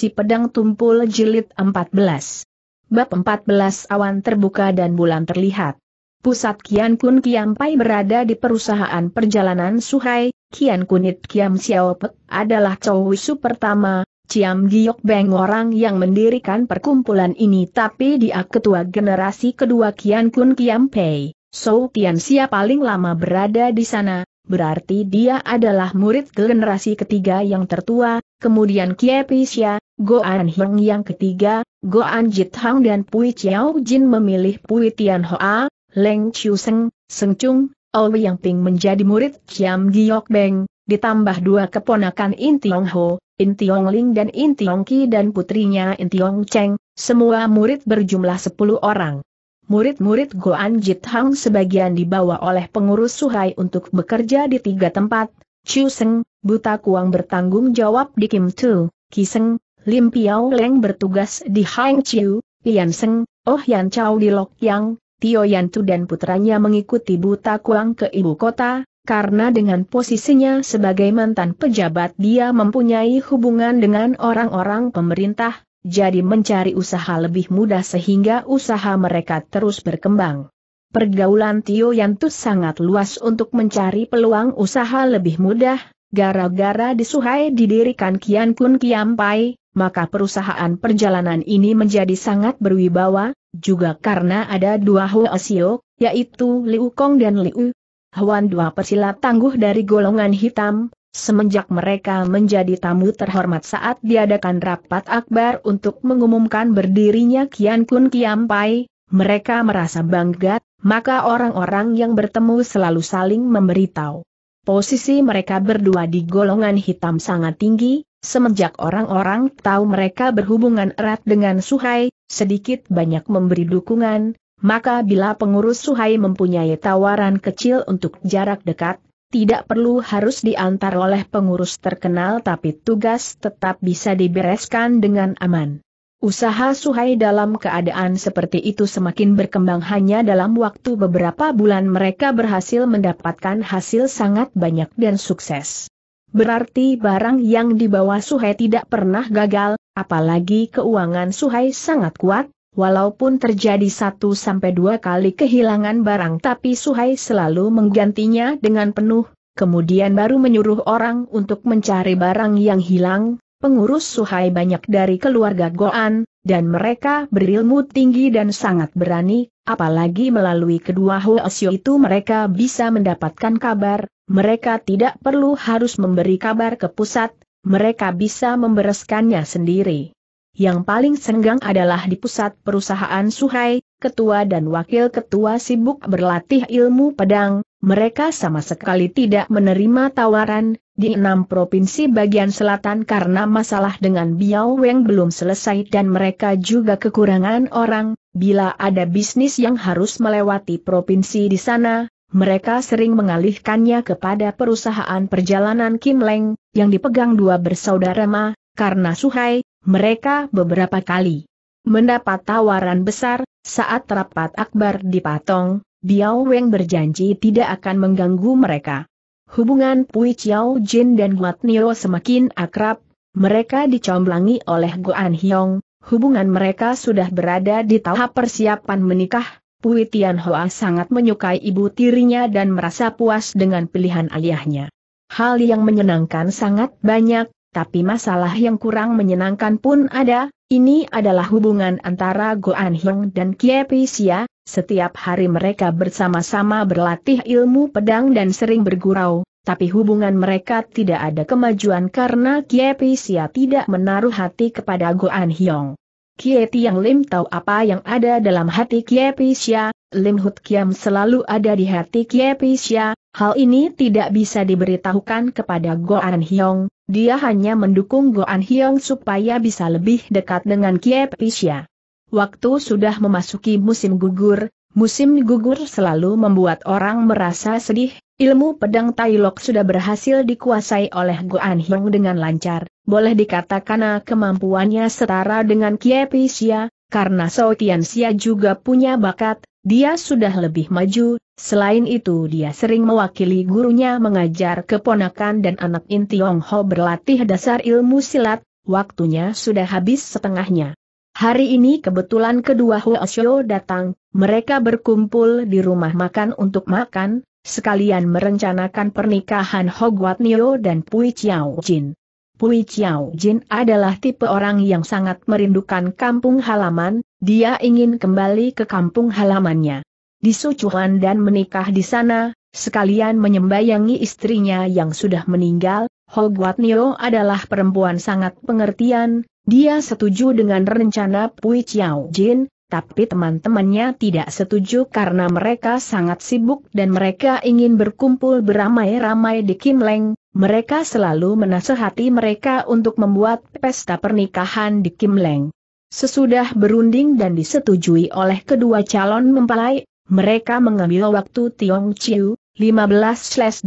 Si Pedang Tumpul Jilid 14 Bab 14 Awan Terbuka dan Bulan Terlihat Pusat Kian Kun Kiam Pai berada di perusahaan perjalanan Suhai, Kian Kunit Kiam Xiao adalah Chow Wisu pertama, Ciam Giok Beng orang yang mendirikan perkumpulan ini tapi dia ketua generasi kedua Kian Kun Kiam Pei. So Tian Xia paling lama berada di sana, berarti dia adalah murid generasi ketiga yang tertua, kemudian Kie Sia, Goan Heng yang ketiga, Goan Jit Hang dan Pui Chiao Jin memilih Pui Tian Hoa, Leng Chiu Seng, Seng Chung, Owi Yang Ping menjadi murid Chiam Giok Beng, ditambah dua keponakan Intiong Ho, Intiong Ling dan Intiong Ki dan putrinya Intiong Cheng, semua murid berjumlah 10 orang. Murid-murid Goan Jit Hang sebagian dibawa oleh pengurus Suhai untuk bekerja di tiga tempat, Chiu Seng, Buta Kuang bertanggung jawab di Kim Tu, Kiseng, Lim Piao Leng bertugas di Hang Chiu, Seng, Oh Yan Chao di Lok Yang, Tio Yan Tu dan putranya mengikuti Buta Kuang ke ibu kota, karena dengan posisinya sebagai mantan pejabat dia mempunyai hubungan dengan orang-orang pemerintah, jadi mencari usaha lebih mudah sehingga usaha mereka terus berkembang. Pergaulan Tio Yantus sangat luas untuk mencari peluang usaha lebih mudah, Gara-gara di Suhai didirikan Kian Kun Pai, maka perusahaan perjalanan ini menjadi sangat berwibawa, juga karena ada dua Sio, yaitu Liu Kong dan Liu Huan dua persilat tangguh dari golongan hitam, semenjak mereka menjadi tamu terhormat saat diadakan rapat akbar untuk mengumumkan berdirinya Kian Kun Pai, mereka merasa bangga, maka orang-orang yang bertemu selalu saling memberitahu. Posisi mereka berdua di golongan hitam sangat tinggi, semenjak orang-orang tahu mereka berhubungan erat dengan Suhai, sedikit banyak memberi dukungan, maka bila pengurus Suhai mempunyai tawaran kecil untuk jarak dekat, tidak perlu harus diantar oleh pengurus terkenal tapi tugas tetap bisa dibereskan dengan aman. Usaha Suhai dalam keadaan seperti itu semakin berkembang hanya dalam waktu beberapa bulan mereka berhasil mendapatkan hasil sangat banyak dan sukses. Berarti barang yang dibawa Suhai tidak pernah gagal, apalagi keuangan Suhai sangat kuat, walaupun terjadi satu sampai dua kali kehilangan barang tapi Suhai selalu menggantinya dengan penuh, kemudian baru menyuruh orang untuk mencari barang yang hilang, pengurus Suhai banyak dari keluarga Goan, dan mereka berilmu tinggi dan sangat berani, apalagi melalui kedua Hoesyo itu mereka bisa mendapatkan kabar, mereka tidak perlu harus memberi kabar ke pusat, mereka bisa membereskannya sendiri. Yang paling senggang adalah di pusat perusahaan Suhai, ketua dan wakil ketua sibuk berlatih ilmu pedang, mereka sama sekali tidak menerima tawaran, di enam provinsi bagian selatan karena masalah dengan Biao Weng belum selesai dan mereka juga kekurangan orang, bila ada bisnis yang harus melewati provinsi di sana, mereka sering mengalihkannya kepada perusahaan perjalanan Kim Leng, yang dipegang dua bersaudara Ma, karena Suhai, mereka beberapa kali Mendapat tawaran besar, saat rapat akbar di Patong, Biao Weng berjanji tidak akan mengganggu mereka. Hubungan Pui Chiao Jin dan Guat Nio semakin akrab, mereka dicomblangi oleh Guan Hyong, hubungan mereka sudah berada di tahap persiapan menikah, Pui Tian Hoa sangat menyukai ibu tirinya dan merasa puas dengan pilihan ayahnya. Hal yang menyenangkan sangat banyak, tapi masalah yang kurang menyenangkan pun ada, ini adalah hubungan antara Goan Hyong dan Kiepisia, setiap hari mereka bersama-sama berlatih ilmu pedang dan sering bergurau, tapi hubungan mereka tidak ada kemajuan karena Kiepisia tidak menaruh hati kepada Goan Hyong. Kie Tiang Lim tahu apa yang ada dalam hati Kie Pisya, Lim Hut Kiam selalu ada di hati Kie Pisya, hal ini tidak bisa diberitahukan kepada Go An Hyong, dia hanya mendukung Go Hyong supaya bisa lebih dekat dengan Kie Pisya. Waktu sudah memasuki musim gugur, Musim gugur selalu membuat orang merasa sedih, ilmu pedang Tailok sudah berhasil dikuasai oleh Guan Hiong dengan lancar, boleh dikatakan kemampuannya setara dengan Kiepi Xia, karena Sao Tian Xia juga punya bakat, dia sudah lebih maju, selain itu dia sering mewakili gurunya mengajar keponakan dan anak inti Yong Ho berlatih dasar ilmu silat, waktunya sudah habis setengahnya. Hari ini kebetulan kedua Huosyo datang, mereka berkumpul di rumah makan untuk makan, sekalian merencanakan pernikahan Hogwat Nio dan Pui Chiao Jin. Pui Chiao Jin adalah tipe orang yang sangat merindukan kampung halaman, dia ingin kembali ke kampung halamannya. Di Sucuhan dan menikah di sana, sekalian menyembayangi istrinya yang sudah meninggal, Hogwat Nio adalah perempuan sangat pengertian, dia setuju dengan rencana Pui Chiao Jin, tapi teman-temannya tidak setuju karena mereka sangat sibuk dan mereka ingin berkumpul beramai-ramai di Kim Leng. Mereka selalu menasehati mereka untuk membuat pesta pernikahan di Kim Leng. Sesudah berunding dan disetujui oleh kedua calon mempelai, mereka mengambil waktu Tiong Chiu, 15-8,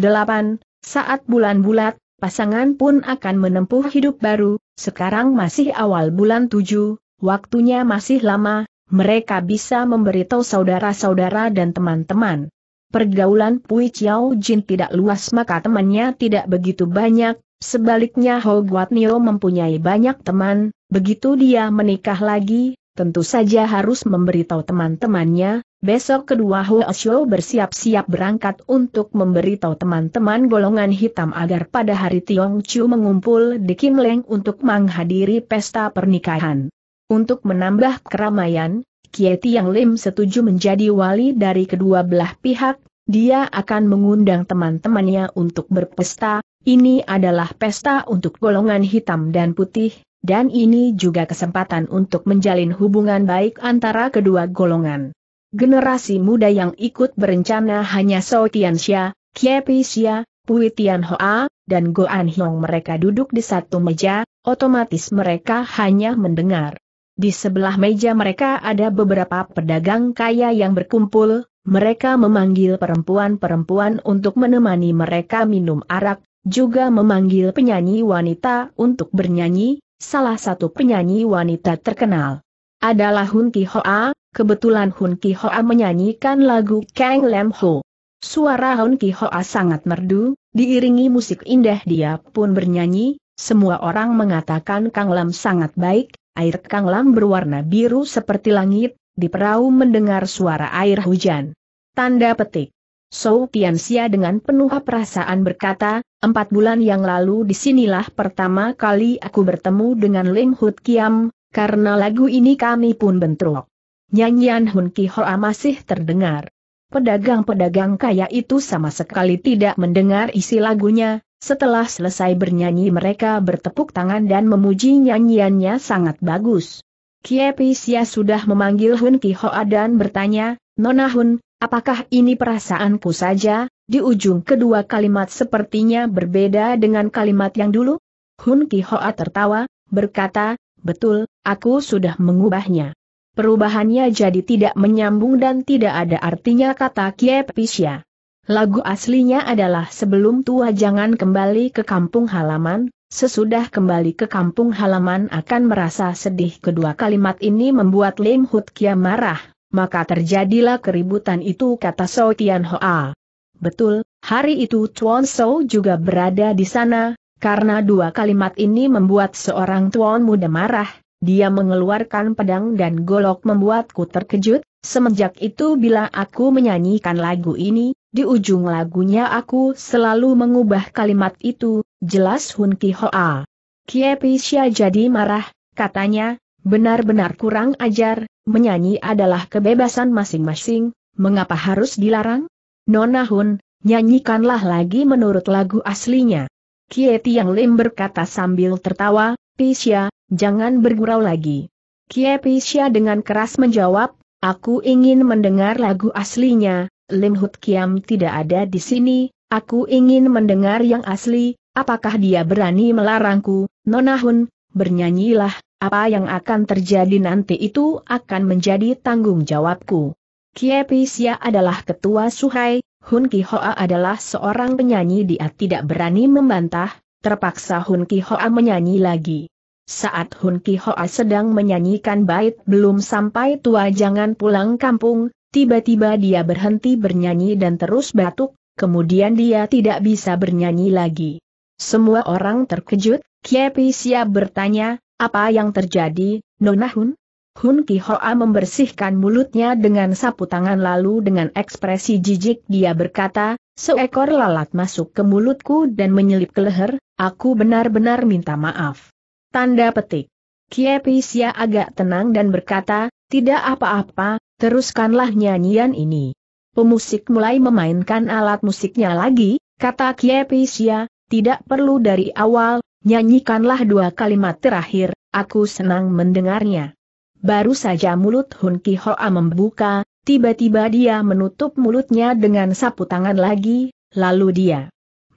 saat bulan bulat, pasangan pun akan menempuh hidup baru, sekarang masih awal bulan tujuh, waktunya masih lama, mereka bisa memberitahu saudara-saudara dan teman-teman. Pergaulan Pui Chiao Jin tidak luas maka temannya tidak begitu banyak, sebaliknya Ho Guat Nio mempunyai banyak teman, begitu dia menikah lagi, tentu saja harus memberitahu teman-temannya, Besok kedua Hoesho bersiap-siap berangkat untuk memberitahu teman-teman golongan hitam agar pada hari Tiong Chu mengumpul di Kim Leng untuk menghadiri pesta pernikahan. Untuk menambah keramaian, Kie Tiang Lim setuju menjadi wali dari kedua belah pihak, dia akan mengundang teman-temannya untuk berpesta, ini adalah pesta untuk golongan hitam dan putih, dan ini juga kesempatan untuk menjalin hubungan baik antara kedua golongan. Generasi muda yang ikut berencana hanya Sao Tianxia, Pi Xia, Pui Tian Hoa, dan An Hiong mereka duduk di satu meja, otomatis mereka hanya mendengar. Di sebelah meja mereka ada beberapa pedagang kaya yang berkumpul, mereka memanggil perempuan-perempuan untuk menemani mereka minum arak, juga memanggil penyanyi wanita untuk bernyanyi, salah satu penyanyi wanita terkenal adalah Hunti Hoa, kebetulan Hun Ki Hoa menyanyikan lagu Kang Lam Ho. Suara Hun Ki Hoa sangat merdu, diiringi musik indah dia pun bernyanyi, semua orang mengatakan Kang Lam sangat baik, air Kang Lam berwarna biru seperti langit, di perahu mendengar suara air hujan. Tanda petik. Sou Xia dengan penuh perasaan berkata, empat bulan yang lalu disinilah pertama kali aku bertemu dengan Lim Hut Kiam, karena lagu ini kami pun bentrok. Nyanyian Hun Hoa masih terdengar. Pedagang-pedagang kaya itu sama sekali tidak mendengar isi lagunya, setelah selesai bernyanyi mereka bertepuk tangan dan memuji nyanyiannya sangat bagus. Kiepisia sudah memanggil Hun Hoa dan bertanya, Nona Hun, apakah ini perasaanku saja? Di ujung kedua kalimat sepertinya berbeda dengan kalimat yang dulu. Hun Hoa tertawa, berkata, betul, aku sudah mengubahnya. Perubahannya jadi tidak menyambung dan tidak ada artinya kata Kiep Pisya. Lagu aslinya adalah sebelum tua jangan kembali ke kampung halaman, sesudah kembali ke kampung halaman akan merasa sedih. Kedua kalimat ini membuat Lim Hut Kia marah, maka terjadilah keributan itu kata So Tian Hoa. Betul, hari itu Chuan So juga berada di sana, karena dua kalimat ini membuat seorang tuan muda marah, dia mengeluarkan pedang dan golok membuatku terkejut, semenjak itu bila aku menyanyikan lagu ini, di ujung lagunya aku selalu mengubah kalimat itu, jelas Hun Ki Hoa. Kiepisya jadi marah, katanya, benar-benar kurang ajar, menyanyi adalah kebebasan masing-masing, mengapa harus dilarang? Nona Hun, nyanyikanlah lagi menurut lagu aslinya. Kie Tiang Lim berkata sambil tertawa, Pisya, Jangan bergurau lagi. Kiepisha dengan keras menjawab, aku ingin mendengar lagu aslinya, Lim Hut Kiam tidak ada di sini, aku ingin mendengar yang asli, apakah dia berani melarangku, Nona Hun, bernyanyilah, apa yang akan terjadi nanti itu akan menjadi tanggung jawabku. Kiepisya adalah ketua Suhai, Hun Ki Hoa adalah seorang penyanyi dia tidak berani membantah, terpaksa Hun Ki Hoa menyanyi lagi. Saat Hun Ki Hoa sedang menyanyikan bait belum sampai tua jangan pulang kampung, tiba-tiba dia berhenti bernyanyi dan terus batuk, kemudian dia tidak bisa bernyanyi lagi. Semua orang terkejut, Kiepi siap bertanya, apa yang terjadi, Nona Hun? Hun Ki Hoa membersihkan mulutnya dengan sapu tangan lalu dengan ekspresi jijik dia berkata, seekor lalat masuk ke mulutku dan menyelip ke leher, aku benar-benar minta maaf. Tanda petik. Kiepisia agak tenang dan berkata, tidak apa-apa, teruskanlah nyanyian ini. Pemusik mulai memainkan alat musiknya lagi, kata Kiepisia, tidak perlu dari awal, nyanyikanlah dua kalimat terakhir, aku senang mendengarnya. Baru saja mulut Hun Kihoa membuka, tiba-tiba dia menutup mulutnya dengan sapu tangan lagi, lalu dia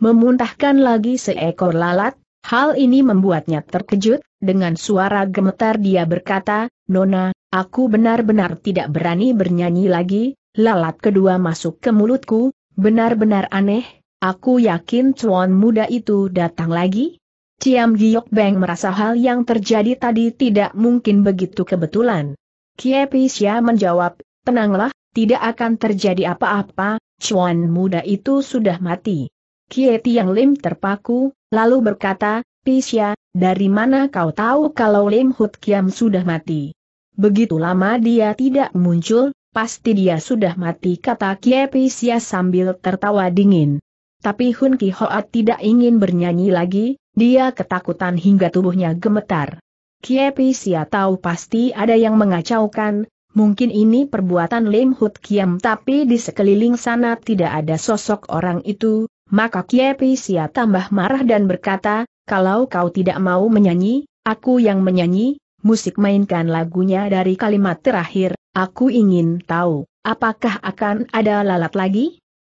memuntahkan lagi seekor lalat, Hal ini membuatnya terkejut, dengan suara gemetar dia berkata, Nona, aku benar-benar tidak berani bernyanyi lagi, lalat kedua masuk ke mulutku, benar-benar aneh, aku yakin cuan muda itu datang lagi. Ciam Giok Beng merasa hal yang terjadi tadi tidak mungkin begitu kebetulan. Kiepisya menjawab, tenanglah, tidak akan terjadi apa-apa, cuan muda itu sudah mati. Kie Tiang Lim terpaku, lalu berkata, Pisya, dari mana kau tahu kalau Lim Hut Kiam sudah mati? Begitu lama dia tidak muncul, pasti dia sudah mati kata Kie Pisya sambil tertawa dingin. Tapi Hun Ki Hoat tidak ingin bernyanyi lagi, dia ketakutan hingga tubuhnya gemetar. Kie Pisya tahu pasti ada yang mengacaukan, Mungkin ini perbuatan Lim Hut Kiam tapi di sekeliling sana tidak ada sosok orang itu, maka Kie Pisia tambah marah dan berkata, kalau kau tidak mau menyanyi, aku yang menyanyi, musik mainkan lagunya dari kalimat terakhir, aku ingin tahu, apakah akan ada lalat lagi?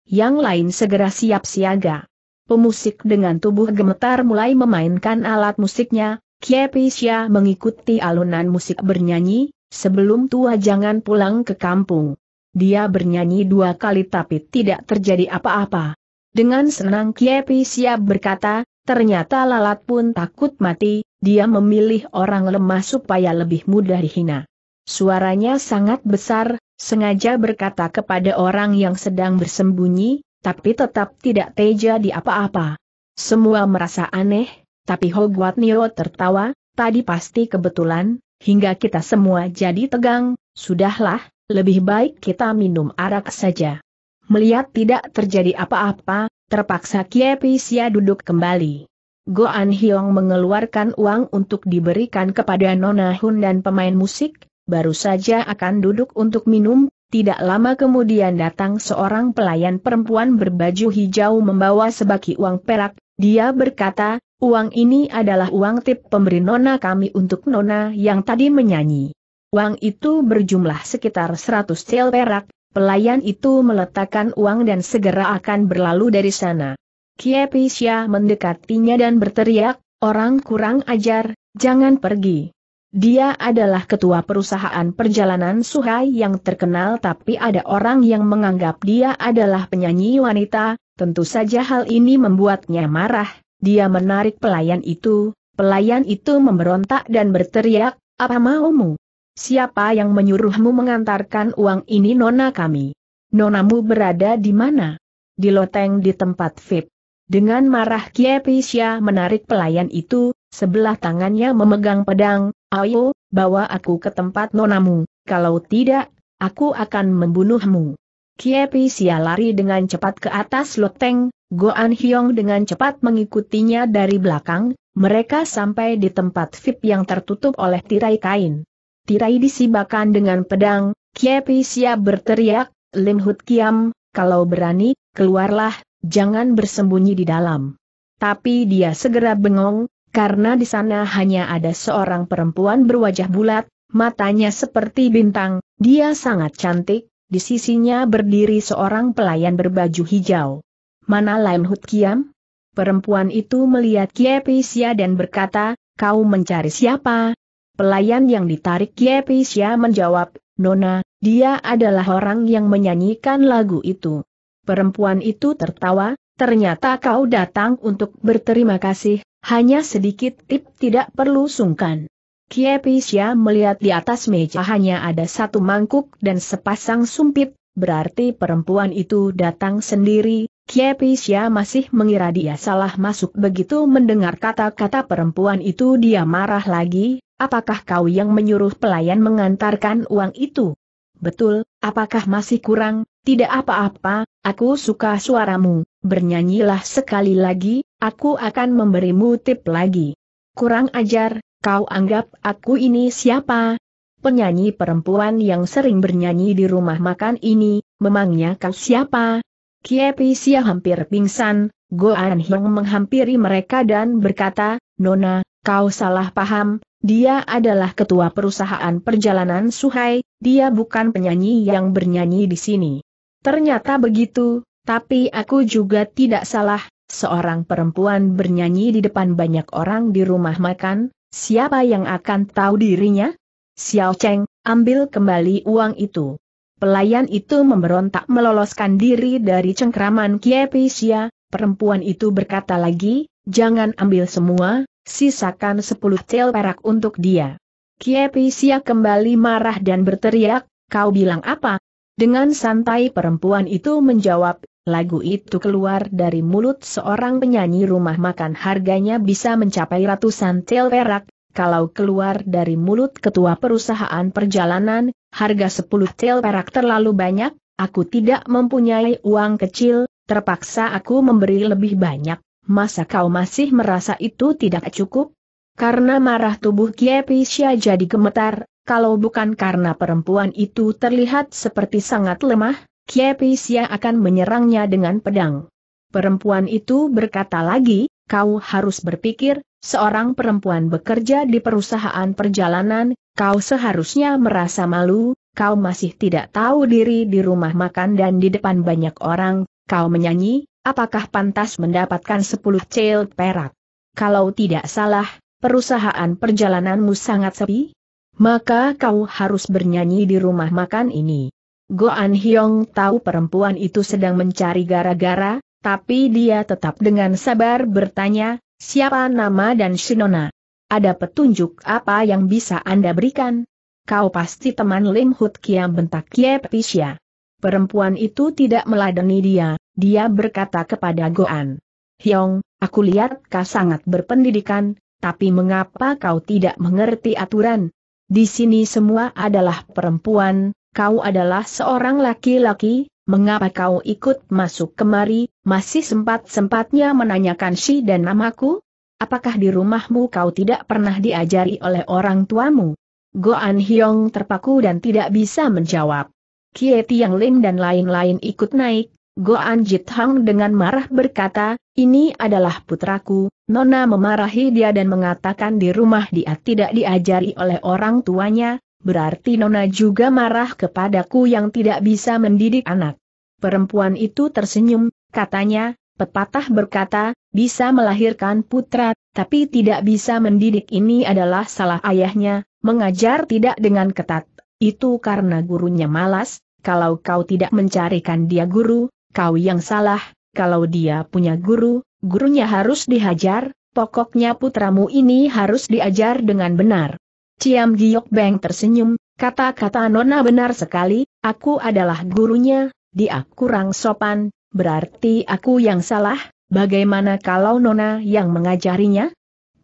Yang lain segera siap siaga. Pemusik dengan tubuh gemetar mulai memainkan alat musiknya, Kie Pisia mengikuti alunan musik bernyanyi, sebelum tua jangan pulang ke kampung. Dia bernyanyi dua kali tapi tidak terjadi apa-apa. Dengan senang Kiepi siap berkata, ternyata lalat pun takut mati, dia memilih orang lemah supaya lebih mudah dihina. Suaranya sangat besar, sengaja berkata kepada orang yang sedang bersembunyi, tapi tetap tidak teja di apa-apa. Semua merasa aneh, tapi Hogwat Nio tertawa, tadi pasti kebetulan, hingga kita semua jadi tegang, sudahlah, lebih baik kita minum arak saja. Melihat tidak terjadi apa-apa, terpaksa Kiepisia duduk kembali. Goan Hyong mengeluarkan uang untuk diberikan kepada Nona Hun dan pemain musik, baru saja akan duduk untuk minum, tidak lama kemudian datang seorang pelayan perempuan berbaju hijau membawa sebaki uang perak, dia berkata, uang ini adalah uang tip pemberi Nona kami untuk Nona yang tadi menyanyi. Uang itu berjumlah sekitar 100 tel perak, Pelayan itu meletakkan uang dan segera akan berlalu dari sana. Kiepisya mendekatinya dan berteriak, orang kurang ajar, jangan pergi. Dia adalah ketua perusahaan perjalanan Suhai yang terkenal tapi ada orang yang menganggap dia adalah penyanyi wanita, tentu saja hal ini membuatnya marah, dia menarik pelayan itu, pelayan itu memberontak dan berteriak, apa maumu? Siapa yang menyuruhmu mengantarkan uang ini nona kami? Nonamu berada di mana? Di loteng di tempat VIP. Dengan marah Kiepisya menarik pelayan itu, sebelah tangannya memegang pedang, ayo, bawa aku ke tempat nonamu, kalau tidak, aku akan membunuhmu. Kiepisya lari dengan cepat ke atas loteng, Goan Hyong dengan cepat mengikutinya dari belakang, mereka sampai di tempat VIP yang tertutup oleh tirai kain tirai disibakan dengan pedang, Kiepi siap berteriak, Lim Hut Kiam, kalau berani, keluarlah, jangan bersembunyi di dalam. Tapi dia segera bengong, karena di sana hanya ada seorang perempuan berwajah bulat, matanya seperti bintang, dia sangat cantik, di sisinya berdiri seorang pelayan berbaju hijau. Mana Lim Hut Kiam? Perempuan itu melihat Kiepi Sia dan berkata, kau mencari siapa? Pelayan yang ditarik Ye Pisya menjawab, Nona, dia adalah orang yang menyanyikan lagu itu. Perempuan itu tertawa, ternyata kau datang untuk berterima kasih, hanya sedikit tip tidak perlu sungkan. Kiepisya melihat di atas meja hanya ada satu mangkuk dan sepasang sumpit, berarti perempuan itu datang sendiri, Kiepisya masih mengira dia salah masuk begitu mendengar kata-kata perempuan itu dia marah lagi, apakah kau yang menyuruh pelayan mengantarkan uang itu? Betul, apakah masih kurang? Tidak apa-apa, aku suka suaramu, bernyanyilah sekali lagi, aku akan memberimu tip lagi. Kurang ajar, kau anggap aku ini siapa? Penyanyi perempuan yang sering bernyanyi di rumah makan ini, memangnya kau siapa? Kiepi Sia hampir pingsan, Goan Hyung menghampiri mereka dan berkata, Nona, kau salah paham, dia adalah ketua perusahaan perjalanan Suhai, dia bukan penyanyi yang bernyanyi di sini. Ternyata begitu, tapi aku juga tidak salah, seorang perempuan bernyanyi di depan banyak orang di rumah makan, siapa yang akan tahu dirinya? Xiao Cheng, ambil kembali uang itu. Pelayan itu memberontak meloloskan diri dari cengkraman Kiepesia, perempuan itu berkata lagi, jangan ambil semua, Sisakan sepuluh tel perak untuk dia. Kiepi Sia kembali marah dan berteriak, kau bilang apa? Dengan santai perempuan itu menjawab, lagu itu keluar dari mulut seorang penyanyi rumah makan harganya bisa mencapai ratusan tel perak, kalau keluar dari mulut ketua perusahaan perjalanan, harga sepuluh tel perak terlalu banyak, aku tidak mempunyai uang kecil, terpaksa aku memberi lebih banyak masa kau masih merasa itu tidak cukup? Karena marah tubuh Kiepisya jadi gemetar, kalau bukan karena perempuan itu terlihat seperti sangat lemah, Kiepisya akan menyerangnya dengan pedang. Perempuan itu berkata lagi, kau harus berpikir, seorang perempuan bekerja di perusahaan perjalanan, kau seharusnya merasa malu, kau masih tidak tahu diri di rumah makan dan di depan banyak orang, kau menyanyi, apakah pantas mendapatkan 10 cel perak? Kalau tidak salah, perusahaan perjalananmu sangat sepi? Maka kau harus bernyanyi di rumah makan ini. Goan Hyong tahu perempuan itu sedang mencari gara-gara, tapi dia tetap dengan sabar bertanya, siapa nama dan Shinona? Ada petunjuk apa yang bisa Anda berikan? Kau pasti teman Lim Hut Kiam bentak Pisya. Perempuan itu tidak meladeni dia, dia berkata kepada Goan. Hyong, aku lihat kau sangat berpendidikan, tapi mengapa kau tidak mengerti aturan? Di sini semua adalah perempuan, kau adalah seorang laki-laki, mengapa kau ikut masuk kemari, masih sempat-sempatnya menanyakan si dan namaku? Apakah di rumahmu kau tidak pernah diajari oleh orang tuamu? Goan Hyong terpaku dan tidak bisa menjawab. Kie Tiang Lim dan lain-lain ikut naik, Goan Jithang dengan marah berkata, ini adalah putraku, Nona memarahi dia dan mengatakan di rumah dia tidak diajari oleh orang tuanya, berarti Nona juga marah kepadaku yang tidak bisa mendidik anak. Perempuan itu tersenyum, katanya, pepatah berkata, bisa melahirkan putra, tapi tidak bisa mendidik ini adalah salah ayahnya, mengajar tidak dengan ketat, itu karena gurunya malas, kalau kau tidak mencarikan dia guru, kau yang salah, kalau dia punya guru, gurunya harus dihajar, pokoknya putramu ini harus diajar dengan benar. Ciam Giok Beng tersenyum, kata-kata Nona benar sekali, aku adalah gurunya, dia kurang sopan, berarti aku yang salah, bagaimana kalau Nona yang mengajarinya?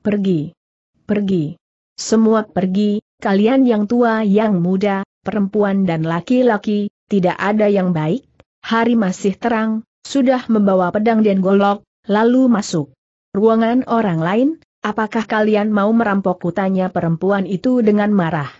Pergi. Pergi. Semua pergi, kalian yang tua yang muda, perempuan dan laki-laki, tidak ada yang baik, hari masih terang, sudah membawa pedang dan golok, lalu masuk. Ruangan orang lain, apakah kalian mau merampok kutanya perempuan itu dengan marah.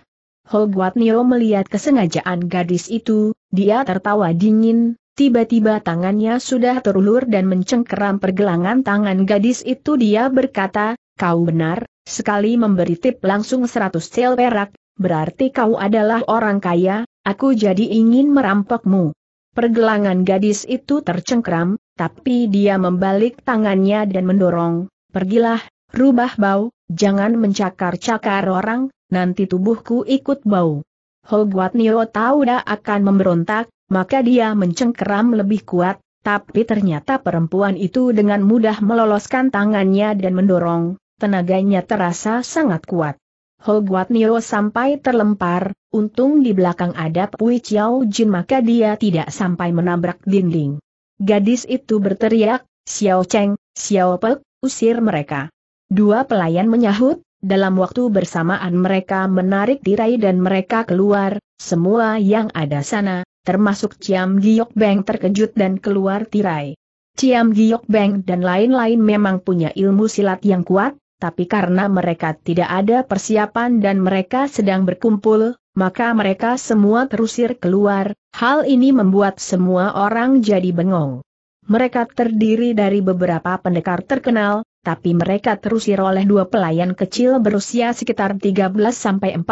Hogwat Nio melihat kesengajaan gadis itu, dia tertawa dingin, tiba-tiba tangannya sudah terulur dan mencengkeram pergelangan tangan gadis itu dia berkata, kau benar, sekali memberi tip langsung seratus sel perak, berarti kau adalah orang kaya, aku jadi ingin merampokmu. Pergelangan gadis itu tercengkram, tapi dia membalik tangannya dan mendorong, pergilah, rubah bau, jangan mencakar-cakar orang, nanti tubuhku ikut bau. Hogwat Nio tahu dah akan memberontak, maka dia mencengkeram lebih kuat, tapi ternyata perempuan itu dengan mudah meloloskan tangannya dan mendorong, tenaganya terasa sangat kuat. Guat Nio sampai terlempar, untung di belakang ada Pui Chiao Jin maka dia tidak sampai menabrak dinding. Gadis itu berteriak, Xiao Cheng, Xiao Pek, usir mereka. Dua pelayan menyahut, dalam waktu bersamaan mereka menarik tirai dan mereka keluar, semua yang ada sana, termasuk Ciam Giok Beng terkejut dan keluar tirai. Ciam Giok Beng dan lain-lain memang punya ilmu silat yang kuat, tapi karena mereka tidak ada persiapan dan mereka sedang berkumpul, maka mereka semua terusir keluar, hal ini membuat semua orang jadi bengong. Mereka terdiri dari beberapa pendekar terkenal, tapi mereka terusir oleh dua pelayan kecil berusia sekitar 13-14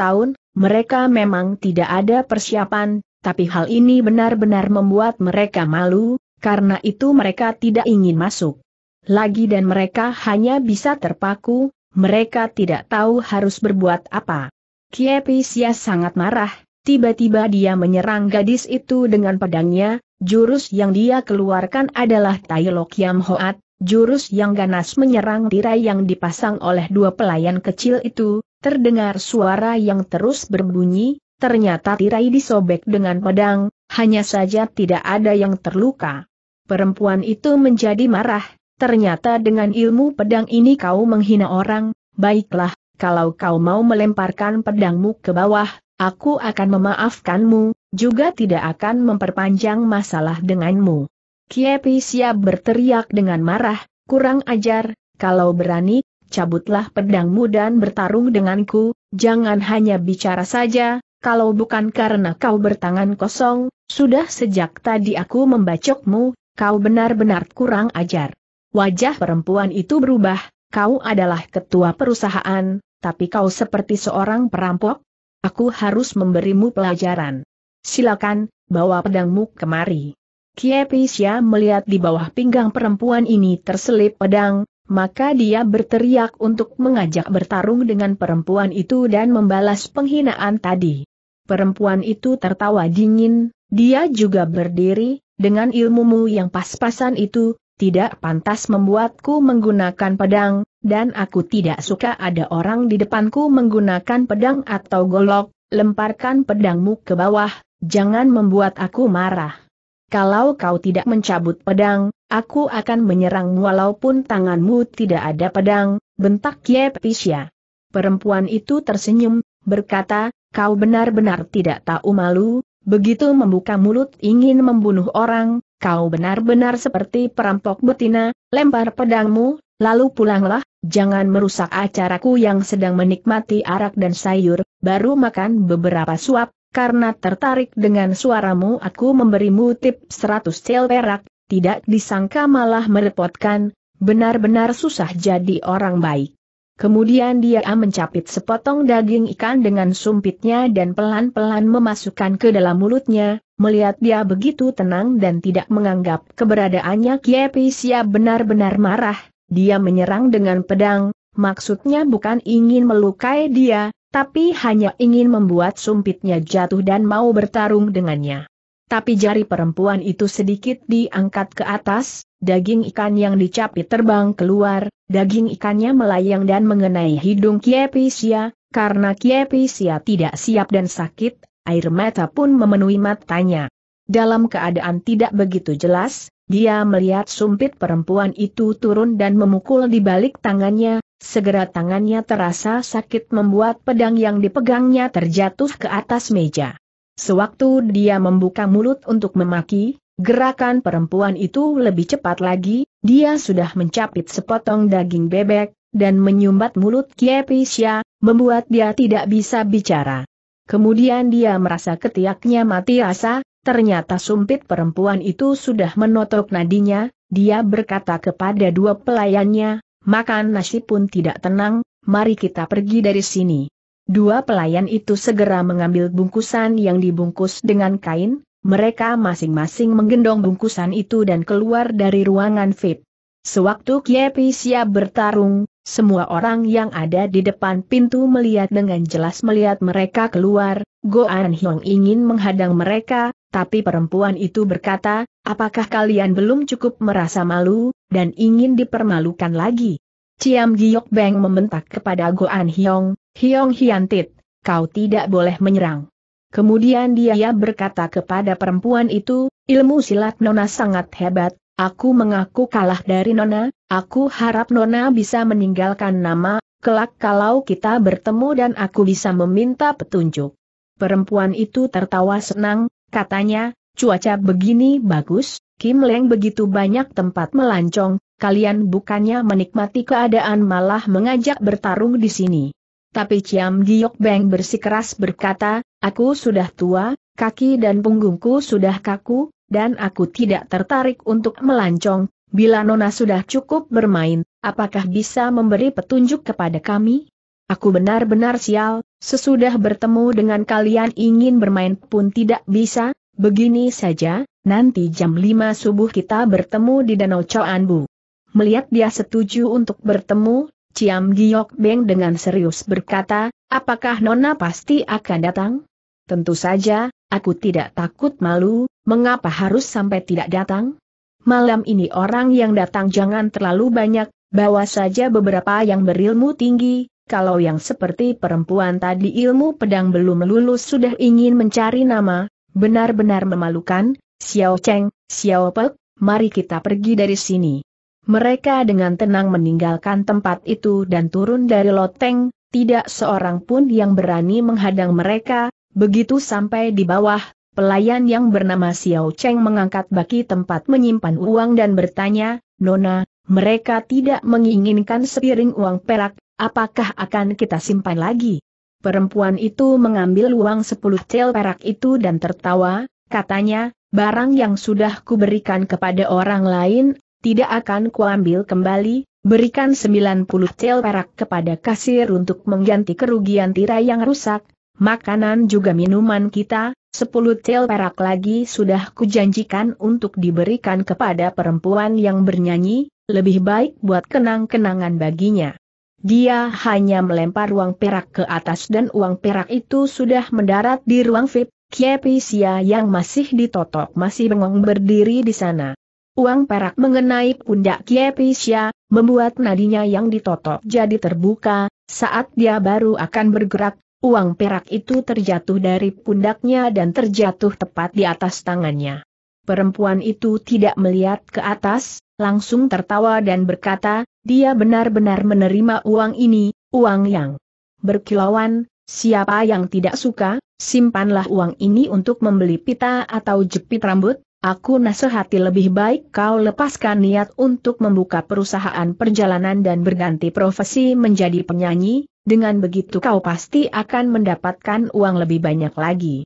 tahun, mereka memang tidak ada persiapan, tapi hal ini benar-benar membuat mereka malu, karena itu mereka tidak ingin masuk lagi dan mereka hanya bisa terpaku, mereka tidak tahu harus berbuat apa. Kiepisia sangat marah, tiba-tiba dia menyerang gadis itu dengan pedangnya, jurus yang dia keluarkan adalah Tai Lok Yam Hoat, jurus yang ganas menyerang tirai yang dipasang oleh dua pelayan kecil itu, terdengar suara yang terus berbunyi, ternyata tirai disobek dengan pedang, hanya saja tidak ada yang terluka. Perempuan itu menjadi marah, Ternyata dengan ilmu pedang ini kau menghina orang, baiklah, kalau kau mau melemparkan pedangmu ke bawah, aku akan memaafkanmu, juga tidak akan memperpanjang masalah denganmu. Kiepi siap berteriak dengan marah, kurang ajar, kalau berani, cabutlah pedangmu dan bertarung denganku, jangan hanya bicara saja, kalau bukan karena kau bertangan kosong, sudah sejak tadi aku membacokmu, kau benar-benar kurang ajar. Wajah perempuan itu berubah, kau adalah ketua perusahaan, tapi kau seperti seorang perampok? Aku harus memberimu pelajaran. Silakan, bawa pedangmu kemari. Kiepisya melihat di bawah pinggang perempuan ini terselip pedang, maka dia berteriak untuk mengajak bertarung dengan perempuan itu dan membalas penghinaan tadi. Perempuan itu tertawa dingin, dia juga berdiri, dengan ilmumu yang pas-pasan itu, tidak pantas membuatku menggunakan pedang, dan aku tidak suka ada orang di depanku menggunakan pedang atau golok, lemparkan pedangmu ke bawah, jangan membuat aku marah. Kalau kau tidak mencabut pedang, aku akan menyerang walaupun tanganmu tidak ada pedang, bentak Yepisya. Perempuan itu tersenyum, berkata, kau benar-benar tidak tahu malu, begitu membuka mulut ingin membunuh orang, kau benar-benar seperti perampok betina, lempar pedangmu, lalu pulanglah, jangan merusak acaraku yang sedang menikmati arak dan sayur, baru makan beberapa suap, karena tertarik dengan suaramu aku memberimu tip 100 sel perak, tidak disangka malah merepotkan, benar-benar susah jadi orang baik. Kemudian dia mencapit sepotong daging ikan dengan sumpitnya dan pelan-pelan memasukkan ke dalam mulutnya, melihat dia begitu tenang dan tidak menganggap keberadaannya siap benar-benar marah, dia menyerang dengan pedang, maksudnya bukan ingin melukai dia, tapi hanya ingin membuat sumpitnya jatuh dan mau bertarung dengannya tapi jari perempuan itu sedikit diangkat ke atas, daging ikan yang dicapit terbang keluar, daging ikannya melayang dan mengenai hidung Kiepisia, karena Kiepisia tidak siap dan sakit, air mata pun memenuhi matanya. Dalam keadaan tidak begitu jelas, dia melihat sumpit perempuan itu turun dan memukul di balik tangannya, segera tangannya terasa sakit membuat pedang yang dipegangnya terjatuh ke atas meja. Sewaktu dia membuka mulut untuk memaki, gerakan perempuan itu lebih cepat lagi, dia sudah mencapit sepotong daging bebek, dan menyumbat mulut Kiepisya, membuat dia tidak bisa bicara. Kemudian dia merasa ketiaknya mati rasa, ternyata sumpit perempuan itu sudah menotok nadinya, dia berkata kepada dua pelayannya, makan nasi pun tidak tenang, mari kita pergi dari sini. Dua pelayan itu segera mengambil bungkusan yang dibungkus dengan kain, mereka masing-masing menggendong bungkusan itu dan keluar dari ruangan VIP. Sewaktu Kiepi siap bertarung, semua orang yang ada di depan pintu melihat dengan jelas melihat mereka keluar, Goan Hyong ingin menghadang mereka, tapi perempuan itu berkata, apakah kalian belum cukup merasa malu, dan ingin dipermalukan lagi? Ciam Giok Beng membentak kepada Goan Hyong, Hiong Hiantit, kau tidak boleh menyerang. Kemudian dia berkata kepada perempuan itu, ilmu silat Nona sangat hebat, aku mengaku kalah dari Nona, aku harap Nona bisa meninggalkan nama, kelak kalau kita bertemu dan aku bisa meminta petunjuk. Perempuan itu tertawa senang, katanya, cuaca begini bagus, Kim Leng begitu banyak tempat melancong, kalian bukannya menikmati keadaan malah mengajak bertarung di sini. Tapi Ciam Giok Beng bersikeras berkata, aku sudah tua, kaki dan punggungku sudah kaku, dan aku tidak tertarik untuk melancong, bila Nona sudah cukup bermain, apakah bisa memberi petunjuk kepada kami? Aku benar-benar sial, sesudah bertemu dengan kalian ingin bermain pun tidak bisa, begini saja, nanti jam 5 subuh kita bertemu di Danau Choanbu. Melihat dia setuju untuk bertemu, Ciam Giok Beng dengan serius berkata, apakah Nona pasti akan datang? Tentu saja, aku tidak takut malu, mengapa harus sampai tidak datang? Malam ini orang yang datang jangan terlalu banyak, bawa saja beberapa yang berilmu tinggi, kalau yang seperti perempuan tadi ilmu pedang belum lulus sudah ingin mencari nama, benar-benar memalukan, Xiao Cheng, Xiao Pek, mari kita pergi dari sini. Mereka dengan tenang meninggalkan tempat itu dan turun dari loteng, tidak seorang pun yang berani menghadang mereka, begitu sampai di bawah, pelayan yang bernama Xiao Cheng mengangkat baki tempat menyimpan uang dan bertanya, Nona, mereka tidak menginginkan sepiring uang perak, apakah akan kita simpan lagi? Perempuan itu mengambil uang sepuluh cel perak itu dan tertawa, katanya, barang yang sudah kuberikan kepada orang lain, tidak akan kuambil kembali, berikan 90 tel perak kepada kasir untuk mengganti kerugian tirai yang rusak, makanan juga minuman kita, 10 tel perak lagi sudah kujanjikan untuk diberikan kepada perempuan yang bernyanyi, lebih baik buat kenang-kenangan baginya. Dia hanya melempar uang perak ke atas dan uang perak itu sudah mendarat di ruang VIP, Kiepisia yang masih ditotok masih bengong berdiri di sana. Uang perak mengenai pundak Kiepisya, membuat nadinya yang ditotok jadi terbuka, saat dia baru akan bergerak, uang perak itu terjatuh dari pundaknya dan terjatuh tepat di atas tangannya. Perempuan itu tidak melihat ke atas, langsung tertawa dan berkata, dia benar-benar menerima uang ini, uang yang berkilauan, siapa yang tidak suka, simpanlah uang ini untuk membeli pita atau jepit rambut, Aku nasihati lebih baik kau lepaskan niat untuk membuka perusahaan perjalanan dan berganti profesi menjadi penyanyi, dengan begitu kau pasti akan mendapatkan uang lebih banyak lagi.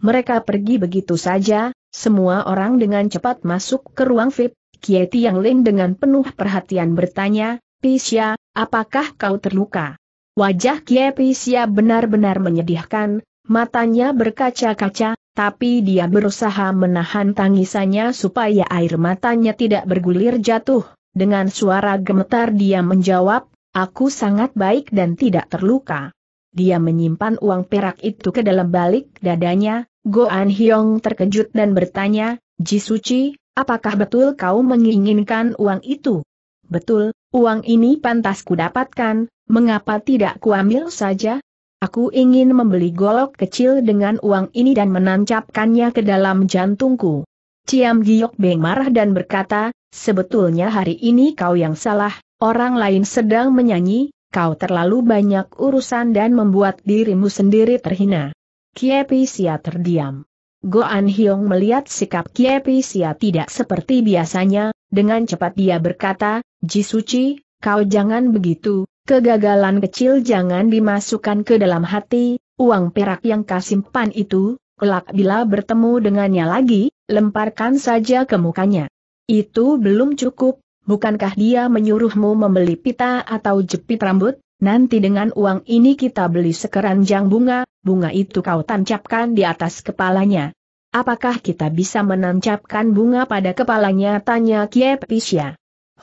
Mereka pergi begitu saja, semua orang dengan cepat masuk ke ruang VIP, Kieti Yang Lin dengan penuh perhatian bertanya, Pisya, apakah kau terluka? Wajah Kie Pisya benar-benar menyedihkan, matanya berkaca-kaca, tapi dia berusaha menahan tangisannya supaya air matanya tidak bergulir jatuh. Dengan suara gemetar dia menjawab, aku sangat baik dan tidak terluka. Dia menyimpan uang perak itu ke dalam balik dadanya, Goan Hyong terkejut dan bertanya, Ji Jisuci, apakah betul kau menginginkan uang itu? Betul, uang ini pantas ku dapatkan, mengapa tidak kuambil saja? Aku ingin membeli golok kecil dengan uang ini dan menancapkannya ke dalam jantungku. Ciam Giok Beng marah dan berkata, sebetulnya hari ini kau yang salah, orang lain sedang menyanyi, kau terlalu banyak urusan dan membuat dirimu sendiri terhina. Kiepi Sia terdiam. Goan Hyong melihat sikap Kiepi Sia tidak seperti biasanya, dengan cepat dia berkata, Jisuci, kau jangan begitu, Kegagalan kecil jangan dimasukkan ke dalam hati, uang perak yang kasimpan itu, kelak bila bertemu dengannya lagi, lemparkan saja ke mukanya. Itu belum cukup, bukankah dia menyuruhmu membeli pita atau jepit rambut? Nanti dengan uang ini kita beli sekeranjang bunga, bunga itu kau tancapkan di atas kepalanya. Apakah kita bisa menancapkan bunga pada kepalanya? Tanya Kiepisya. Pisya.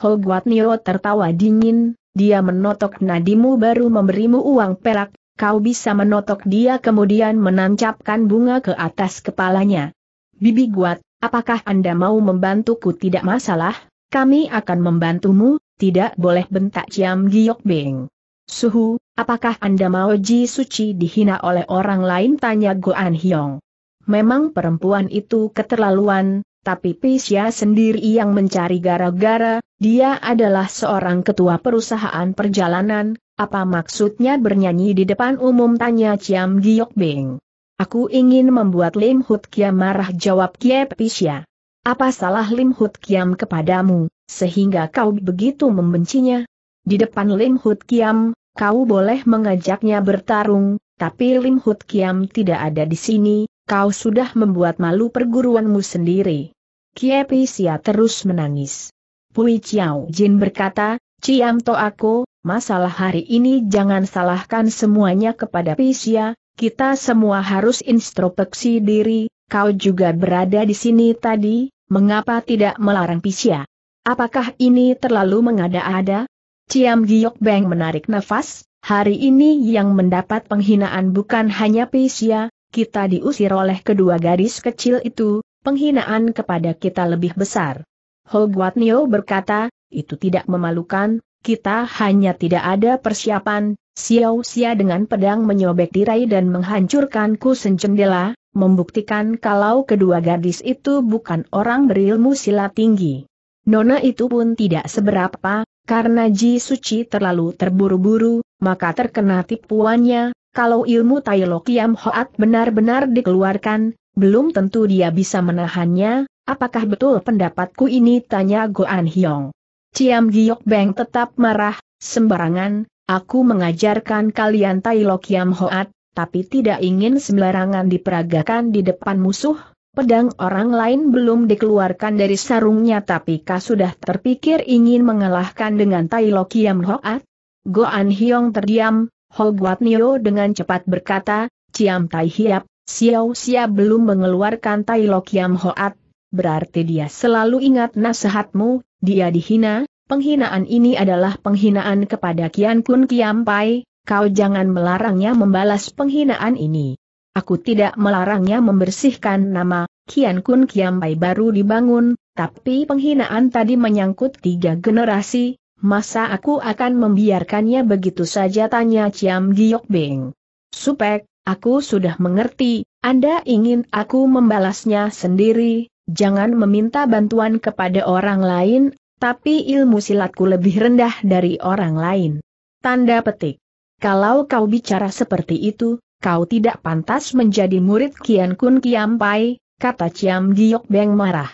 Nero Nio tertawa dingin, dia menotok nadimu baru memberimu uang perak, kau bisa menotok dia kemudian menancapkan bunga ke atas kepalanya. Bibi Guat, apakah Anda mau membantuku tidak masalah, kami akan membantumu, tidak boleh bentak Ciam Giok Beng. Suhu, apakah Anda mau Ji Suci dihina oleh orang lain tanya Goan Hyong. Memang perempuan itu keterlaluan, tapi Pisya sendiri yang mencari gara-gara, dia adalah seorang ketua perusahaan perjalanan, apa maksudnya bernyanyi di depan umum tanya Ciam Giok Bing. Aku ingin membuat Lim Hut Kiam marah jawab Kie Pisya. Apa salah Lim Hut Kiam kepadamu, sehingga kau begitu membencinya? Di depan Lim Hut Kiam, kau boleh mengajaknya bertarung, tapi Lim Hut Kiam tidak ada di sini, kau sudah membuat malu perguruanmu sendiri. Pisia terus menangis. Pui Chiao Jin berkata, Ciam To aku, masalah hari ini jangan salahkan semuanya kepada Pisia, kita semua harus introspeksi diri, kau juga berada di sini tadi, mengapa tidak melarang Pisia? Apakah ini terlalu mengada-ada? Ciam Giok Beng menarik nafas, hari ini yang mendapat penghinaan bukan hanya Pisia, kita diusir oleh kedua gadis kecil itu, penghinaan kepada kita lebih besar. Hogwat berkata, itu tidak memalukan, kita hanya tidak ada persiapan, Xiao Xia dengan pedang menyobek tirai dan menghancurkan kusen jendela, membuktikan kalau kedua gadis itu bukan orang berilmu silat tinggi. Nona itu pun tidak seberapa, karena Ji Suci terlalu terburu-buru, maka terkena tipuannya, kalau ilmu Tai Lo Kiam Hoat benar-benar dikeluarkan, belum tentu dia bisa menahannya, apakah betul pendapatku ini tanya Goan Hyong. Ciam Giok Beng tetap marah, sembarangan, aku mengajarkan kalian Tai Lo Kiam Hoat, tapi tidak ingin sembarangan diperagakan di depan musuh, pedang orang lain belum dikeluarkan dari sarungnya tapi kah sudah terpikir ingin mengalahkan dengan Tai Lo Kiam Hoat? Goan Hyong terdiam, Ho Guat Nio dengan cepat berkata, Ciam Tai Hiap, Xiao Xia belum mengeluarkan Tai Lo Kiam Hoat, berarti dia selalu ingat nasihatmu, dia dihina, penghinaan ini adalah penghinaan kepada Kian Kun Kiam Pai, kau jangan melarangnya membalas penghinaan ini. Aku tidak melarangnya membersihkan nama, Kian Kun Kiam Pai baru dibangun, tapi penghinaan tadi menyangkut tiga generasi, masa aku akan membiarkannya begitu saja tanya Ciam Giok Beng. Supek, Aku sudah mengerti, Anda ingin aku membalasnya sendiri, jangan meminta bantuan kepada orang lain, tapi ilmu silatku lebih rendah dari orang lain. Tanda petik. Kalau kau bicara seperti itu, kau tidak pantas menjadi murid Kian Kun Kiam Pai, kata Ciam Giok Beng marah.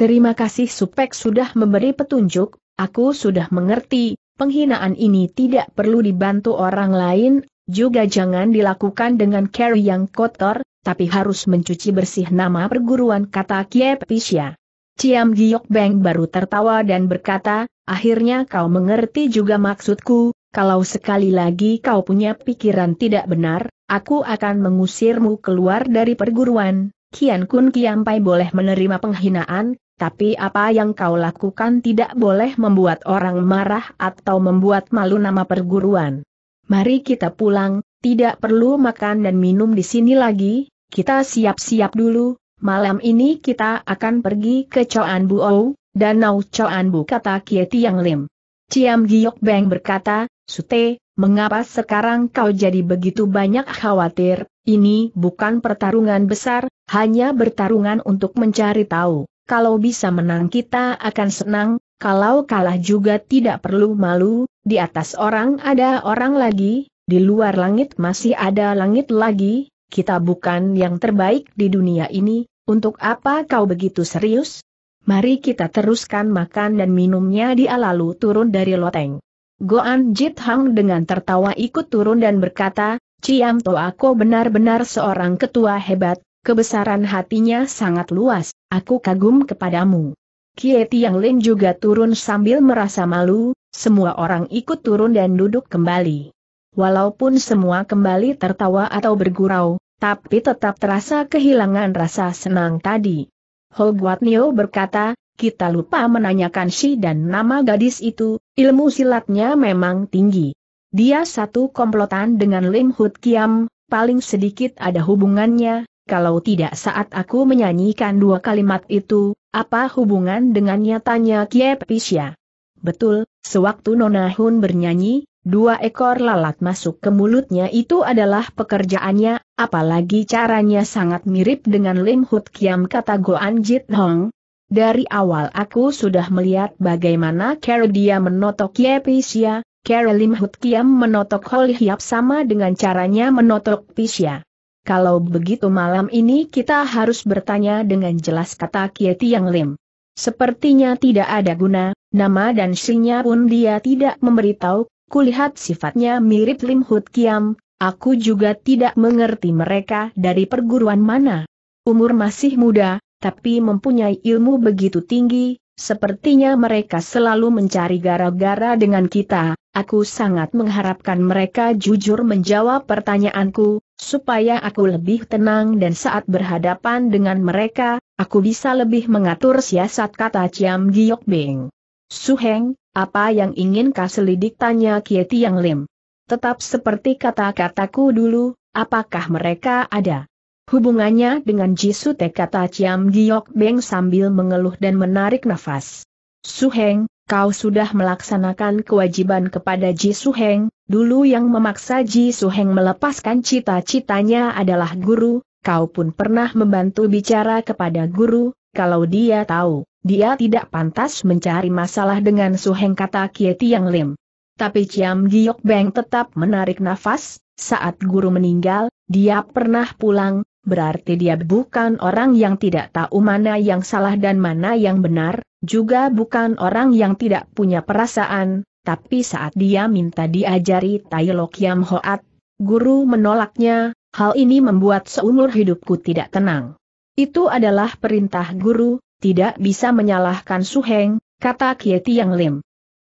Terima kasih Supek sudah memberi petunjuk, aku sudah mengerti, penghinaan ini tidak perlu dibantu orang lain, juga jangan dilakukan dengan carry yang kotor, tapi harus mencuci bersih nama perguruan kata Kiep Pisya. Ciam Giok Beng baru tertawa dan berkata, akhirnya kau mengerti juga maksudku, kalau sekali lagi kau punya pikiran tidak benar, aku akan mengusirmu keluar dari perguruan. Kian Kun Pai boleh menerima penghinaan, tapi apa yang kau lakukan tidak boleh membuat orang marah atau membuat malu nama perguruan. Mari kita pulang, tidak perlu makan dan minum di sini lagi, kita siap-siap dulu, malam ini kita akan pergi ke Bu Ou, Danau Coan Bu kata Kieti Yang Lim. Ciam Giok Beng berkata, Sute, mengapa sekarang kau jadi begitu banyak khawatir, ini bukan pertarungan besar, hanya bertarungan untuk mencari tahu, kalau bisa menang kita akan senang, kalau kalah juga tidak perlu malu, di atas orang ada orang lagi, di luar langit masih ada langit lagi, kita bukan yang terbaik di dunia ini, untuk apa kau begitu serius? Mari kita teruskan makan dan minumnya di lalu turun dari loteng. Goan Jit Hang dengan tertawa ikut turun dan berkata, Ciam To aku benar-benar seorang ketua hebat, kebesaran hatinya sangat luas, aku kagum kepadamu. Kie Tiang Lin juga turun sambil merasa malu, semua orang ikut turun dan duduk kembali. Walaupun semua kembali tertawa atau bergurau, tapi tetap terasa kehilangan rasa senang tadi. Ho Guat berkata, kita lupa menanyakan si dan nama gadis itu, ilmu silatnya memang tinggi. Dia satu komplotan dengan Lim Hut Kiam, paling sedikit ada hubungannya, kalau tidak saat aku menyanyikan dua kalimat itu, apa hubungan dengannya tanya Pisya? Betul, sewaktu Nona Hun bernyanyi, dua ekor lalat masuk ke mulutnya itu adalah pekerjaannya, apalagi caranya sangat mirip dengan Lim Hut Kiam kata Goan Jit Hong. Dari awal aku sudah melihat bagaimana Carol dia menotok Pisya, Carol Lim Hut Kiam menotok Hol Hiap sama dengan caranya menotok Pisya. Kalau begitu malam ini kita harus bertanya dengan jelas kata Kieti Yang Lim. Sepertinya tidak ada guna, nama dan sinya pun dia tidak memberitahu, kulihat sifatnya mirip Lim Hut Kiam, aku juga tidak mengerti mereka dari perguruan mana. Umur masih muda, tapi mempunyai ilmu begitu tinggi, sepertinya mereka selalu mencari gara-gara dengan kita, Aku sangat mengharapkan mereka jujur menjawab pertanyaanku, supaya aku lebih tenang dan saat berhadapan dengan mereka, aku bisa lebih mengatur siasat kata Ciam Giok Beng. Suheng, apa yang ingin kau selidik tanya Kie Tiang Lim. Tetap seperti kata-kataku dulu, apakah mereka ada? Hubungannya dengan Jisute kata Ciam Giok Beng sambil mengeluh dan menarik nafas. Suheng, kau sudah melaksanakan kewajiban kepada Ji Su Heng. dulu yang memaksa Ji Su Heng melepaskan cita-citanya adalah guru, kau pun pernah membantu bicara kepada guru, kalau dia tahu, dia tidak pantas mencari masalah dengan Su Heng. kata Kie Tiang Lim. Tapi Ciam Giok Beng tetap menarik nafas, saat guru meninggal, dia pernah pulang, berarti dia bukan orang yang tidak tahu mana yang salah dan mana yang benar, juga bukan orang yang tidak punya perasaan, tapi saat dia minta diajari Tai Lok Yam Hoat, guru menolaknya, hal ini membuat seumur hidupku tidak tenang. Itu adalah perintah guru, tidak bisa menyalahkan Suheng, kata Kieti Yang Lim.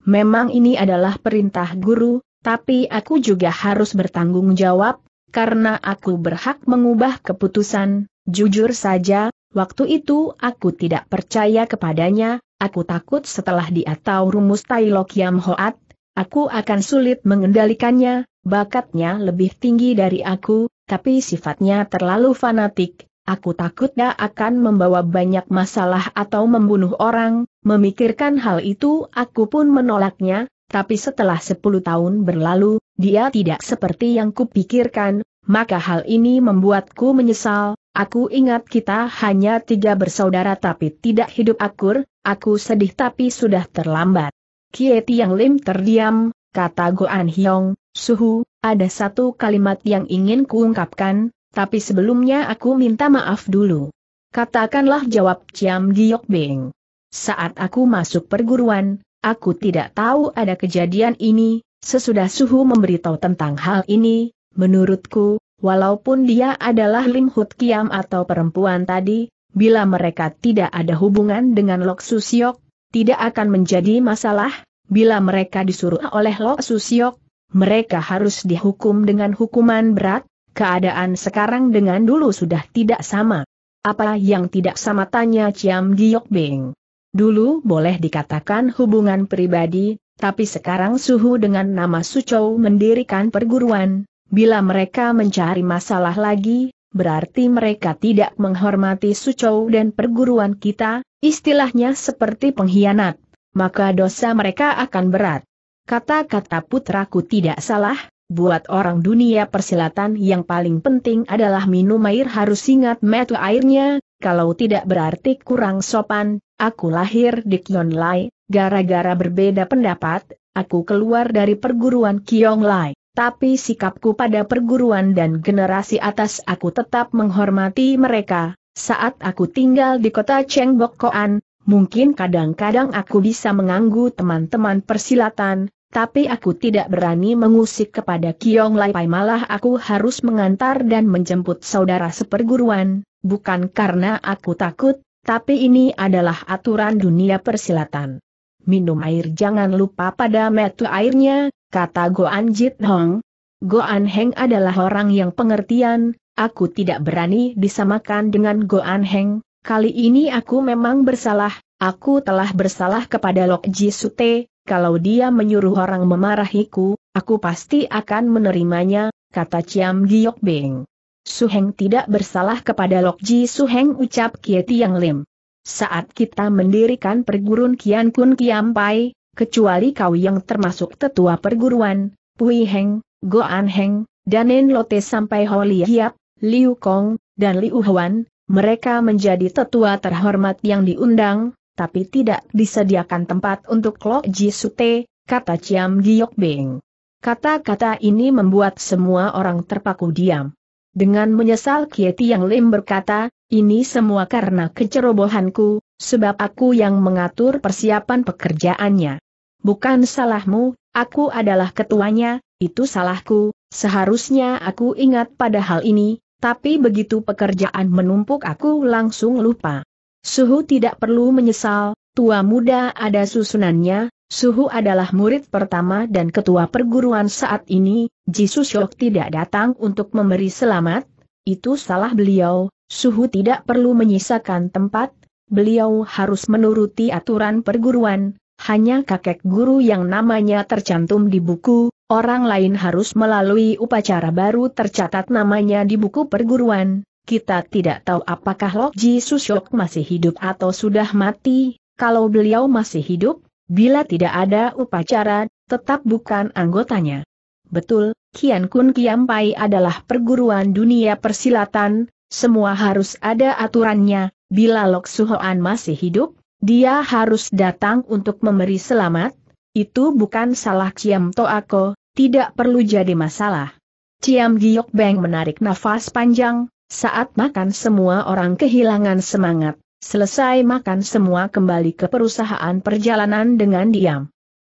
Memang ini adalah perintah guru, tapi aku juga harus bertanggung jawab, karena aku berhak mengubah keputusan, jujur saja, Waktu itu aku tidak percaya kepadanya, Aku takut setelah dia tahu rumus Tai Lok Yam Hoat, aku akan sulit mengendalikannya, bakatnya lebih tinggi dari aku, tapi sifatnya terlalu fanatik, Aku takut takutnya akan membawa banyak masalah atau membunuh orang, memikirkan hal itu aku pun menolaknya, tapi setelah 10 tahun berlalu, dia tidak seperti yang kupikirkan, maka hal ini membuatku menyesal, Aku ingat kita hanya tiga bersaudara tapi tidak hidup akur, aku sedih tapi sudah terlambat. Kie yang Lim terdiam, kata Goan Hyong, Suhu, ada satu kalimat yang ingin kuungkapkan, tapi sebelumnya aku minta maaf dulu. Katakanlah jawab Ciam Giok Beng. Saat aku masuk perguruan, aku tidak tahu ada kejadian ini, sesudah Suhu memberitahu tentang hal ini, menurutku, Walaupun dia adalah Lim Hut Kiam atau perempuan tadi, bila mereka tidak ada hubungan dengan Lok Susiok, tidak akan menjadi masalah, bila mereka disuruh oleh Lok Susiok, mereka harus dihukum dengan hukuman berat, keadaan sekarang dengan dulu sudah tidak sama. Apa yang tidak sama tanya Ciam Giok Bing. Dulu boleh dikatakan hubungan pribadi, tapi sekarang Suhu dengan nama Sucou mendirikan perguruan, Bila mereka mencari masalah lagi, berarti mereka tidak menghormati Sucou dan perguruan kita, istilahnya seperti pengkhianat, maka dosa mereka akan berat. Kata-kata putraku tidak salah, buat orang dunia persilatan yang paling penting adalah minum air harus ingat metu airnya, kalau tidak berarti kurang sopan, aku lahir di Kionlai, gara-gara berbeda pendapat, aku keluar dari perguruan Lai tapi sikapku pada perguruan dan generasi atas aku tetap menghormati mereka. Saat aku tinggal di kota Chengbokkoan, mungkin kadang-kadang aku bisa mengganggu teman-teman persilatan, tapi aku tidak berani mengusik kepada Kiong Lai malah aku harus mengantar dan menjemput saudara seperguruan, bukan karena aku takut, tapi ini adalah aturan dunia persilatan. Minum air jangan lupa pada metu airnya, kata Goan Jit Hong. Goan Heng adalah orang yang pengertian, aku tidak berani disamakan dengan Goan Heng, kali ini aku memang bersalah, aku telah bersalah kepada Lok Ji Sute, kalau dia menyuruh orang memarahiku, aku pasti akan menerimanya, kata Ciam Giok Beng. su heng tidak bersalah kepada Lok Ji su heng ucap Kieti yang Lim. Saat kita mendirikan perguruan Kian Kun Kiam Pai, kecuali kau yang termasuk tetua perguruan, Pui Heng, Goan Heng, Nen Lote sampai Holi Hiap, Liu Kong, dan Liu Huan, mereka menjadi tetua terhormat yang diundang, tapi tidak disediakan tempat untuk Lo Ji Sute, kata Ciam Giok Beng. Kata-kata ini membuat semua orang terpaku diam. Dengan menyesal Kieti yang Lim berkata, ini semua karena kecerobohanku, sebab aku yang mengatur persiapan pekerjaannya. Bukan salahmu, aku adalah ketuanya, itu salahku, seharusnya aku ingat pada hal ini, tapi begitu pekerjaan menumpuk aku langsung lupa. Suhu tidak perlu menyesal, tua muda ada susunannya, Suhu adalah murid pertama dan ketua perguruan saat ini, Jisoo Shok tidak datang untuk memberi selamat, itu salah beliau, Suhu tidak perlu menyisakan tempat, beliau harus menuruti aturan perguruan, hanya kakek guru yang namanya tercantum di buku, orang lain harus melalui upacara baru tercatat namanya di buku perguruan. Kita tidak tahu apakah Lok Ji Susyok masih hidup atau sudah mati, kalau beliau masih hidup, bila tidak ada upacara, tetap bukan anggotanya. Betul, Kian Kun Pai adalah perguruan dunia persilatan, semua harus ada aturannya, bila Lok Suhoan masih hidup, dia harus datang untuk memberi selamat, itu bukan salah Ciam Toako, tidak perlu jadi masalah. Ciam Giok Beng menarik nafas panjang, saat makan semua orang kehilangan semangat, selesai makan semua kembali ke perusahaan perjalanan dengan diam.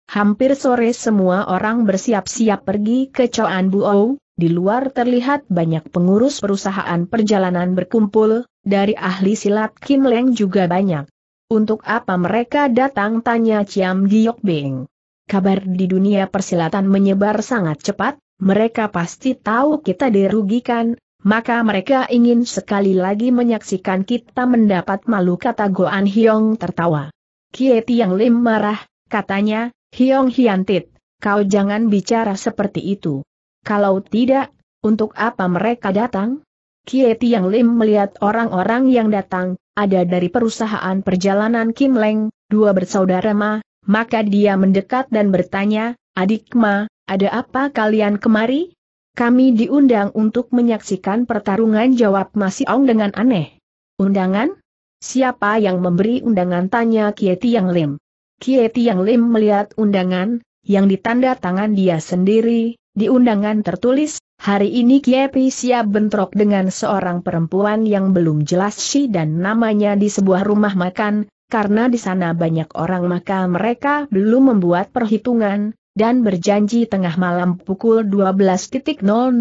Hampir sore semua orang bersiap-siap pergi ke Coan Buou, di luar terlihat banyak pengurus perusahaan perjalanan berkumpul, dari ahli silat Kim Leng juga banyak. Untuk apa mereka datang tanya Ciam Giok Beng. Kabar di dunia persilatan menyebar sangat cepat, mereka pasti tahu kita dirugikan, maka mereka ingin sekali lagi menyaksikan kita mendapat malu kata Goan Hyong tertawa. Kie Tiang Lim marah, katanya, Hyong Hiantit, kau jangan bicara seperti itu. Kalau tidak, untuk apa mereka datang? Kie Tiang Lim melihat orang-orang yang datang, ada dari perusahaan perjalanan Kim Leng, dua bersaudara Ma, maka dia mendekat dan bertanya, adik Ma, ada apa kalian kemari? Kami diundang untuk menyaksikan pertarungan jawab Masih Siong dengan aneh. Undangan? Siapa yang memberi undangan tanya Kieti Yang Lim. Kieti Yang Lim melihat undangan, yang ditanda tangan dia sendiri, di undangan tertulis, Hari ini Kiepi siap bentrok dengan seorang perempuan yang belum jelas si dan namanya di sebuah rumah makan, karena di sana banyak orang maka mereka belum membuat perhitungan, dan berjanji tengah malam pukul 12.00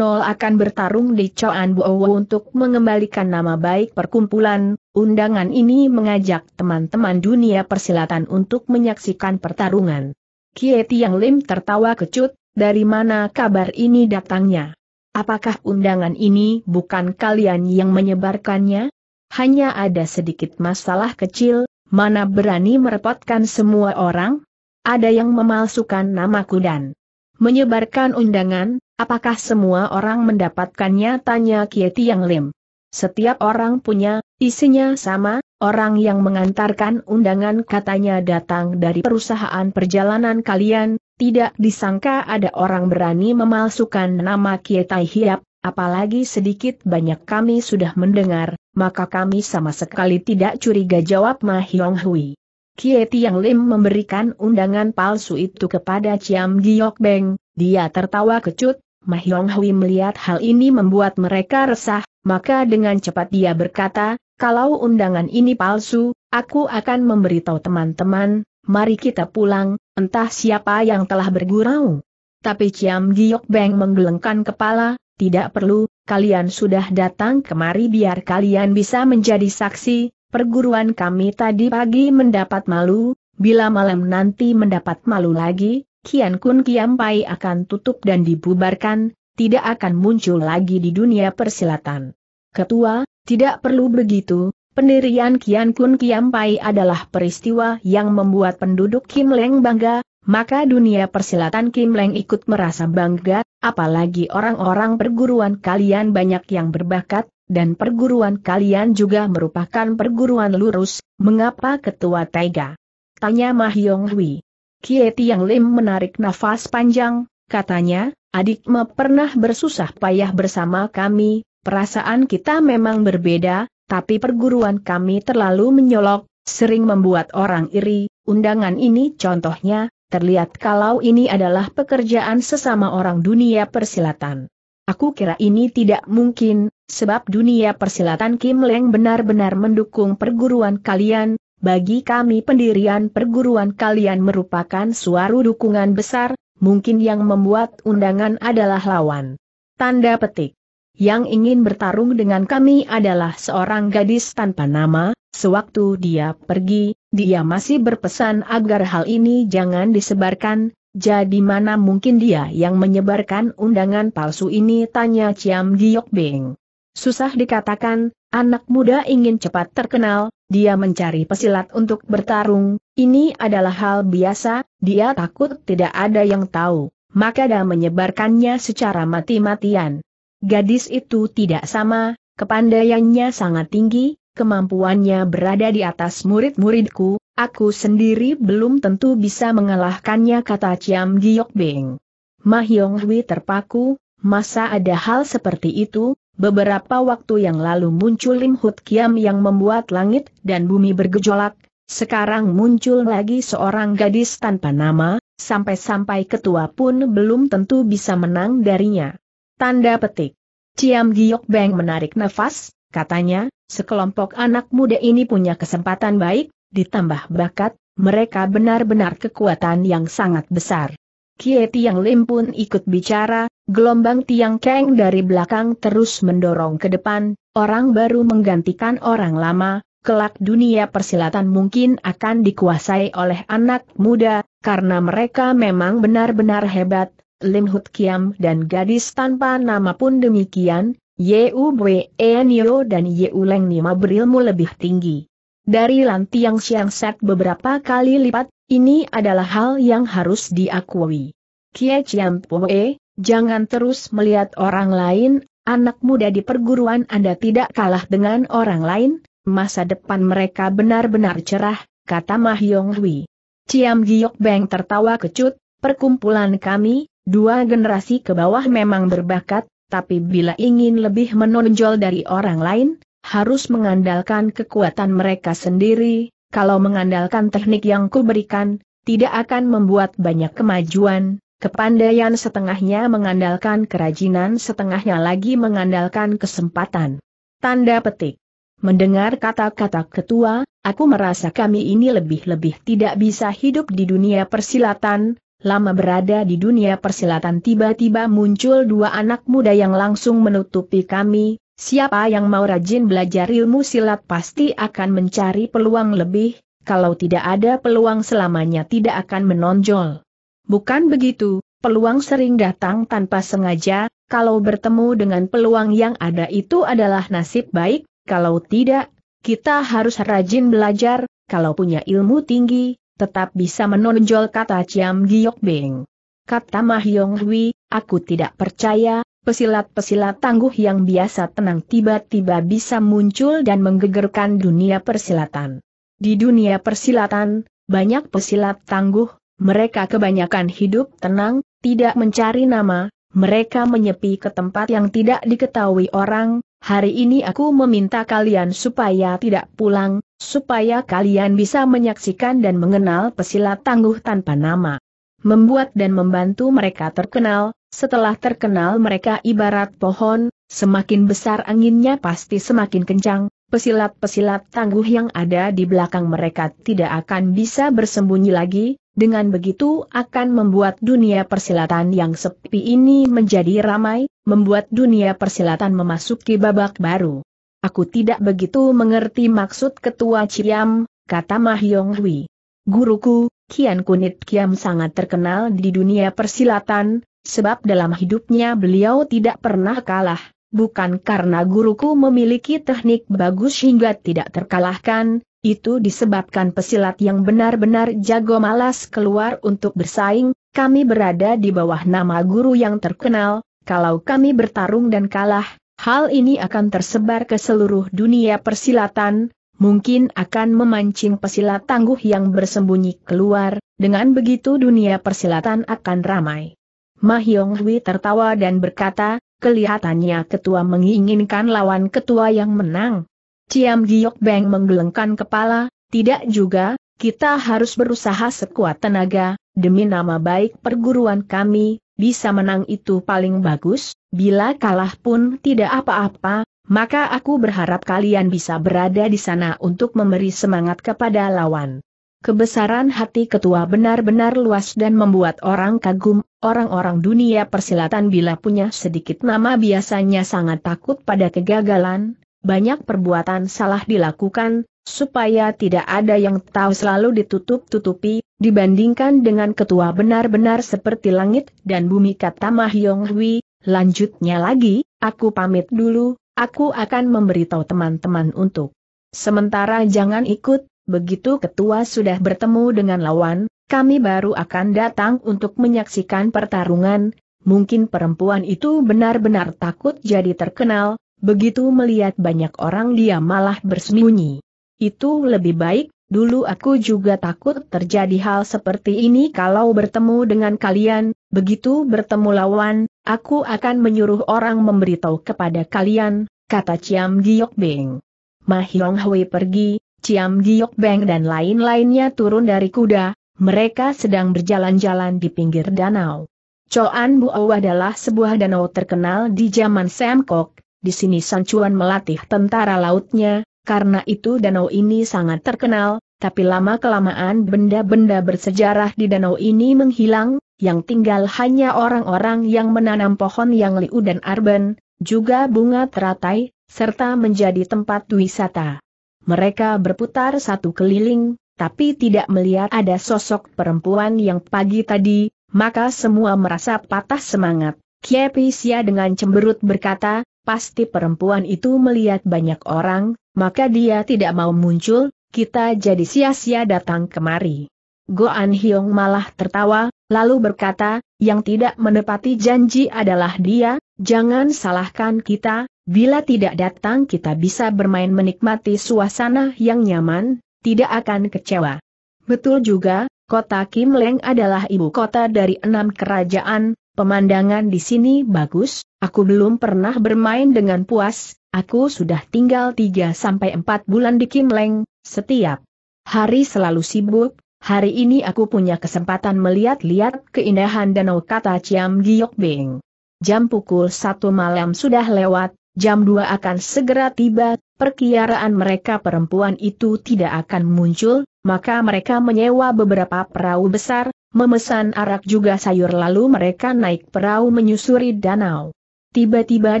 akan bertarung di Choan Buo untuk mengembalikan nama baik perkumpulan. Undangan ini mengajak teman-teman dunia persilatan untuk menyaksikan pertarungan. Kieti Yang Lim tertawa kecut, dari mana kabar ini datangnya? apakah undangan ini bukan kalian yang menyebarkannya? Hanya ada sedikit masalah kecil, mana berani merepotkan semua orang? Ada yang memalsukan namaku dan menyebarkan undangan, apakah semua orang mendapatkannya? Tanya Kieti Yang lem. Setiap orang punya, isinya sama, orang yang mengantarkan undangan katanya datang dari perusahaan perjalanan kalian, tidak disangka ada orang berani memalsukan nama Kietai Hiap, apalagi sedikit banyak kami sudah mendengar, maka kami sama sekali tidak curiga jawab Ma Hyong Hui. Kie Tiang Lim memberikan undangan palsu itu kepada Ciam Giok Beng, dia tertawa kecut, Ma Hyong Hui melihat hal ini membuat mereka resah, maka dengan cepat dia berkata, kalau undangan ini palsu, aku akan memberitahu teman-teman, mari kita pulang, Entah siapa yang telah bergurau. Tapi Ciam Giok Beng menggelengkan kepala, tidak perlu, kalian sudah datang kemari biar kalian bisa menjadi saksi, perguruan kami tadi pagi mendapat malu, bila malam nanti mendapat malu lagi, Kian Kun Kiam Pai akan tutup dan dibubarkan, tidak akan muncul lagi di dunia persilatan. Ketua, tidak perlu begitu, Pendirian Kian Kun Kiam Pai adalah peristiwa yang membuat penduduk Kim Leng bangga, maka dunia persilatan Kim Leng ikut merasa bangga, apalagi orang-orang perguruan kalian banyak yang berbakat, dan perguruan kalian juga merupakan perguruan lurus, mengapa ketua Taiga? Tanya Mahyong Hui. Kie Tiang Lim menarik nafas panjang, katanya, adikmu pernah bersusah payah bersama kami, perasaan kita memang berbeda, tapi perguruan kami terlalu menyolok, sering membuat orang iri, undangan ini contohnya, terlihat kalau ini adalah pekerjaan sesama orang dunia persilatan. Aku kira ini tidak mungkin, sebab dunia persilatan Kim Leng benar-benar mendukung perguruan kalian, bagi kami pendirian perguruan kalian merupakan suara dukungan besar, mungkin yang membuat undangan adalah lawan. Tanda petik yang ingin bertarung dengan kami adalah seorang gadis tanpa nama, sewaktu dia pergi, dia masih berpesan agar hal ini jangan disebarkan, jadi mana mungkin dia yang menyebarkan undangan palsu ini tanya Ciam Giok Beng. Susah dikatakan, anak muda ingin cepat terkenal, dia mencari pesilat untuk bertarung, ini adalah hal biasa, dia takut tidak ada yang tahu, maka dia menyebarkannya secara mati-matian. Gadis itu tidak sama, kepandaiannya sangat tinggi, kemampuannya berada di atas murid-muridku, aku sendiri belum tentu bisa mengalahkannya kata Ciam Giok Beng. Ma Hui terpaku, masa ada hal seperti itu, beberapa waktu yang lalu muncul Lim Hut Kiam yang membuat langit dan bumi bergejolak, sekarang muncul lagi seorang gadis tanpa nama, sampai-sampai ketua pun belum tentu bisa menang darinya. Tanda petik. Ciam Giok Beng menarik nafas, katanya, sekelompok anak muda ini punya kesempatan baik, ditambah bakat, mereka benar-benar kekuatan yang sangat besar. Kie Tiang Lim pun ikut bicara, gelombang Tiang Keng dari belakang terus mendorong ke depan, orang baru menggantikan orang lama, kelak dunia persilatan mungkin akan dikuasai oleh anak muda, karena mereka memang benar-benar hebat, Lim Hut Kiam dan gadis tanpa nama pun demikian, Yeu Bwe Nio dan Yeu Leng Nima berilmu lebih tinggi. Dari Lantiang Siang Set beberapa kali lipat, ini adalah hal yang harus diakui. Kie Chiam Poe, jangan terus melihat orang lain, anak muda di perguruan Anda tidak kalah dengan orang lain, masa depan mereka benar-benar cerah, kata Mahyong Hui. Kiam Giok Beng tertawa kecut, perkumpulan kami, Dua generasi ke bawah memang berbakat, tapi bila ingin lebih menonjol dari orang lain, harus mengandalkan kekuatan mereka sendiri, kalau mengandalkan teknik yang kuberikan, tidak akan membuat banyak kemajuan, kepandaian setengahnya mengandalkan kerajinan setengahnya lagi mengandalkan kesempatan. Tanda petik. Mendengar kata-kata ketua, aku merasa kami ini lebih-lebih tidak bisa hidup di dunia persilatan, lama berada di dunia persilatan tiba-tiba muncul dua anak muda yang langsung menutupi kami, siapa yang mau rajin belajar ilmu silat pasti akan mencari peluang lebih, kalau tidak ada peluang selamanya tidak akan menonjol. Bukan begitu, peluang sering datang tanpa sengaja, kalau bertemu dengan peluang yang ada itu adalah nasib baik, kalau tidak, kita harus rajin belajar, kalau punya ilmu tinggi, tetap bisa menonjol kata Ciam Giok Beng. Kata Mahyong Hui, aku tidak percaya, pesilat-pesilat tangguh yang biasa tenang tiba-tiba bisa muncul dan menggegerkan dunia persilatan. Di dunia persilatan, banyak pesilat tangguh, mereka kebanyakan hidup tenang, tidak mencari nama, mereka menyepi ke tempat yang tidak diketahui orang, hari ini aku meminta kalian supaya tidak pulang, supaya kalian bisa menyaksikan dan mengenal pesilat tangguh tanpa nama. Membuat dan membantu mereka terkenal, setelah terkenal mereka ibarat pohon, semakin besar anginnya pasti semakin kencang, pesilat-pesilat tangguh yang ada di belakang mereka tidak akan bisa bersembunyi lagi, dengan begitu akan membuat dunia persilatan yang sepi ini menjadi ramai, membuat dunia persilatan memasuki babak baru. Aku tidak begitu mengerti maksud ketua Ciam, kata Mahyong Hui. Guruku, Kian Kunit Kiam sangat terkenal di dunia persilatan, sebab dalam hidupnya beliau tidak pernah kalah, bukan karena guruku memiliki teknik bagus hingga tidak terkalahkan, itu disebabkan pesilat yang benar-benar jago malas keluar untuk bersaing, kami berada di bawah nama guru yang terkenal, kalau kami bertarung dan kalah, Hal ini akan tersebar ke seluruh dunia persilatan, mungkin akan memancing pesilat tangguh yang bersembunyi keluar, dengan begitu dunia persilatan akan ramai. Mahyong Hui tertawa dan berkata, kelihatannya ketua menginginkan lawan ketua yang menang. Ciam Giok Beng menggelengkan kepala, tidak juga, kita harus berusaha sekuat tenaga, demi nama baik perguruan kami, bisa menang itu paling bagus, bila kalah pun tidak apa-apa, maka aku berharap kalian bisa berada di sana untuk memberi semangat kepada lawan. Kebesaran hati ketua benar-benar luas dan membuat orang kagum, orang-orang dunia persilatan bila punya sedikit nama biasanya sangat takut pada kegagalan, banyak perbuatan salah dilakukan, supaya tidak ada yang tahu selalu ditutup-tutupi, dibandingkan dengan ketua benar-benar seperti langit dan bumi kata Mahyong Hui, lanjutnya lagi, aku pamit dulu, aku akan memberitahu teman-teman untuk. Sementara jangan ikut, begitu ketua sudah bertemu dengan lawan, kami baru akan datang untuk menyaksikan pertarungan, mungkin perempuan itu benar-benar takut jadi terkenal, begitu melihat banyak orang dia malah bersembunyi. Itu lebih baik, dulu aku juga takut terjadi hal seperti ini kalau bertemu dengan kalian, begitu bertemu lawan, aku akan menyuruh orang memberitahu kepada kalian, kata Ciam Giok Beng. Mahyong Hui pergi, Ciam Giok Beng dan lain-lainnya turun dari kuda, mereka sedang berjalan-jalan di pinggir danau. Bu Buau adalah sebuah danau terkenal di zaman Samkok, di sini Sancuan melatih tentara lautnya, karena itu danau ini sangat terkenal, tapi lama-kelamaan benda-benda bersejarah di danau ini menghilang, yang tinggal hanya orang-orang yang menanam pohon yang liu dan arben, juga bunga teratai, serta menjadi tempat wisata. Mereka berputar satu keliling, tapi tidak melihat ada sosok perempuan yang pagi tadi, maka semua merasa patah semangat. Kiepi Sia dengan cemberut berkata, Pasti perempuan itu melihat banyak orang, maka dia tidak mau muncul, kita jadi sia-sia datang kemari. Goan Hyong malah tertawa, lalu berkata, yang tidak menepati janji adalah dia, jangan salahkan kita, bila tidak datang kita bisa bermain menikmati suasana yang nyaman, tidak akan kecewa. Betul juga, kota Kim Leng adalah ibu kota dari enam kerajaan, Pemandangan di sini bagus, aku belum pernah bermain dengan puas, aku sudah tinggal 3-4 bulan di Kim Leng. setiap hari selalu sibuk, hari ini aku punya kesempatan melihat-lihat keindahan danau kata Ciam Giyok Beng. Jam pukul 1 malam sudah lewat, jam 2 akan segera tiba, perkiaraan mereka perempuan itu tidak akan muncul, maka mereka menyewa beberapa perahu besar, memesan arak juga sayur lalu mereka naik perahu menyusuri danau. Tiba-tiba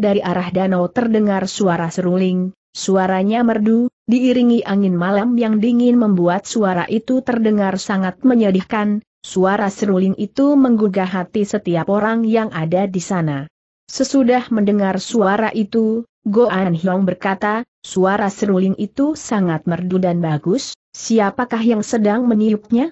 dari arah danau terdengar suara seruling, suaranya merdu, diiringi angin malam yang dingin membuat suara itu terdengar sangat menyedihkan, suara seruling itu menggugah hati setiap orang yang ada di sana. Sesudah mendengar suara itu, Go An Hyong berkata, suara seruling itu sangat merdu dan bagus, siapakah yang sedang meniupnya?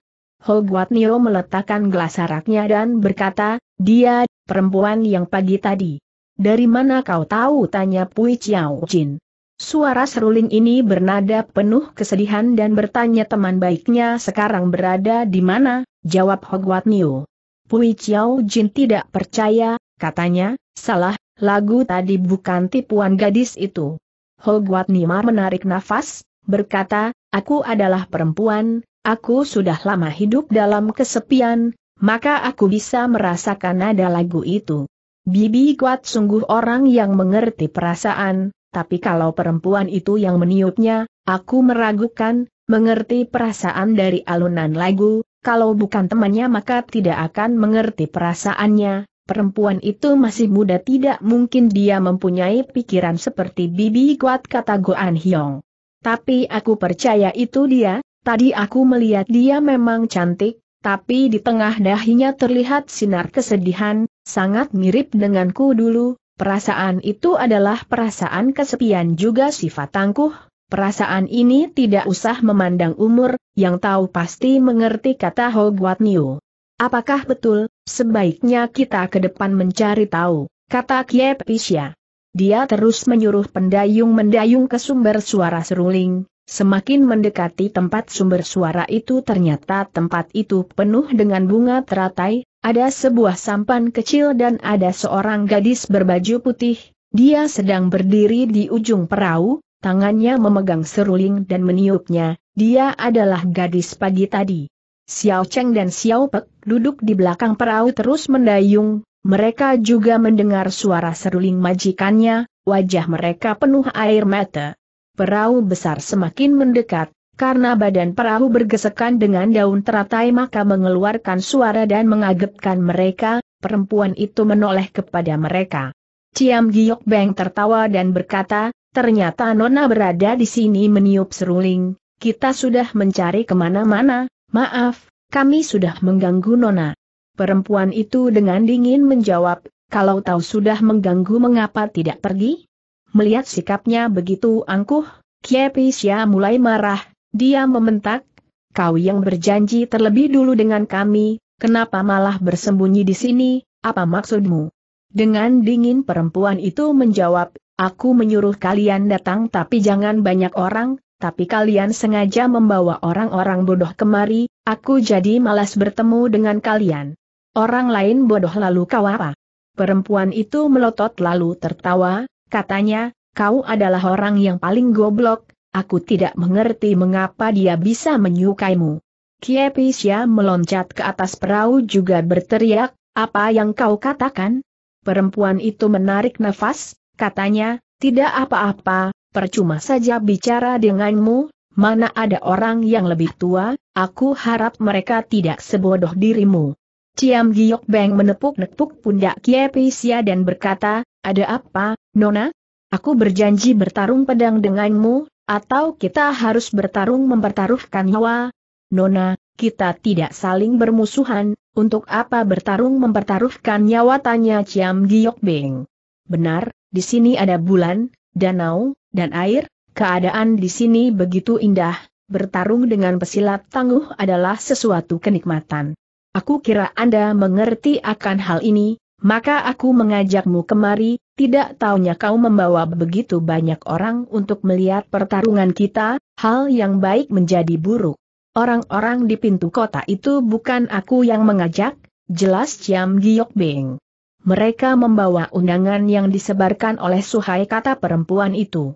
Hogwat Nio meletakkan gelas araknya dan berkata, dia, perempuan yang pagi tadi. Dari mana kau tahu tanya Pui Chiao Jin. Suara seruling ini bernada penuh kesedihan dan bertanya teman baiknya sekarang berada di mana, jawab Hogwat Nio. Pui Chiao Jin tidak percaya, katanya, salah, lagu tadi bukan tipuan gadis itu. Hogwat Nima menarik nafas, berkata, aku adalah perempuan, aku sudah lama hidup dalam kesepian, maka aku bisa merasakan nada lagu itu. Bibi Kuat sungguh orang yang mengerti perasaan, tapi kalau perempuan itu yang meniupnya, aku meragukan, mengerti perasaan dari alunan lagu, kalau bukan temannya maka tidak akan mengerti perasaannya, perempuan itu masih muda tidak mungkin dia mempunyai pikiran seperti Bibi Kuat kata Goan Hyong. Tapi aku percaya itu dia, Tadi aku melihat dia memang cantik, tapi di tengah dahinya terlihat sinar kesedihan, sangat mirip denganku dulu, perasaan itu adalah perasaan kesepian juga sifat tangguh, perasaan ini tidak usah memandang umur, yang tahu pasti mengerti kata Hogwarts New. Apakah betul, sebaiknya kita ke depan mencari tahu, kata Kiepisya. Dia terus menyuruh pendayung mendayung ke sumber suara seruling, Semakin mendekati tempat sumber suara itu ternyata tempat itu penuh dengan bunga teratai, ada sebuah sampan kecil dan ada seorang gadis berbaju putih, dia sedang berdiri di ujung perahu, tangannya memegang seruling dan meniupnya, dia adalah gadis pagi tadi. Xiao Cheng dan Xiao Pek duduk di belakang perahu terus mendayung, mereka juga mendengar suara seruling majikannya, wajah mereka penuh air mata. Perahu besar semakin mendekat, karena badan perahu bergesekan dengan daun teratai maka mengeluarkan suara dan mengagetkan mereka, perempuan itu menoleh kepada mereka. Ciam Giok Beng tertawa dan berkata, ternyata Nona berada di sini meniup seruling, kita sudah mencari kemana-mana, maaf, kami sudah mengganggu Nona. Perempuan itu dengan dingin menjawab, kalau tahu sudah mengganggu mengapa tidak pergi? Melihat sikapnya begitu angkuh, Kiepisya mulai marah, dia mementak. kau yang berjanji terlebih dulu dengan kami, kenapa malah bersembunyi di sini, apa maksudmu? Dengan dingin perempuan itu menjawab, aku menyuruh kalian datang tapi jangan banyak orang, tapi kalian sengaja membawa orang-orang bodoh kemari, aku jadi malas bertemu dengan kalian. Orang lain bodoh lalu kau apa? Perempuan itu melotot lalu tertawa, katanya, kau adalah orang yang paling goblok, aku tidak mengerti mengapa dia bisa menyukaimu. Kiepisya meloncat ke atas perahu juga berteriak, apa yang kau katakan? Perempuan itu menarik nafas, katanya, tidak apa-apa, percuma saja bicara denganmu, mana ada orang yang lebih tua, aku harap mereka tidak sebodoh dirimu. Ciam Giok Beng menepuk-nepuk pundak Kiepisya dan berkata, ada apa, Nona, aku berjanji bertarung pedang denganmu, atau kita harus bertarung mempertaruhkan nyawa? Nona, kita tidak saling bermusuhan, untuk apa bertarung mempertaruhkan nyawa tanya Ciam Giok Beng. Benar, di sini ada bulan, danau, dan air, keadaan di sini begitu indah, bertarung dengan pesilat tangguh adalah sesuatu kenikmatan. Aku kira Anda mengerti akan hal ini, maka aku mengajakmu kemari, tidak taunya kau membawa begitu banyak orang untuk melihat pertarungan kita, hal yang baik menjadi buruk. Orang-orang di pintu kota itu bukan aku yang mengajak, jelas Ciam Giok Beng. Mereka membawa undangan yang disebarkan oleh Suhai kata perempuan itu.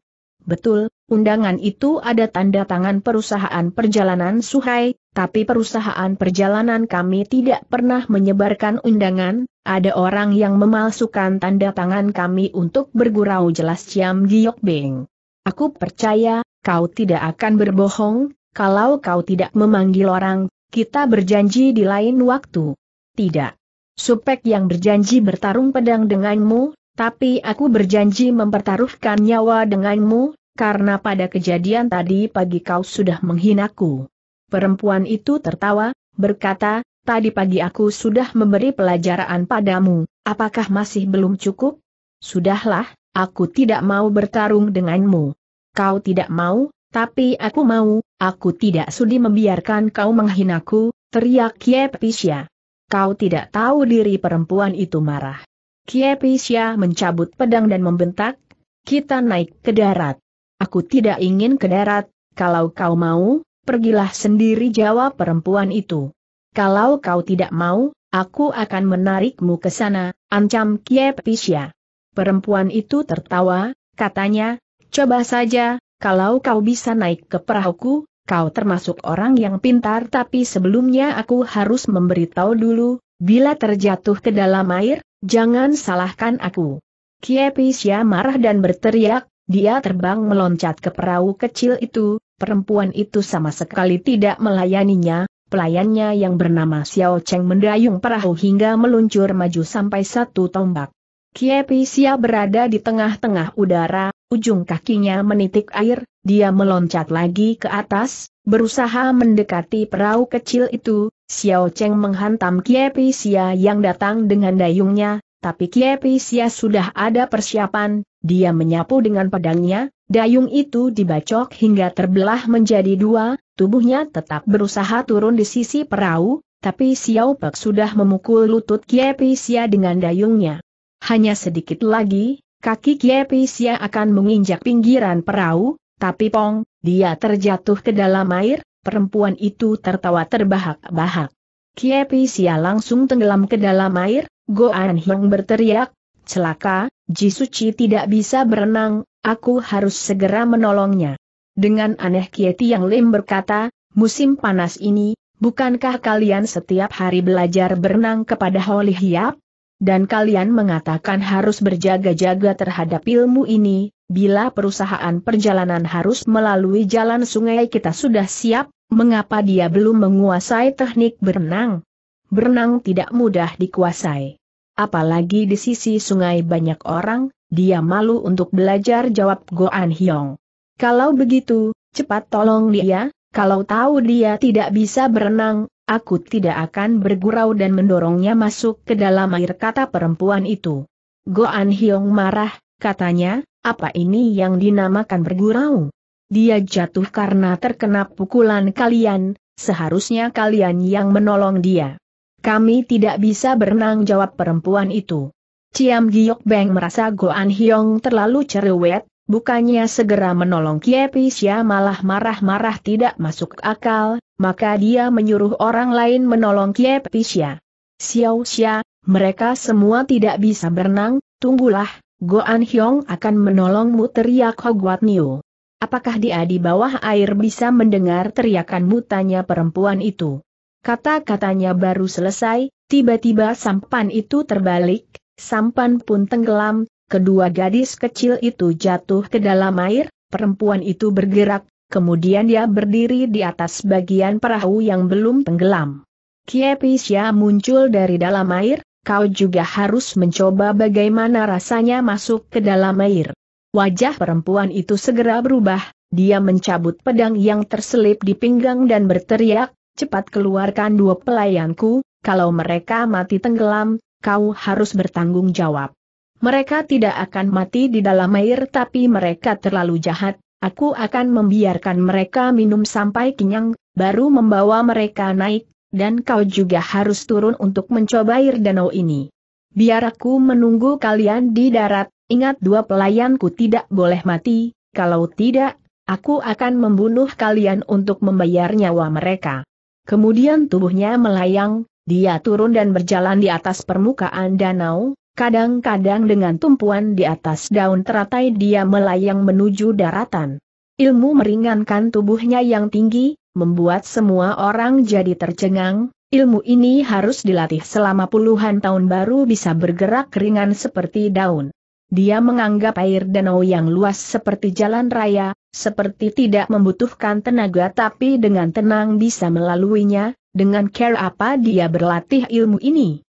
Betul, undangan itu ada tanda tangan perusahaan perjalanan Suhai, tapi perusahaan perjalanan kami tidak pernah menyebarkan undangan, ada orang yang memalsukan tanda tangan kami untuk bergurau jelas Ciam Giok Beng. Aku percaya, kau tidak akan berbohong, kalau kau tidak memanggil orang, kita berjanji di lain waktu. Tidak. Supek yang berjanji bertarung pedang denganmu, tapi aku berjanji mempertaruhkan nyawa denganmu, karena pada kejadian tadi pagi kau sudah menghinaku. Perempuan itu tertawa, berkata, tadi pagi aku sudah memberi pelajaran padamu, apakah masih belum cukup? Sudahlah, aku tidak mau bertarung denganmu. Kau tidak mau, tapi aku mau, aku tidak sudi membiarkan kau menghinaku, teriak Yepisya. Kau tidak tahu diri perempuan itu marah. Kiepisya mencabut pedang dan membentak, kita naik ke darat. Aku tidak ingin ke darat, kalau kau mau, pergilah sendiri jawab perempuan itu. Kalau kau tidak mau, aku akan menarikmu ke sana, ancam Kiepisya. Perempuan itu tertawa, katanya, coba saja, kalau kau bisa naik ke perahuku, kau termasuk orang yang pintar tapi sebelumnya aku harus memberitahu dulu, bila terjatuh ke dalam air, Jangan salahkan aku. Kiepisya marah dan berteriak, dia terbang meloncat ke perahu kecil itu, perempuan itu sama sekali tidak melayaninya, pelayannya yang bernama Xiao Cheng mendayung perahu hingga meluncur maju sampai satu tombak. Kiepisya berada di tengah-tengah udara, ujung kakinya menitik air, dia meloncat lagi ke atas, berusaha mendekati perahu kecil itu, Xiao Cheng menghantam Kiepi Xia yang datang dengan dayungnya, tapi Kiepi Xia sudah ada persiapan, dia menyapu dengan pedangnya, dayung itu dibacok hingga terbelah menjadi dua, tubuhnya tetap berusaha turun di sisi perahu, tapi Xiao Pek sudah memukul lutut Kiepi Xia dengan dayungnya. Hanya sedikit lagi, kaki Kiepi Xia akan menginjak pinggiran perahu, tapi Pong, dia terjatuh ke dalam air, perempuan itu tertawa terbahak-bahak. Kiepi Sia langsung tenggelam ke dalam air, Goan Hyang berteriak, celaka, Ji Suci tidak bisa berenang, aku harus segera menolongnya. Dengan aneh Kieti Yang Lim berkata, musim panas ini, bukankah kalian setiap hari belajar berenang kepada Holi Hiap? Dan kalian mengatakan harus berjaga-jaga terhadap ilmu ini, bila perusahaan perjalanan harus melalui jalan sungai kita sudah siap, mengapa dia belum menguasai teknik berenang? Berenang tidak mudah dikuasai. Apalagi di sisi sungai banyak orang, dia malu untuk belajar jawab Goan Hyong. Kalau begitu, cepat tolong dia, kalau tahu dia tidak bisa berenang, aku tidak akan bergurau dan mendorongnya masuk ke dalam air kata perempuan itu. Goan Hyong marah, katanya, apa ini yang dinamakan bergurau? Dia jatuh karena terkena pukulan kalian, seharusnya kalian yang menolong dia. Kami tidak bisa berenang jawab perempuan itu. Ciam Giok Beng merasa Goan Hyong terlalu cerewet, bukannya segera menolong Kiepi malah marah-marah tidak masuk akal, maka dia menyuruh orang lain menolong Kiepi Sia. Xiao Xia, mereka semua tidak bisa berenang, tunggulah, Goan Hyong akan menolongmu teriak Hogwat Niu. Apakah dia di bawah air bisa mendengar teriakanmu tanya perempuan itu. Kata-katanya baru selesai, tiba-tiba sampan itu terbalik, sampan pun tenggelam, kedua gadis kecil itu jatuh ke dalam air, perempuan itu bergerak, kemudian dia berdiri di atas bagian perahu yang belum tenggelam. Kiepisya muncul dari dalam air, kau juga harus mencoba bagaimana rasanya masuk ke dalam air. Wajah perempuan itu segera berubah, dia mencabut pedang yang terselip di pinggang dan berteriak, cepat keluarkan dua pelayanku, kalau mereka mati tenggelam, kau harus bertanggung jawab. Mereka tidak akan mati di dalam air tapi mereka terlalu jahat, aku akan membiarkan mereka minum sampai kenyang, baru membawa mereka naik, dan kau juga harus turun untuk mencoba air danau ini. Biar aku menunggu kalian di darat, ingat dua pelayanku tidak boleh mati, kalau tidak, aku akan membunuh kalian untuk membayar nyawa mereka. Kemudian tubuhnya melayang, dia turun dan berjalan di atas permukaan danau, kadang-kadang dengan tumpuan di atas daun teratai dia melayang menuju daratan. Ilmu meringankan tubuhnya yang tinggi, membuat semua orang jadi tercengang, ilmu ini harus dilatih selama puluhan tahun baru bisa bergerak ringan seperti daun. Dia menganggap air danau yang luas seperti jalan raya, seperti tidak membutuhkan tenaga tapi dengan tenang bisa melaluinya, dengan care apa dia berlatih ilmu ini.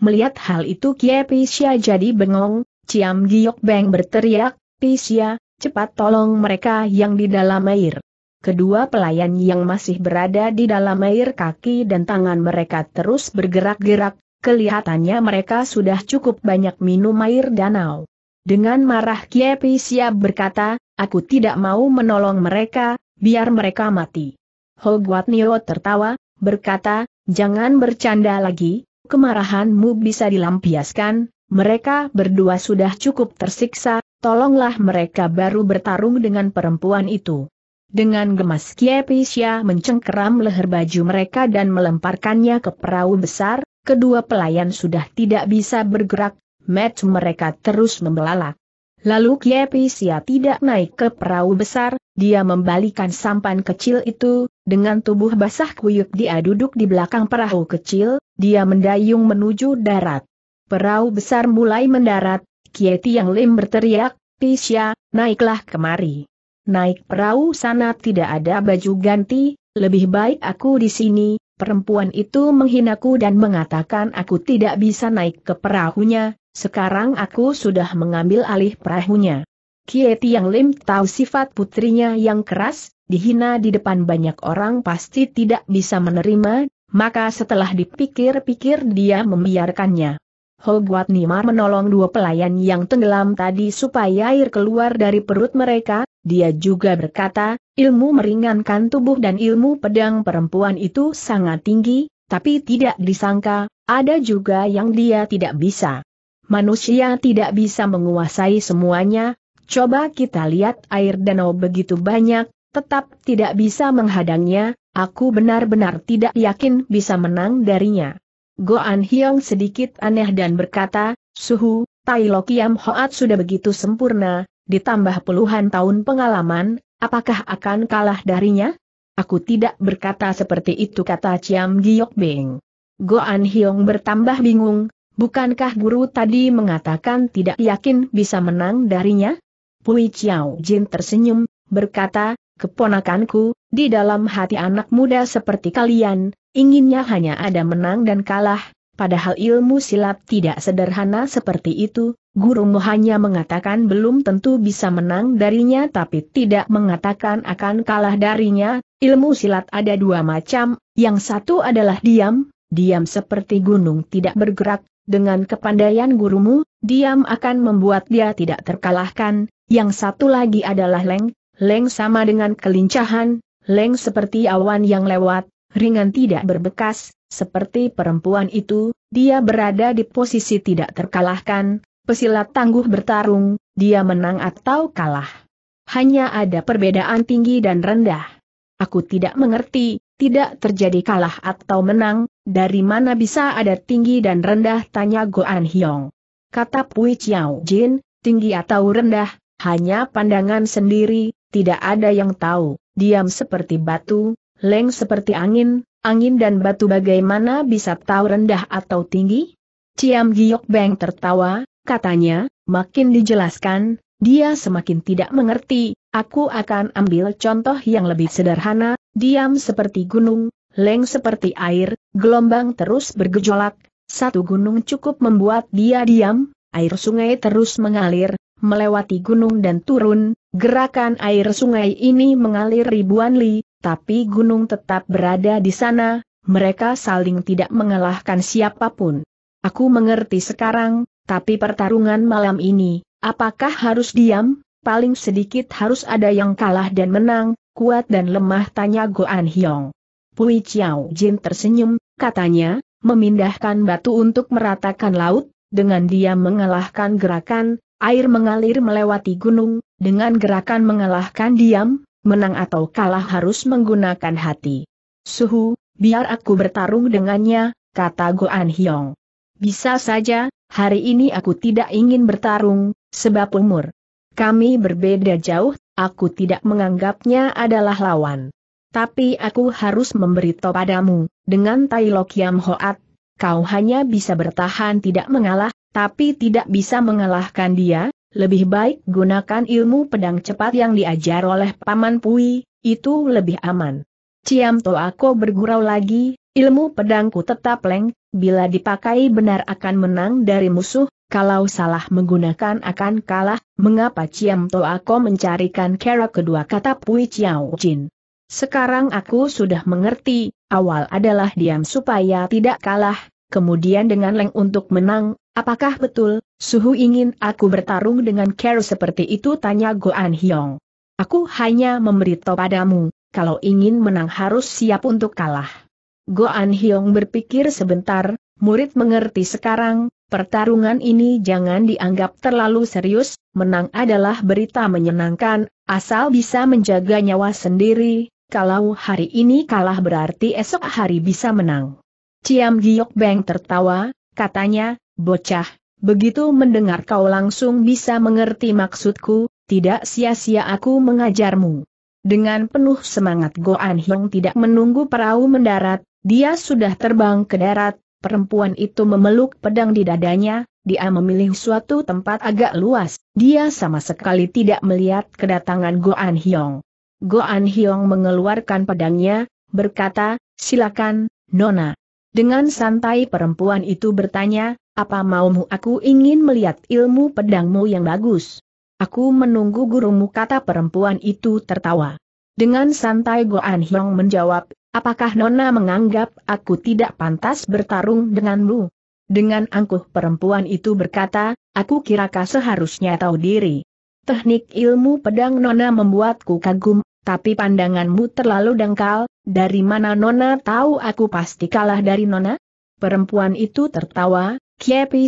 Melihat hal itu Kie Pisya jadi bengong, Ciam Giok Beng berteriak, Pisya, cepat tolong mereka yang di dalam air. Kedua pelayan yang masih berada di dalam air kaki dan tangan mereka terus bergerak-gerak, kelihatannya mereka sudah cukup banyak minum air danau. Dengan marah Kiepi siap berkata, aku tidak mau menolong mereka, biar mereka mati. Holguatnio Nio tertawa, berkata, jangan bercanda lagi, kemarahanmu bisa dilampiaskan, mereka berdua sudah cukup tersiksa, tolonglah mereka baru bertarung dengan perempuan itu. Dengan gemas Kiepisya mencengkeram leher baju mereka dan melemparkannya ke perahu besar, kedua pelayan sudah tidak bisa bergerak, match mereka terus membelalak. Lalu Kiepisya tidak naik ke perahu besar, dia membalikan sampan kecil itu, dengan tubuh basah kuyup dia duduk di belakang perahu kecil, dia mendayung menuju darat. Perahu besar mulai mendarat, Kieti yang Lim berteriak, Pisya, naiklah kemari naik perahu sana tidak ada baju ganti, lebih baik aku di sini, perempuan itu menghinaku dan mengatakan aku tidak bisa naik ke perahunya, sekarang aku sudah mengambil alih perahunya. Kieti yang Lim tahu sifat putrinya yang keras, dihina di depan banyak orang pasti tidak bisa menerima, maka setelah dipikir-pikir dia membiarkannya. Hogwat Nimar menolong dua pelayan yang tenggelam tadi supaya air keluar dari perut mereka, dia juga berkata, ilmu meringankan tubuh dan ilmu pedang perempuan itu sangat tinggi, tapi tidak disangka, ada juga yang dia tidak bisa. Manusia tidak bisa menguasai semuanya, coba kita lihat air danau begitu banyak, tetap tidak bisa menghadangnya, aku benar-benar tidak yakin bisa menang darinya. Goan Hyong sedikit aneh dan berkata, Suhu, Tai Lokiam Hoat sudah begitu sempurna, ditambah puluhan tahun pengalaman, apakah akan kalah darinya? Aku tidak berkata seperti itu kata Ciam Giok Beng. Goan Hiong bertambah bingung, bukankah guru tadi mengatakan tidak yakin bisa menang darinya? Pui Chiao Jin tersenyum, berkata, keponakanku, di dalam hati anak muda seperti kalian, inginnya hanya ada menang dan kalah, padahal ilmu silat tidak sederhana seperti itu, gurumu hanya mengatakan belum tentu bisa menang darinya tapi tidak mengatakan akan kalah darinya, ilmu silat ada dua macam, yang satu adalah diam, diam seperti gunung tidak bergerak, dengan kepandaian gurumu, diam akan membuat dia tidak terkalahkan, yang satu lagi adalah leng, leng sama dengan kelincahan, leng seperti awan yang lewat, ringan tidak berbekas, seperti perempuan itu, dia berada di posisi tidak terkalahkan, pesilat tangguh bertarung, dia menang atau kalah. Hanya ada perbedaan tinggi dan rendah. Aku tidak mengerti, tidak terjadi kalah atau menang, dari mana bisa ada tinggi dan rendah tanya Goan Hyong. Kata Pui Chiao Jin, tinggi atau rendah, hanya pandangan sendiri, tidak ada yang tahu, diam seperti batu, leng seperti angin, Angin dan batu bagaimana bisa tahu rendah atau tinggi? Ciam Giok Beng tertawa, katanya, makin dijelaskan, dia semakin tidak mengerti, aku akan ambil contoh yang lebih sederhana, diam seperti gunung, leng seperti air, gelombang terus bergejolak, satu gunung cukup membuat dia diam, air sungai terus mengalir, melewati gunung dan turun, gerakan air sungai ini mengalir ribuan li, tapi gunung tetap berada di sana, mereka saling tidak mengalahkan siapapun. Aku mengerti sekarang, tapi pertarungan malam ini, apakah harus diam? Paling sedikit harus ada yang kalah dan menang, kuat dan lemah tanya Goan Hyong. Pui Chiao Jin tersenyum, katanya, memindahkan batu untuk meratakan laut, dengan dia mengalahkan gerakan, air mengalir melewati gunung, dengan gerakan mengalahkan diam, menang atau kalah harus menggunakan hati. Suhu, biar aku bertarung dengannya, kata Goan Hyong. Bisa saja, hari ini aku tidak ingin bertarung, sebab umur. Kami berbeda jauh, aku tidak menganggapnya adalah lawan. Tapi aku harus memberitahu padamu, dengan Tai Lok Yam Hoat, kau hanya bisa bertahan tidak mengalah, tapi tidak bisa mengalahkan dia, lebih baik gunakan ilmu pedang cepat yang diajar oleh Paman Pui, itu lebih aman. Ciam aku bergurau lagi, ilmu pedangku tetap leng, bila dipakai benar akan menang dari musuh, kalau salah menggunakan akan kalah, mengapa Ciam aku mencarikan kera kedua kata Pui Chiao Jin. Sekarang aku sudah mengerti, awal adalah diam supaya tidak kalah, kemudian dengan leng untuk menang, apakah betul, Suhu ingin aku bertarung dengan care seperti itu tanya Goan Hyong. Aku hanya memberitahu padamu, kalau ingin menang harus siap untuk kalah. Goan Hyong berpikir sebentar, murid mengerti sekarang, pertarungan ini jangan dianggap terlalu serius, menang adalah berita menyenangkan, asal bisa menjaga nyawa sendiri, kalau hari ini kalah berarti esok hari bisa menang. Ciam Giok Beng tertawa, katanya, bocah, Begitu mendengar kau langsung bisa mengerti maksudku, tidak sia-sia aku mengajarmu. Dengan penuh semangat Goan Hyung tidak menunggu perahu mendarat, dia sudah terbang ke darat, perempuan itu memeluk pedang di dadanya, dia memilih suatu tempat agak luas, dia sama sekali tidak melihat kedatangan Goan Go Goan Hyong mengeluarkan pedangnya, berkata, silakan, Nona. Dengan santai perempuan itu bertanya, apa maumu aku ingin melihat ilmu pedangmu yang bagus? Aku menunggu gurumu kata perempuan itu tertawa. Dengan santai Goan Hyong menjawab, apakah Nona menganggap aku tidak pantas bertarung denganmu? Dengan angkuh perempuan itu berkata, aku kira seharusnya tahu diri. Teknik ilmu pedang Nona membuatku kagum, tapi pandanganmu terlalu dangkal, dari mana Nona tahu aku pasti kalah dari Nona? Perempuan itu tertawa,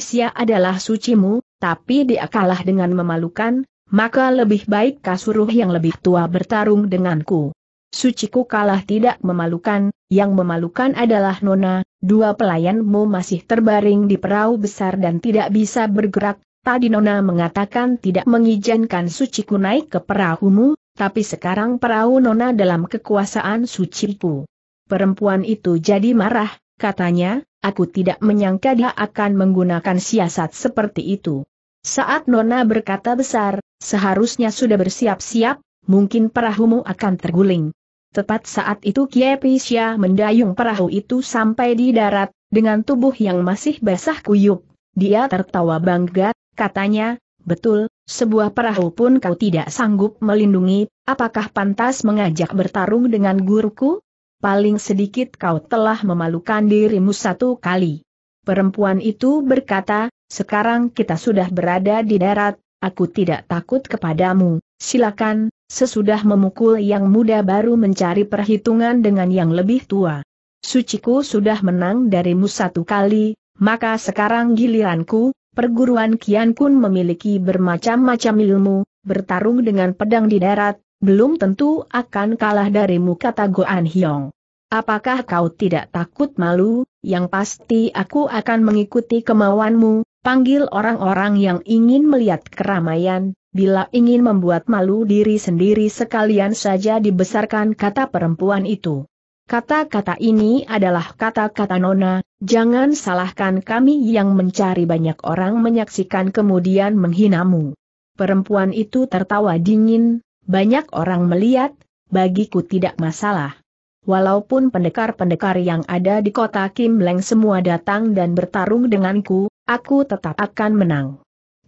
Sia adalah sucimu, tapi dia kalah dengan memalukan, maka lebih baik kasuruh yang lebih tua bertarung denganku. Suciku kalah tidak memalukan, yang memalukan adalah Nona, dua pelayanmu masih terbaring di perahu besar dan tidak bisa bergerak, tadi Nona mengatakan tidak mengizinkan Suciku naik ke perahumu, tapi sekarang perahu Nona dalam kekuasaan Suciku. Perempuan itu jadi marah, katanya, Aku tidak menyangka dia akan menggunakan siasat seperti itu. Saat Nona berkata besar, seharusnya sudah bersiap-siap, mungkin perahumu akan terguling. Tepat saat itu Kiepisya mendayung perahu itu sampai di darat, dengan tubuh yang masih basah kuyup. Dia tertawa bangga, katanya, betul, sebuah perahu pun kau tidak sanggup melindungi, apakah pantas mengajak bertarung dengan guruku? paling sedikit kau telah memalukan dirimu satu kali. Perempuan itu berkata, sekarang kita sudah berada di darat, aku tidak takut kepadamu, silakan, sesudah memukul yang muda baru mencari perhitungan dengan yang lebih tua. Suciku sudah menang darimu satu kali, maka sekarang giliranku, perguruan Kian Kun memiliki bermacam-macam ilmu, bertarung dengan pedang di darat, belum tentu akan kalah darimu kata Goan Hiong. Apakah kau tidak takut malu, yang pasti aku akan mengikuti kemauanmu, panggil orang-orang yang ingin melihat keramaian, bila ingin membuat malu diri sendiri sekalian saja dibesarkan kata perempuan itu. Kata-kata ini adalah kata-kata Nona, jangan salahkan kami yang mencari banyak orang menyaksikan kemudian menghinamu. Perempuan itu tertawa dingin, banyak orang melihat, bagiku tidak masalah. Walaupun pendekar-pendekar yang ada di kota Kim Leng semua datang dan bertarung denganku, aku tetap akan menang.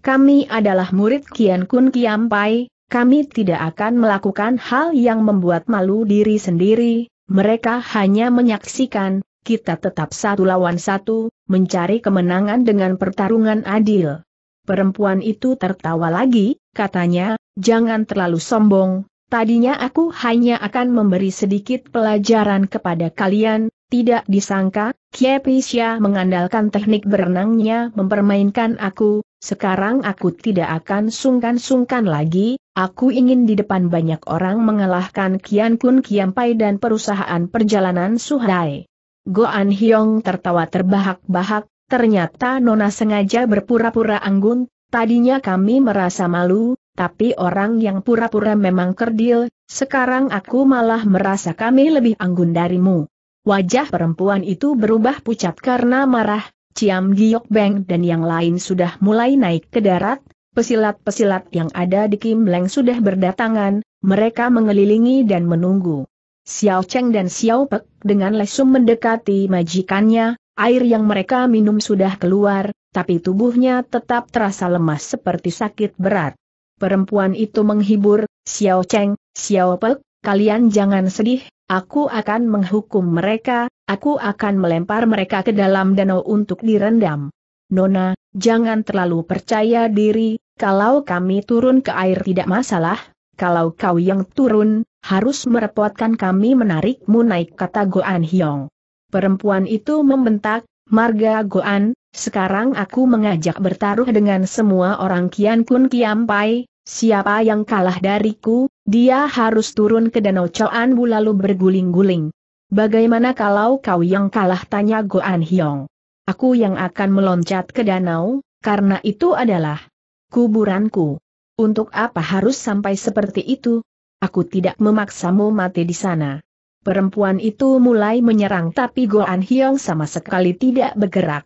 Kami adalah murid Kian Kun Kiampai, kami tidak akan melakukan hal yang membuat malu diri sendiri, mereka hanya menyaksikan, kita tetap satu lawan satu, mencari kemenangan dengan pertarungan adil. Perempuan itu tertawa lagi, katanya, Jangan terlalu sombong, tadinya aku hanya akan memberi sedikit pelajaran kepada kalian, tidak disangka, Kiepisya mengandalkan teknik berenangnya mempermainkan aku, sekarang aku tidak akan sungkan-sungkan lagi, aku ingin di depan banyak orang mengalahkan Kian Kun Kiampai dan perusahaan perjalanan Suhai. Goan Hyong tertawa terbahak-bahak, ternyata Nona sengaja berpura-pura anggun, tadinya kami merasa malu, tapi orang yang pura-pura memang kerdil, sekarang aku malah merasa kami lebih anggun darimu. Wajah perempuan itu berubah pucat karena marah, Ciam Giok Beng dan yang lain sudah mulai naik ke darat, pesilat-pesilat yang ada di Kim Leng sudah berdatangan, mereka mengelilingi dan menunggu. Xiao Cheng dan Xiao Pek dengan lesum mendekati majikannya, air yang mereka minum sudah keluar, tapi tubuhnya tetap terasa lemas seperti sakit berat. Perempuan itu menghibur, Xiao Cheng, Xiao Pek, kalian jangan sedih, aku akan menghukum mereka, aku akan melempar mereka ke dalam danau untuk direndam. Nona, jangan terlalu percaya diri, kalau kami turun ke air tidak masalah, kalau kau yang turun, harus merepotkan kami menarikmu naik kata Goan Hyong. Perempuan itu membentak, Marga Goan, sekarang aku mengajak bertaruh dengan semua orang Kian Kun Kiam Pai, Siapa yang kalah dariku, dia harus turun ke Danau Choan Bu lalu berguling-guling. Bagaimana kalau kau yang kalah tanya Goan Hyong? Aku yang akan meloncat ke danau, karena itu adalah kuburanku. Untuk apa harus sampai seperti itu? Aku tidak memaksamu mati di sana. Perempuan itu mulai menyerang tapi Goan Hyong sama sekali tidak bergerak.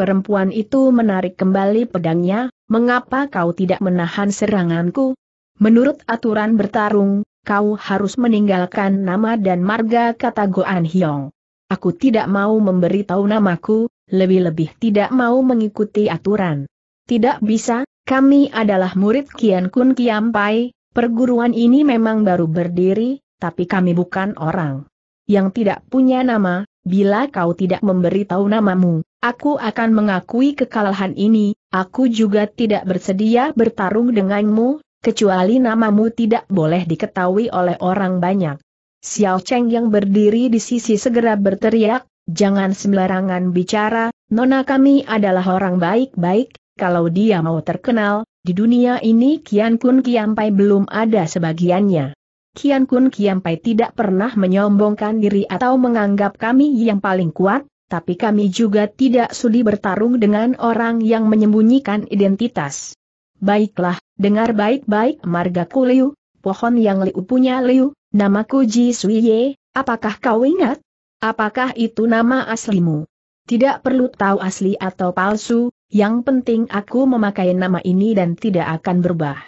Perempuan itu menarik kembali pedangnya, mengapa kau tidak menahan seranganku? Menurut aturan bertarung, kau harus meninggalkan nama dan marga kata Goan Hyong. Aku tidak mau memberitahu namaku, lebih-lebih tidak mau mengikuti aturan. Tidak bisa, kami adalah murid Kian Kun Pai, perguruan ini memang baru berdiri, tapi kami bukan orang yang tidak punya nama, Bila kau tidak memberi tahu namamu, aku akan mengakui kekalahan ini, aku juga tidak bersedia bertarung denganmu, kecuali namamu tidak boleh diketahui oleh orang banyak. Xiao Cheng yang berdiri di sisi segera berteriak, jangan sembarangan bicara, nona kami adalah orang baik-baik, kalau dia mau terkenal, di dunia ini Kian Kun Kiampai belum ada sebagiannya. Kian Kun Kian Pai tidak pernah menyombongkan diri atau menganggap kami yang paling kuat, tapi kami juga tidak sudi bertarung dengan orang yang menyembunyikan identitas. Baiklah, dengar baik-baik Marga Liu, pohon yang Liu punya Liu, namaku Ji Sui Ye, apakah kau ingat? Apakah itu nama aslimu? Tidak perlu tahu asli atau palsu, yang penting aku memakai nama ini dan tidak akan berubah.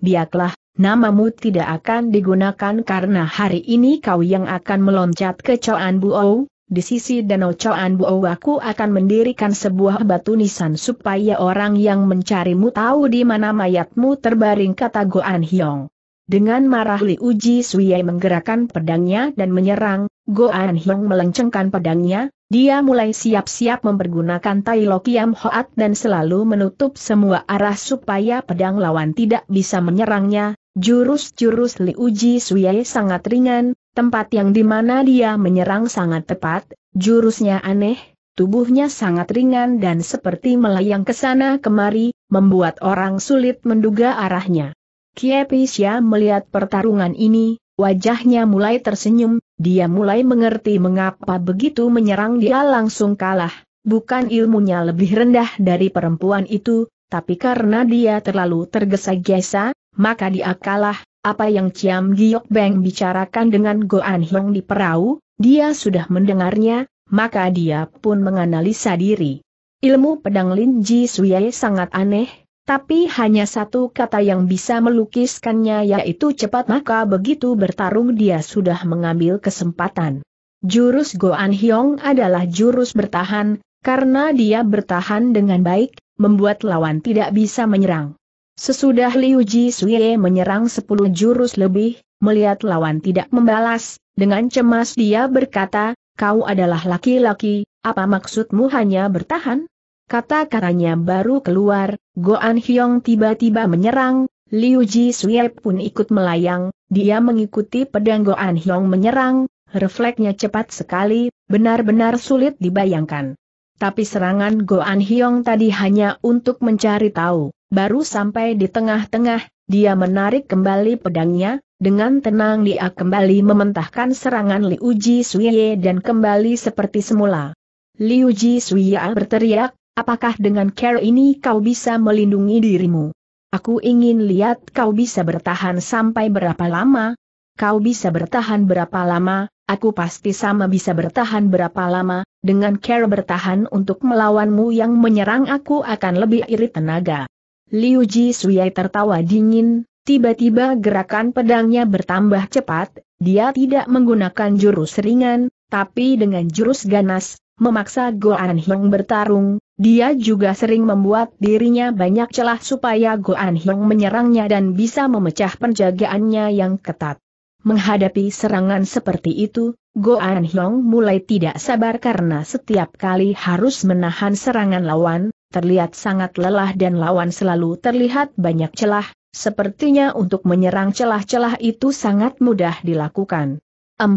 Biaklah namamu tidak akan digunakan karena hari ini kau yang akan meloncat ke Coan Buou, di sisi danau Coan Buou aku akan mendirikan sebuah batu nisan supaya orang yang mencarimu tahu di mana mayatmu terbaring kata Goan Hyong. Dengan marah Li Uji Suye menggerakkan pedangnya dan menyerang, Goan Hyong melencengkan pedangnya, dia mulai siap-siap mempergunakan Tai Lo Hoat dan selalu menutup semua arah supaya pedang lawan tidak bisa menyerangnya, Jurus-jurus Liu Ji Suye sangat ringan, tempat yang dimana dia menyerang sangat tepat, jurusnya aneh, tubuhnya sangat ringan dan seperti melayang ke sana kemari, membuat orang sulit menduga arahnya. Kiepisya melihat pertarungan ini, wajahnya mulai tersenyum, dia mulai mengerti mengapa begitu menyerang dia langsung kalah, bukan ilmunya lebih rendah dari perempuan itu, tapi karena dia terlalu tergesa-gesa, maka dia kalah, apa yang Ciam Giok Beng bicarakan dengan Goan Hong di perahu, dia sudah mendengarnya, maka dia pun menganalisa diri. Ilmu pedang Lin Ji Suye sangat aneh, tapi hanya satu kata yang bisa melukiskannya yaitu cepat maka begitu bertarung dia sudah mengambil kesempatan. Jurus Goan Hyong adalah jurus bertahan, karena dia bertahan dengan baik, membuat lawan tidak bisa menyerang. Sesudah Liu Ji Suye menyerang sepuluh jurus lebih, melihat lawan tidak membalas, dengan cemas dia berkata, kau adalah laki-laki, apa maksudmu hanya bertahan? Kata-katanya baru keluar, Goan Hyong tiba-tiba menyerang, Liu Ji Suye pun ikut melayang, dia mengikuti pedang Goan Hyong menyerang, refleksnya cepat sekali, benar-benar sulit dibayangkan. Tapi serangan Goan Hyong tadi hanya untuk mencari tahu Baru sampai di tengah-tengah, dia menarik kembali pedangnya, dengan tenang dia kembali mementahkan serangan Liu Ji Suye dan kembali seperti semula. Liu Ji Suye berteriak, apakah dengan care ini kau bisa melindungi dirimu? Aku ingin lihat kau bisa bertahan sampai berapa lama? Kau bisa bertahan berapa lama, aku pasti sama bisa bertahan berapa lama, dengan care bertahan untuk melawanmu yang menyerang aku akan lebih irit tenaga. Liu Ji Suyai tertawa dingin, tiba-tiba gerakan pedangnya bertambah cepat, dia tidak menggunakan jurus ringan, tapi dengan jurus ganas, memaksa Goan Hyung bertarung, dia juga sering membuat dirinya banyak celah supaya Goan Hyung menyerangnya dan bisa memecah penjagaannya yang ketat. Menghadapi serangan seperti itu, Goan Hyong mulai tidak sabar karena setiap kali harus menahan serangan lawan, terlihat sangat lelah dan lawan selalu terlihat banyak celah, sepertinya untuk menyerang celah-celah itu sangat mudah dilakukan. 40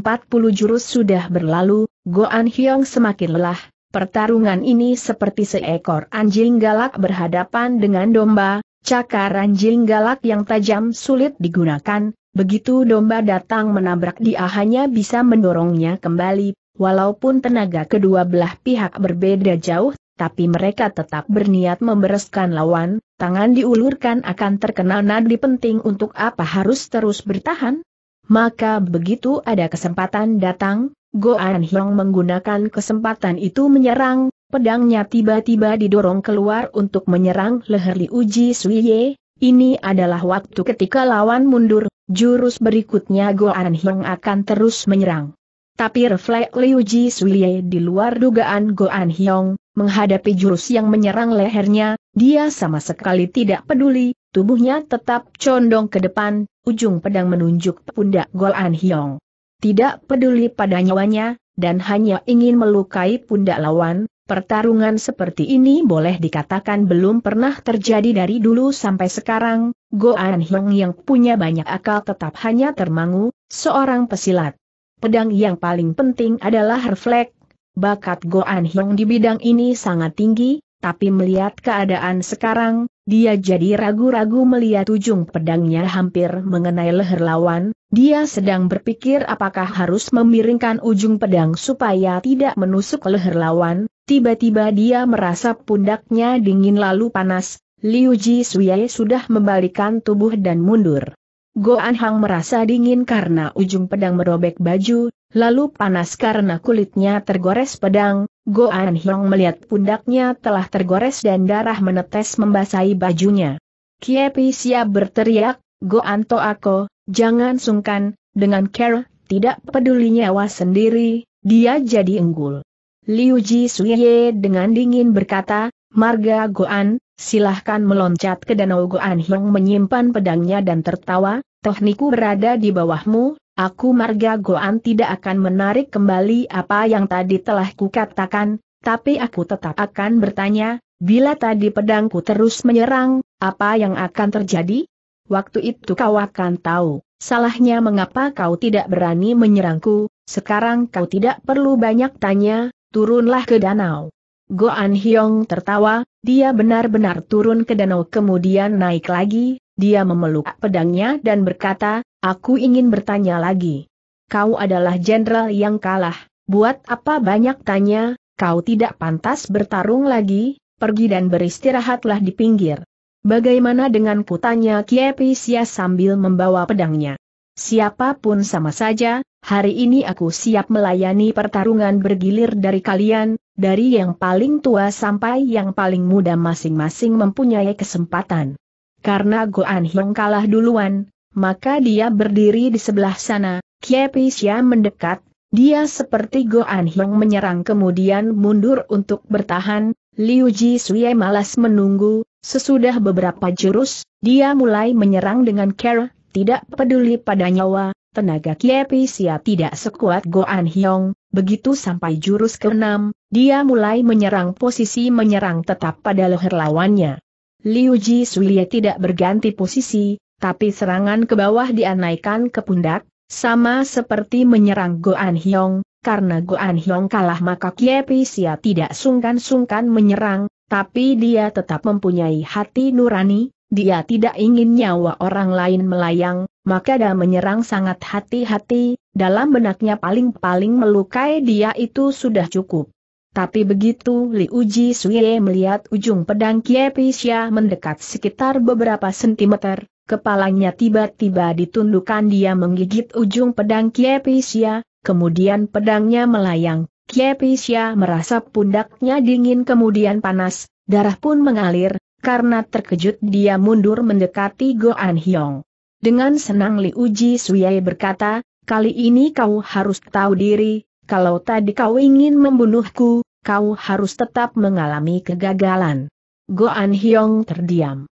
jurus sudah berlalu, Goan Hyong semakin lelah, pertarungan ini seperti seekor anjing galak berhadapan dengan domba, cakar anjing galak yang tajam sulit digunakan, begitu domba datang menabrak dia hanya bisa mendorongnya kembali Walaupun tenaga kedua belah pihak berbeda jauh tapi mereka tetap berniat membereskan lawan, tangan diulurkan akan terkena nadi penting untuk apa harus terus bertahan? Maka begitu ada kesempatan datang, Goan Hyong menggunakan kesempatan itu menyerang, pedangnya tiba-tiba didorong keluar untuk menyerang leher Li Uji Ye. ini adalah waktu ketika lawan mundur, jurus berikutnya Goan Hyong akan terus menyerang. Tapi refleks Liu Ji Ye di luar dugaan Goan Hyong, Menghadapi jurus yang menyerang lehernya, dia sama sekali tidak peduli, tubuhnya tetap condong ke depan, ujung pedang menunjuk pundak Gol An Hyong. Tidak peduli pada nyawanya, dan hanya ingin melukai pundak lawan, pertarungan seperti ini boleh dikatakan belum pernah terjadi dari dulu sampai sekarang, An Hyong yang punya banyak akal tetap hanya termangu, seorang pesilat. Pedang yang paling penting adalah refleks, Bakat Goan Hyong di bidang ini sangat tinggi, tapi melihat keadaan sekarang, dia jadi ragu-ragu melihat ujung pedangnya hampir mengenai leher lawan, dia sedang berpikir apakah harus memiringkan ujung pedang supaya tidak menusuk leher lawan, tiba-tiba dia merasa pundaknya dingin lalu panas, Liu Ji Suye sudah membalikan tubuh dan mundur. Goan Hang merasa dingin karena ujung pedang merobek baju, Lalu panas karena kulitnya tergores pedang, Goan Hiong melihat pundaknya telah tergores dan darah menetes membasahi bajunya. Kiepi siap berteriak, Goan Toako, jangan sungkan, dengan care, tidak peduli nyawa sendiri, dia jadi unggul. Liu Ji Suye dengan dingin berkata, Marga Go An, silahkan meloncat ke danau Goan Hiong menyimpan pedangnya dan tertawa, tohniku berada di bawahmu, aku Marga Goan tidak akan menarik kembali apa yang tadi telah kukatakan, tapi aku tetap akan bertanya, bila tadi pedangku terus menyerang, apa yang akan terjadi? Waktu itu kau akan tahu, salahnya mengapa kau tidak berani menyerangku, sekarang kau tidak perlu banyak tanya, turunlah ke danau. Goan Hyong tertawa, dia benar-benar turun ke danau kemudian naik lagi, dia memeluk pedangnya dan berkata, aku ingin bertanya lagi. Kau adalah jenderal yang kalah, buat apa banyak tanya, kau tidak pantas bertarung lagi, pergi dan beristirahatlah di pinggir. Bagaimana dengan kutanya Sia sambil membawa pedangnya? Siapapun sama saja, hari ini aku siap melayani pertarungan bergilir dari kalian, dari yang paling tua sampai yang paling muda masing-masing mempunyai kesempatan. Karena Goan Hiong kalah duluan, maka dia berdiri di sebelah sana, Kiepi Xia mendekat, dia seperti Goan Hiong menyerang kemudian mundur untuk bertahan, Liu Ji Sui malas menunggu, sesudah beberapa jurus, dia mulai menyerang dengan care, tidak peduli pada nyawa, tenaga Kiepi Xia tidak sekuat Goan Hyong, begitu sampai jurus ke-6, dia mulai menyerang posisi menyerang tetap pada leher lawannya. Liu Ji Suye tidak berganti posisi, tapi serangan ke bawah dianaikan ke pundak, sama seperti menyerang Goan Hyong, karena Goan Hyong kalah maka Kiepi Sia tidak sungkan-sungkan menyerang, tapi dia tetap mempunyai hati nurani, dia tidak ingin nyawa orang lain melayang, maka dia menyerang sangat hati-hati, dalam benaknya paling-paling melukai dia itu sudah cukup. Tapi begitu Li Uji Suye melihat ujung pedang Kiepisya mendekat sekitar beberapa sentimeter, kepalanya tiba-tiba ditundukkan dia menggigit ujung pedang Kiepisya, kemudian pedangnya melayang. Kiepisya merasa pundaknya dingin kemudian panas, darah pun mengalir, karena terkejut dia mundur mendekati Goan Hyong. Dengan senang Li Uji Suye berkata, kali ini kau harus tahu diri, kalau tadi kau ingin membunuhku, kau harus tetap mengalami kegagalan. Goan Hyong terdiam.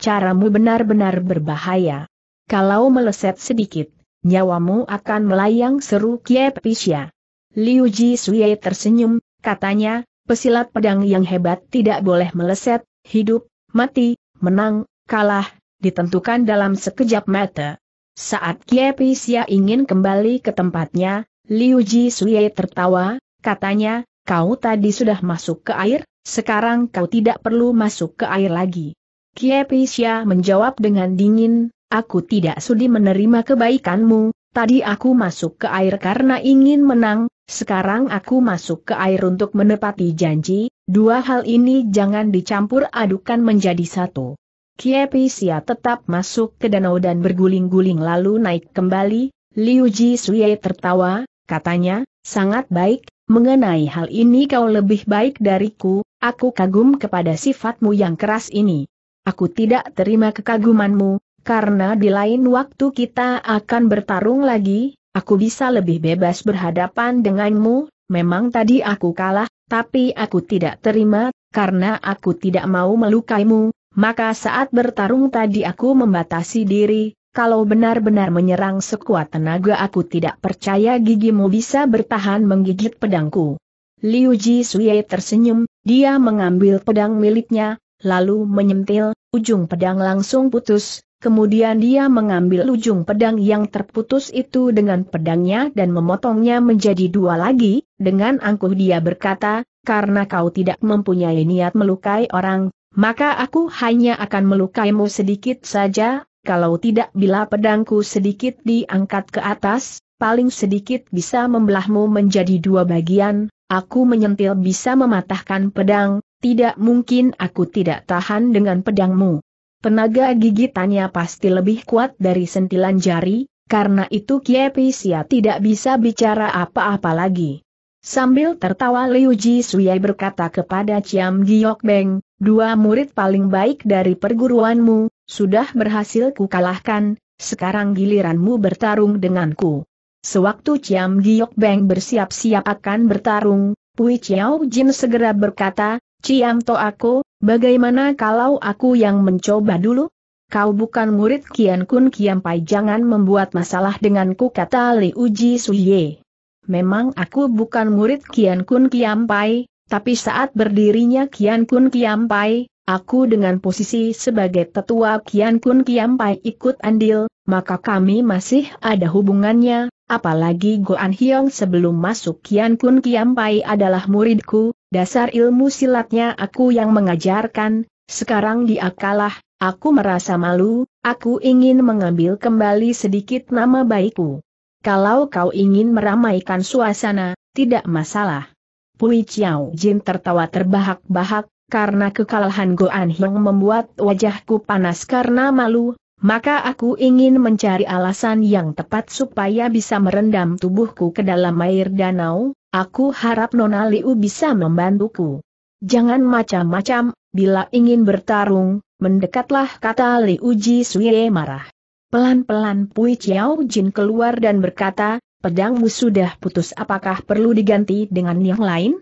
Caramu benar-benar berbahaya. Kalau meleset sedikit, nyawamu akan melayang seru Kie Pisya. Liu Ji Sui tersenyum, katanya, pesilat pedang yang hebat tidak boleh meleset, hidup, mati, menang, kalah, ditentukan dalam sekejap mata. Saat Kie Pisya ingin kembali ke tempatnya, Liu Ji Sui tertawa, katanya, kau tadi sudah masuk ke air, sekarang kau tidak perlu masuk ke air lagi. Kiepisya menjawab dengan dingin, aku tidak sudi menerima kebaikanmu, tadi aku masuk ke air karena ingin menang, sekarang aku masuk ke air untuk menepati janji, dua hal ini jangan dicampur adukan menjadi satu. Kiepisya tetap masuk ke danau dan berguling-guling lalu naik kembali, Liu Ji Sui tertawa, katanya, sangat baik, mengenai hal ini kau lebih baik dariku, aku kagum kepada sifatmu yang keras ini. Aku tidak terima kekagumanmu, karena di lain waktu kita akan bertarung lagi, aku bisa lebih bebas berhadapan denganmu, memang tadi aku kalah, tapi aku tidak terima, karena aku tidak mau melukaimu, maka saat bertarung tadi aku membatasi diri, kalau benar-benar menyerang sekuat tenaga aku tidak percaya gigimu bisa bertahan menggigit pedangku. Liu Ji Suye tersenyum, dia mengambil pedang miliknya, lalu menyentil, ujung pedang langsung putus, kemudian dia mengambil ujung pedang yang terputus itu dengan pedangnya dan memotongnya menjadi dua lagi, dengan angkuh dia berkata, karena kau tidak mempunyai niat melukai orang, maka aku hanya akan melukaimu sedikit saja, kalau tidak bila pedangku sedikit diangkat ke atas, paling sedikit bisa membelahmu menjadi dua bagian, aku menyentil bisa mematahkan pedang, tidak mungkin aku tidak tahan dengan pedangmu. Tenaga gigitannya pasti lebih kuat dari sentilan jari, karena itu Kiepisia tidak bisa bicara apa-apa lagi. Sambil tertawa Liu Ji Suyai berkata kepada Ciam Giok Beng, dua murid paling baik dari perguruanmu, sudah berhasil kukalahkan, sekarang giliranmu bertarung denganku. Sewaktu Ciam Giok Beng bersiap-siap akan bertarung, Pui Chiao Jin segera berkata, Ciam To aku, bagaimana kalau aku yang mencoba dulu? Kau bukan murid Kian Kun Kian Pai jangan membuat masalah denganku kata Li Uji Suye. Memang aku bukan murid Kian Kun Kian Pai, tapi saat berdirinya Kian Kun Kian Pai, aku dengan posisi sebagai tetua Kian Kun pai ikut andil, maka kami masih ada hubungannya, apalagi Goan Hyong sebelum masuk Kian Kun pai adalah muridku, dasar ilmu silatnya aku yang mengajarkan, sekarang dia kalah, aku merasa malu, aku ingin mengambil kembali sedikit nama baikku. Kalau kau ingin meramaikan suasana, tidak masalah. Pui Chiao Jin tertawa terbahak-bahak, karena kekalahan Goan Hyung membuat wajahku panas karena malu, maka aku ingin mencari alasan yang tepat supaya bisa merendam tubuhku ke dalam air danau, aku harap Nona Liu bisa membantuku. Jangan macam-macam, bila ingin bertarung, mendekatlah kata Liu Ji Suye marah. Pelan-pelan Pui Chiao Jin keluar dan berkata, pedangmu sudah putus apakah perlu diganti dengan yang lain?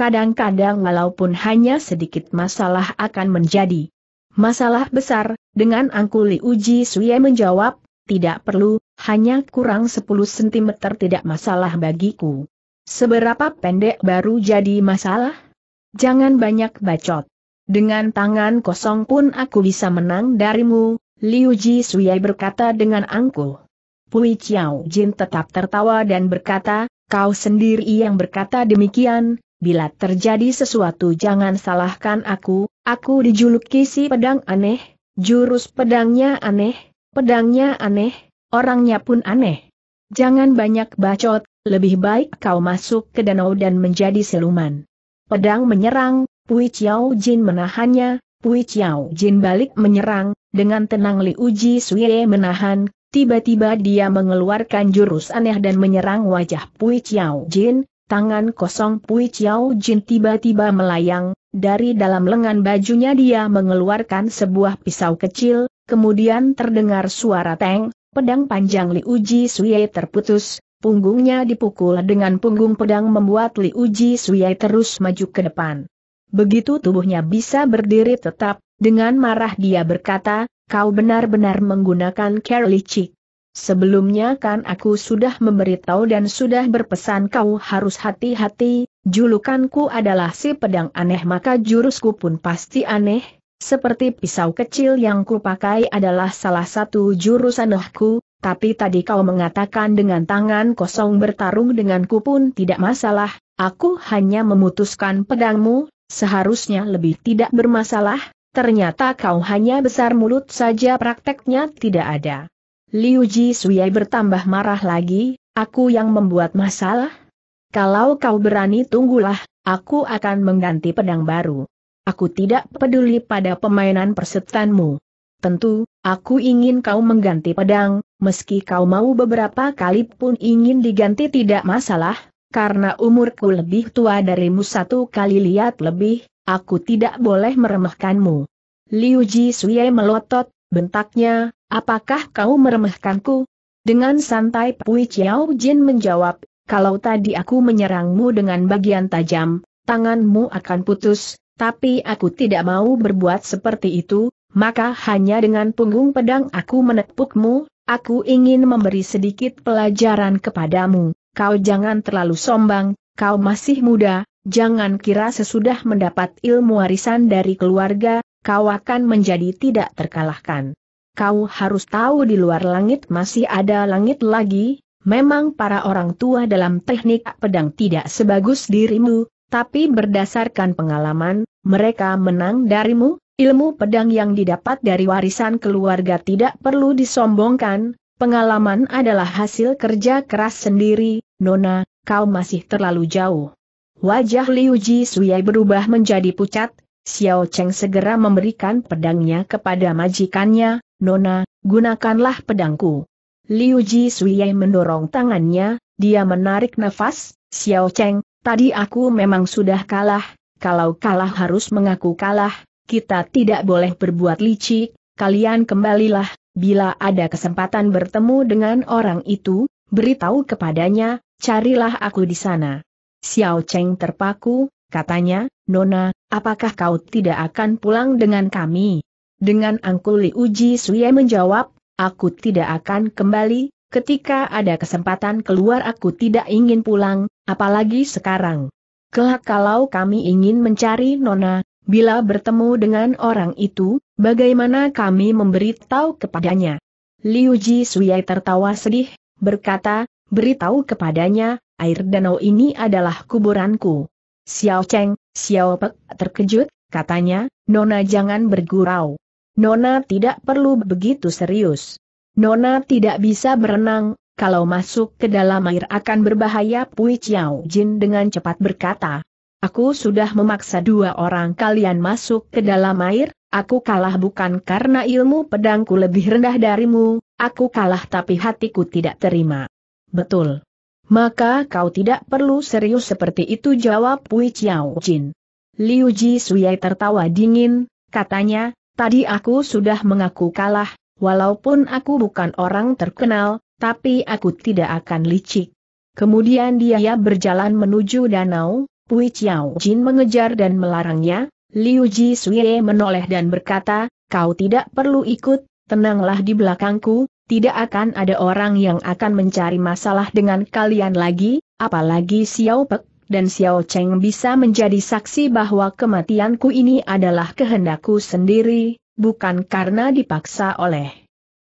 kadang-kadang walaupun hanya sedikit masalah akan menjadi masalah besar, dengan angkuli Liu Ji Suye menjawab, tidak perlu, hanya kurang 10 cm tidak masalah bagiku. Seberapa pendek baru jadi masalah? Jangan banyak bacot. Dengan tangan kosong pun aku bisa menang darimu, Liu Ji Suyai berkata dengan angkuh. Pui Chiao Jin tetap tertawa dan berkata, kau sendiri yang berkata demikian, bila terjadi sesuatu jangan salahkan aku, aku dijuluki si pedang aneh, jurus pedangnya aneh, pedangnya aneh, orangnya pun aneh. Jangan banyak bacot, lebih baik kau masuk ke danau dan menjadi siluman. Pedang menyerang, Pui Chiao Jin menahannya, Pui Chiao Jin balik menyerang, dengan tenang Li Uji Suye menahan, tiba-tiba dia mengeluarkan jurus aneh dan menyerang wajah Pui Chiao Jin, Tangan kosong Pui Chiao Jin tiba-tiba melayang, dari dalam lengan bajunya dia mengeluarkan sebuah pisau kecil, kemudian terdengar suara teng, pedang panjang Li Uji Suye terputus, punggungnya dipukul dengan punggung pedang membuat Li Uji Suye terus maju ke depan. Begitu tubuhnya bisa berdiri tetap, dengan marah dia berkata, kau benar-benar menggunakan care Chik Sebelumnya kan aku sudah memberitahu dan sudah berpesan kau harus hati-hati, julukanku adalah si pedang aneh maka jurusku pun pasti aneh, seperti pisau kecil yang kupakai adalah salah satu jurus anehku, tapi tadi kau mengatakan dengan tangan kosong bertarung denganku pun tidak masalah, aku hanya memutuskan pedangmu, seharusnya lebih tidak bermasalah, ternyata kau hanya besar mulut saja prakteknya tidak ada. Liu Ji Suyai bertambah marah lagi, aku yang membuat masalah? Kalau kau berani tunggulah, aku akan mengganti pedang baru. Aku tidak peduli pada pemainan persetanmu. Tentu, aku ingin kau mengganti pedang, meski kau mau beberapa kali pun ingin diganti tidak masalah, karena umurku lebih tua darimu satu kali lihat lebih, aku tidak boleh meremehkanmu. Liu Ji Suye melotot, Bentaknya, apakah kau meremehkanku? Dengan santai Pui Chiao Jin menjawab, kalau tadi aku menyerangmu dengan bagian tajam, tanganmu akan putus, tapi aku tidak mau berbuat seperti itu, maka hanya dengan punggung pedang aku menepukmu, aku ingin memberi sedikit pelajaran kepadamu, kau jangan terlalu sombong, kau masih muda, jangan kira sesudah mendapat ilmu warisan dari keluarga, kau akan menjadi tidak terkalahkan. Kau harus tahu di luar langit masih ada langit lagi, memang para orang tua dalam teknik pedang tidak sebagus dirimu, tapi berdasarkan pengalaman, mereka menang darimu, ilmu pedang yang didapat dari warisan keluarga tidak perlu disombongkan, pengalaman adalah hasil kerja keras sendiri, Nona, kau masih terlalu jauh. Wajah Liu Ji Suyai berubah menjadi pucat, Xiao Cheng segera memberikan pedangnya kepada majikannya, Nona, gunakanlah pedangku. Liu Ji Suyai mendorong tangannya, dia menarik nafas, Xiao Cheng, tadi aku memang sudah kalah, kalau kalah harus mengaku kalah, kita tidak boleh berbuat licik, kalian kembalilah, bila ada kesempatan bertemu dengan orang itu, beritahu kepadanya, carilah aku di sana. Xiao Cheng terpaku, Katanya, Nona, apakah kau tidak akan pulang dengan kami? Dengan angkuli uji Suye menjawab, aku tidak akan kembali, ketika ada kesempatan keluar aku tidak ingin pulang, apalagi sekarang. Kelak kalau kami ingin mencari Nona, bila bertemu dengan orang itu, bagaimana kami memberitahu kepadanya? Liu Ji Suyai tertawa sedih, berkata, beritahu kepadanya, air danau ini adalah kuburanku. Xiao Cheng, Xiao Pek terkejut, katanya, Nona jangan bergurau. Nona tidak perlu begitu serius. Nona tidak bisa berenang, kalau masuk ke dalam air akan berbahaya Pui Chiao Jin dengan cepat berkata. Aku sudah memaksa dua orang kalian masuk ke dalam air, aku kalah bukan karena ilmu pedangku lebih rendah darimu, aku kalah tapi hatiku tidak terima. Betul. Maka kau tidak perlu serius seperti itu jawab Pui Chiao Jin. Liu Ji Suyai tertawa dingin, katanya, tadi aku sudah mengaku kalah, walaupun aku bukan orang terkenal, tapi aku tidak akan licik. Kemudian dia berjalan menuju danau, Pui Chiao Jin mengejar dan melarangnya, Liu Ji Suyai menoleh dan berkata, kau tidak perlu ikut, tenanglah di belakangku, tidak akan ada orang yang akan mencari masalah dengan kalian lagi, apalagi Xiao Pek dan Xiao Cheng bisa menjadi saksi bahwa kematianku ini adalah kehendakku sendiri, bukan karena dipaksa oleh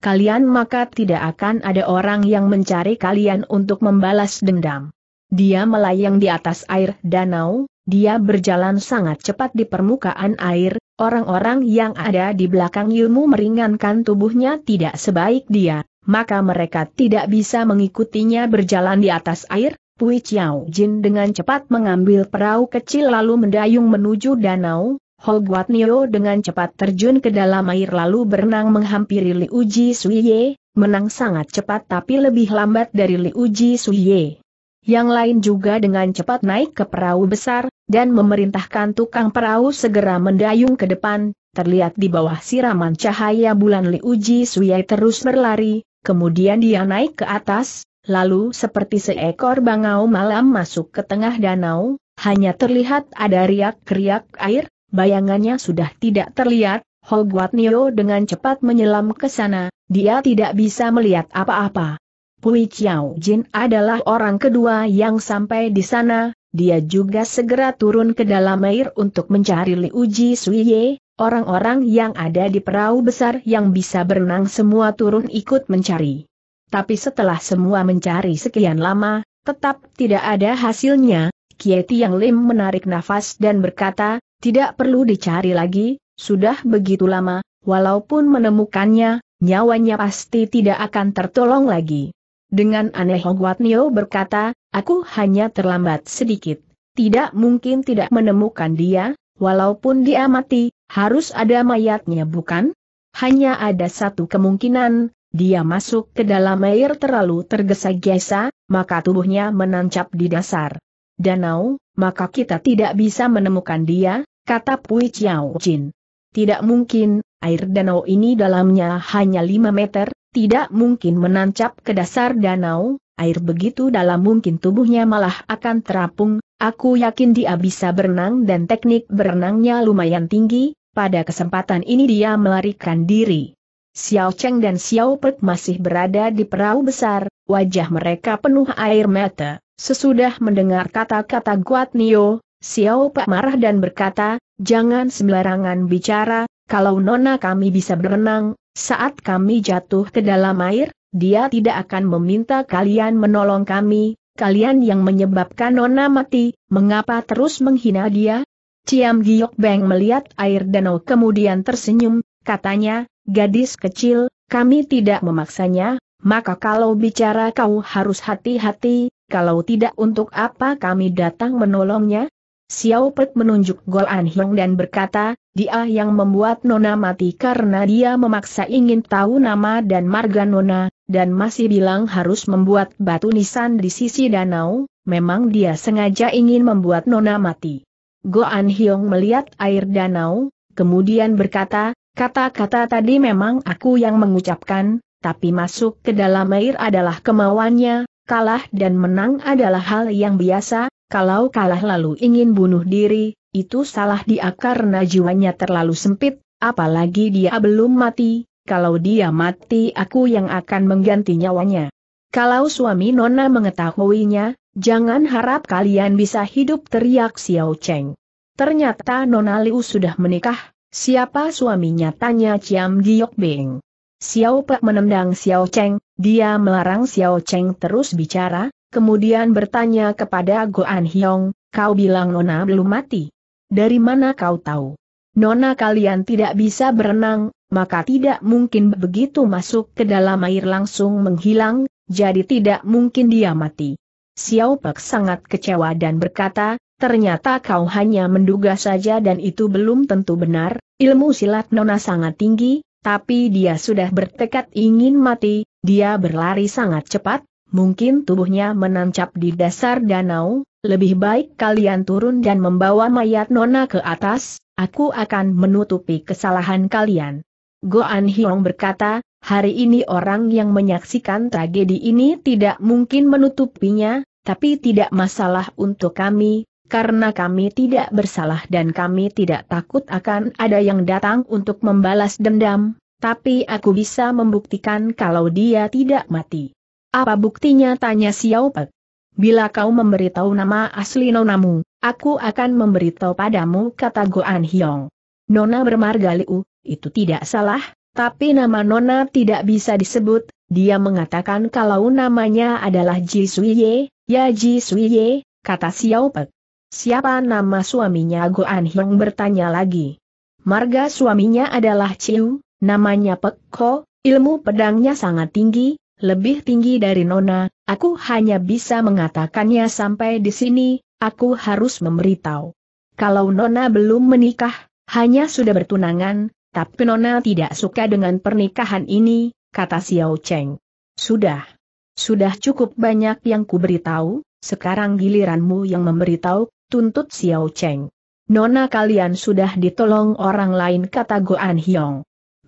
kalian maka tidak akan ada orang yang mencari kalian untuk membalas dendam. Dia melayang di atas air danau, dia berjalan sangat cepat di permukaan air, Orang-orang yang ada di belakang ilmu meringankan tubuhnya tidak sebaik dia, maka mereka tidak bisa mengikutinya berjalan di atas air. Pui Chiao Jin dengan cepat mengambil perahu kecil lalu mendayung menuju danau, Guat Nio dengan cepat terjun ke dalam air lalu berenang menghampiri Li Uji Suye, menang sangat cepat tapi lebih lambat dari Li Uji Suye. Yang lain juga dengan cepat naik ke perahu besar, dan memerintahkan tukang perahu segera mendayung ke depan, terlihat di bawah siraman cahaya bulan Liu Ji Suyai terus berlari, kemudian dia naik ke atas, lalu seperti seekor bangau malam masuk ke tengah danau, hanya terlihat ada riak-riak air, bayangannya sudah tidak terlihat, Hogwat Nio dengan cepat menyelam ke sana, dia tidak bisa melihat apa-apa. Pui Chiao Jin adalah orang kedua yang sampai di sana, dia juga segera turun ke dalam air untuk mencari Liu Ji Suye, orang-orang yang ada di perahu besar yang bisa berenang semua turun ikut mencari. Tapi setelah semua mencari sekian lama, tetap tidak ada hasilnya, Kieti Yang Lim menarik nafas dan berkata, tidak perlu dicari lagi, sudah begitu lama, walaupun menemukannya, nyawanya pasti tidak akan tertolong lagi. Dengan aneh Hogwat Nio berkata, aku hanya terlambat sedikit. Tidak mungkin tidak menemukan dia, walaupun dia mati, harus ada mayatnya bukan? Hanya ada satu kemungkinan, dia masuk ke dalam air terlalu tergesa-gesa, maka tubuhnya menancap di dasar danau, maka kita tidak bisa menemukan dia, kata Pui Chiao Jin. Tidak mungkin, air danau ini dalamnya hanya 5 meter, tidak mungkin menancap ke dasar danau, air begitu dalam mungkin tubuhnya malah akan terapung, aku yakin dia bisa berenang dan teknik berenangnya lumayan tinggi, pada kesempatan ini dia melarikan diri. Xiao Cheng dan Xiao Pek masih berada di perahu besar, wajah mereka penuh air mata. Sesudah mendengar kata-kata Guat Nio, Xiao Pek marah dan berkata, jangan sembarangan bicara, kalau nona kami bisa berenang, saat kami jatuh ke dalam air, dia tidak akan meminta kalian menolong kami, kalian yang menyebabkan nona mati, mengapa terus menghina dia? Ciam Giok Beng melihat air danau kemudian tersenyum, katanya, gadis kecil, kami tidak memaksanya, maka kalau bicara kau harus hati-hati, kalau tidak untuk apa kami datang menolongnya? Xiao Pei menunjuk Gol An Hyong dan berkata, dia yang membuat Nona mati karena dia memaksa ingin tahu nama dan marga Nona, dan masih bilang harus membuat batu nisan di sisi danau, memang dia sengaja ingin membuat Nona mati. Goan Hyong melihat air danau, kemudian berkata, kata-kata tadi memang aku yang mengucapkan, tapi masuk ke dalam air adalah kemauannya, kalah dan menang adalah hal yang biasa, kalau kalah lalu ingin bunuh diri, itu salah dia karena jiwanya terlalu sempit, apalagi dia belum mati, kalau dia mati aku yang akan mengganti nyawanya. Kalau suami Nona mengetahuinya, jangan harap kalian bisa hidup teriak Xiao Cheng. Ternyata Nona Liu sudah menikah, siapa suaminya tanya Ciam Giok Bing. Xiao Pe menendang Xiao Cheng, dia melarang Xiao Cheng terus bicara, kemudian bertanya kepada Goan Hyong, kau bilang Nona belum mati. Dari mana kau tahu? Nona kalian tidak bisa berenang, maka tidak mungkin begitu masuk ke dalam air langsung menghilang, jadi tidak mungkin dia mati. Xiao Pek sangat kecewa dan berkata, ternyata kau hanya menduga saja dan itu belum tentu benar, ilmu silat Nona sangat tinggi, tapi dia sudah bertekad ingin mati, dia berlari sangat cepat, mungkin tubuhnya menancap di dasar danau, lebih baik kalian turun dan membawa mayat Nona ke atas, aku akan menutupi kesalahan kalian. Goan Hiong berkata, hari ini orang yang menyaksikan tragedi ini tidak mungkin menutupinya, tapi tidak masalah untuk kami, karena kami tidak bersalah dan kami tidak takut akan ada yang datang untuk membalas dendam, tapi aku bisa membuktikan kalau dia tidak mati. Apa buktinya tanya Xiao Pek? Bila kau memberitahu nama asli nonamu, aku akan memberitahu padamu kata Goan Hyong. Nona bermarga Liu, itu tidak salah, tapi nama Nona tidak bisa disebut, dia mengatakan kalau namanya adalah Ji Suiye, ya Ji Suiye, kata Xiao Pe. Siapa nama suaminya Goan Hyong bertanya lagi. Marga suaminya adalah Ciu, namanya Pek Ko, ilmu pedangnya sangat tinggi, lebih tinggi dari Nona, aku hanya bisa mengatakannya sampai di sini, aku harus memberitahu. Kalau Nona belum menikah, hanya sudah bertunangan, tapi Nona tidak suka dengan pernikahan ini, kata Xiao Cheng. Sudah. Sudah cukup banyak yang kuberitahu, sekarang giliranmu yang memberitahu, tuntut Xiao Cheng. Nona kalian sudah ditolong orang lain kata Goan Hyong.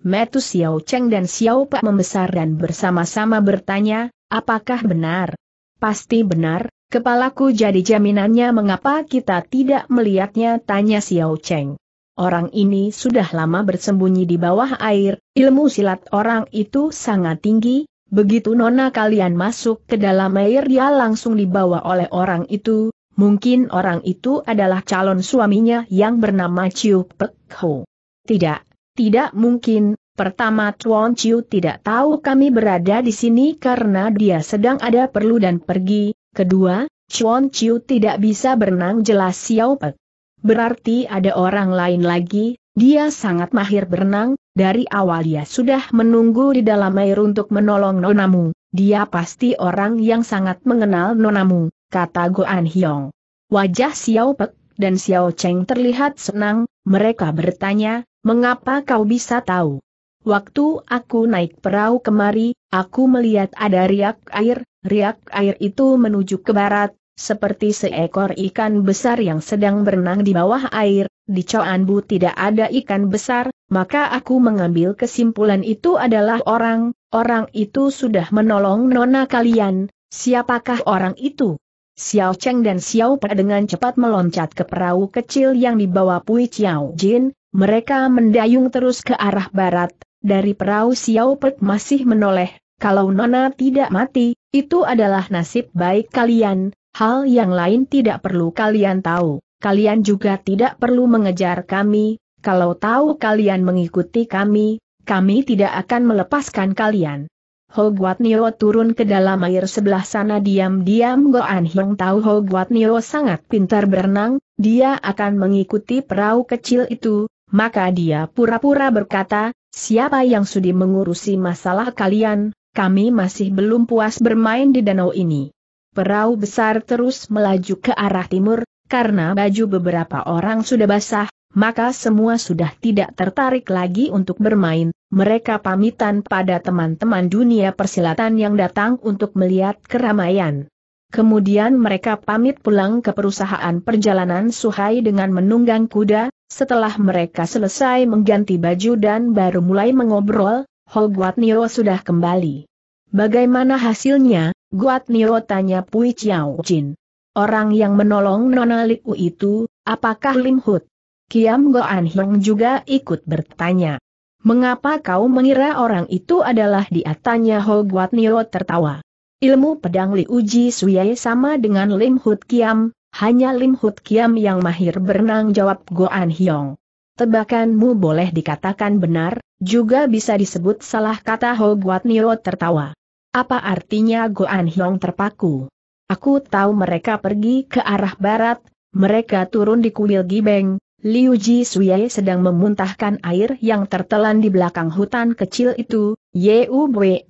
Metu Xiao Cheng dan Xiao Pak membesar dan bersama-sama bertanya, apakah benar? Pasti benar, kepalaku jadi jaminannya mengapa kita tidak melihatnya tanya Xiao Cheng. Orang ini sudah lama bersembunyi di bawah air, ilmu silat orang itu sangat tinggi, begitu nona kalian masuk ke dalam air dia langsung dibawa oleh orang itu, mungkin orang itu adalah calon suaminya yang bernama Chiu Pek Ho. Tidak, tidak mungkin, pertama Chuan Chiu tidak tahu kami berada di sini karena dia sedang ada perlu dan pergi, kedua, Chuan Chiu tidak bisa berenang jelas Xiao Pek. Berarti ada orang lain lagi, dia sangat mahir berenang, dari awal dia sudah menunggu di dalam air untuk menolong nonamu, dia pasti orang yang sangat mengenal nonamu, kata Goan Hyong. Wajah Xiao Pek dan Xiao Cheng terlihat senang, mereka bertanya, Mengapa kau bisa tahu? Waktu aku naik perahu kemari, aku melihat ada riak air, riak air itu menuju ke barat, seperti seekor ikan besar yang sedang berenang di bawah air, di Coanbu tidak ada ikan besar, maka aku mengambil kesimpulan itu adalah orang, orang itu sudah menolong nona kalian, siapakah orang itu? Xiao Cheng dan Xiao Pe dengan cepat meloncat ke perahu kecil yang dibawa Pui Chiao Jin, mereka mendayung terus ke arah barat, dari perahu Xiao Pek masih menoleh, kalau Nona tidak mati, itu adalah nasib baik kalian, hal yang lain tidak perlu kalian tahu, kalian juga tidak perlu mengejar kami, kalau tahu kalian mengikuti kami, kami tidak akan melepaskan kalian. Hogwat Nio turun ke dalam air sebelah sana diam-diam Goan Hyung tahu Hogwat Nio sangat pintar berenang, dia akan mengikuti perahu kecil itu, maka dia pura-pura berkata, siapa yang sudi mengurusi masalah kalian, kami masih belum puas bermain di danau ini. Perahu besar terus melaju ke arah timur, karena baju beberapa orang sudah basah, maka semua sudah tidak tertarik lagi untuk bermain, mereka pamitan pada teman-teman dunia persilatan yang datang untuk melihat keramaian. Kemudian mereka pamit pulang ke perusahaan perjalanan Suhai dengan menunggang kuda, setelah mereka selesai mengganti baju dan baru mulai mengobrol, Ho Guat Nio sudah kembali. Bagaimana hasilnya, Guat Nio tanya Pui Chiao Jin. Orang yang menolong Nona Liu itu, apakah Lim Hood? Kiam Goan Hyung juga ikut bertanya. Mengapa kau mengira orang itu adalah diatanya Ho Guat Nio tertawa? Ilmu pedang Li Uji Suyai sama dengan Lim Hut Kiam, hanya Lim Hut Kiam yang mahir berenang jawab Goan Hyong. Tebakanmu boleh dikatakan benar, juga bisa disebut salah kata Ho Guat Nio tertawa. Apa artinya Goan Hyong terpaku? Aku tahu mereka pergi ke arah barat, mereka turun di kuil Gibeng, Liu Ji Suye sedang memuntahkan air yang tertelan di belakang hutan kecil itu, Yue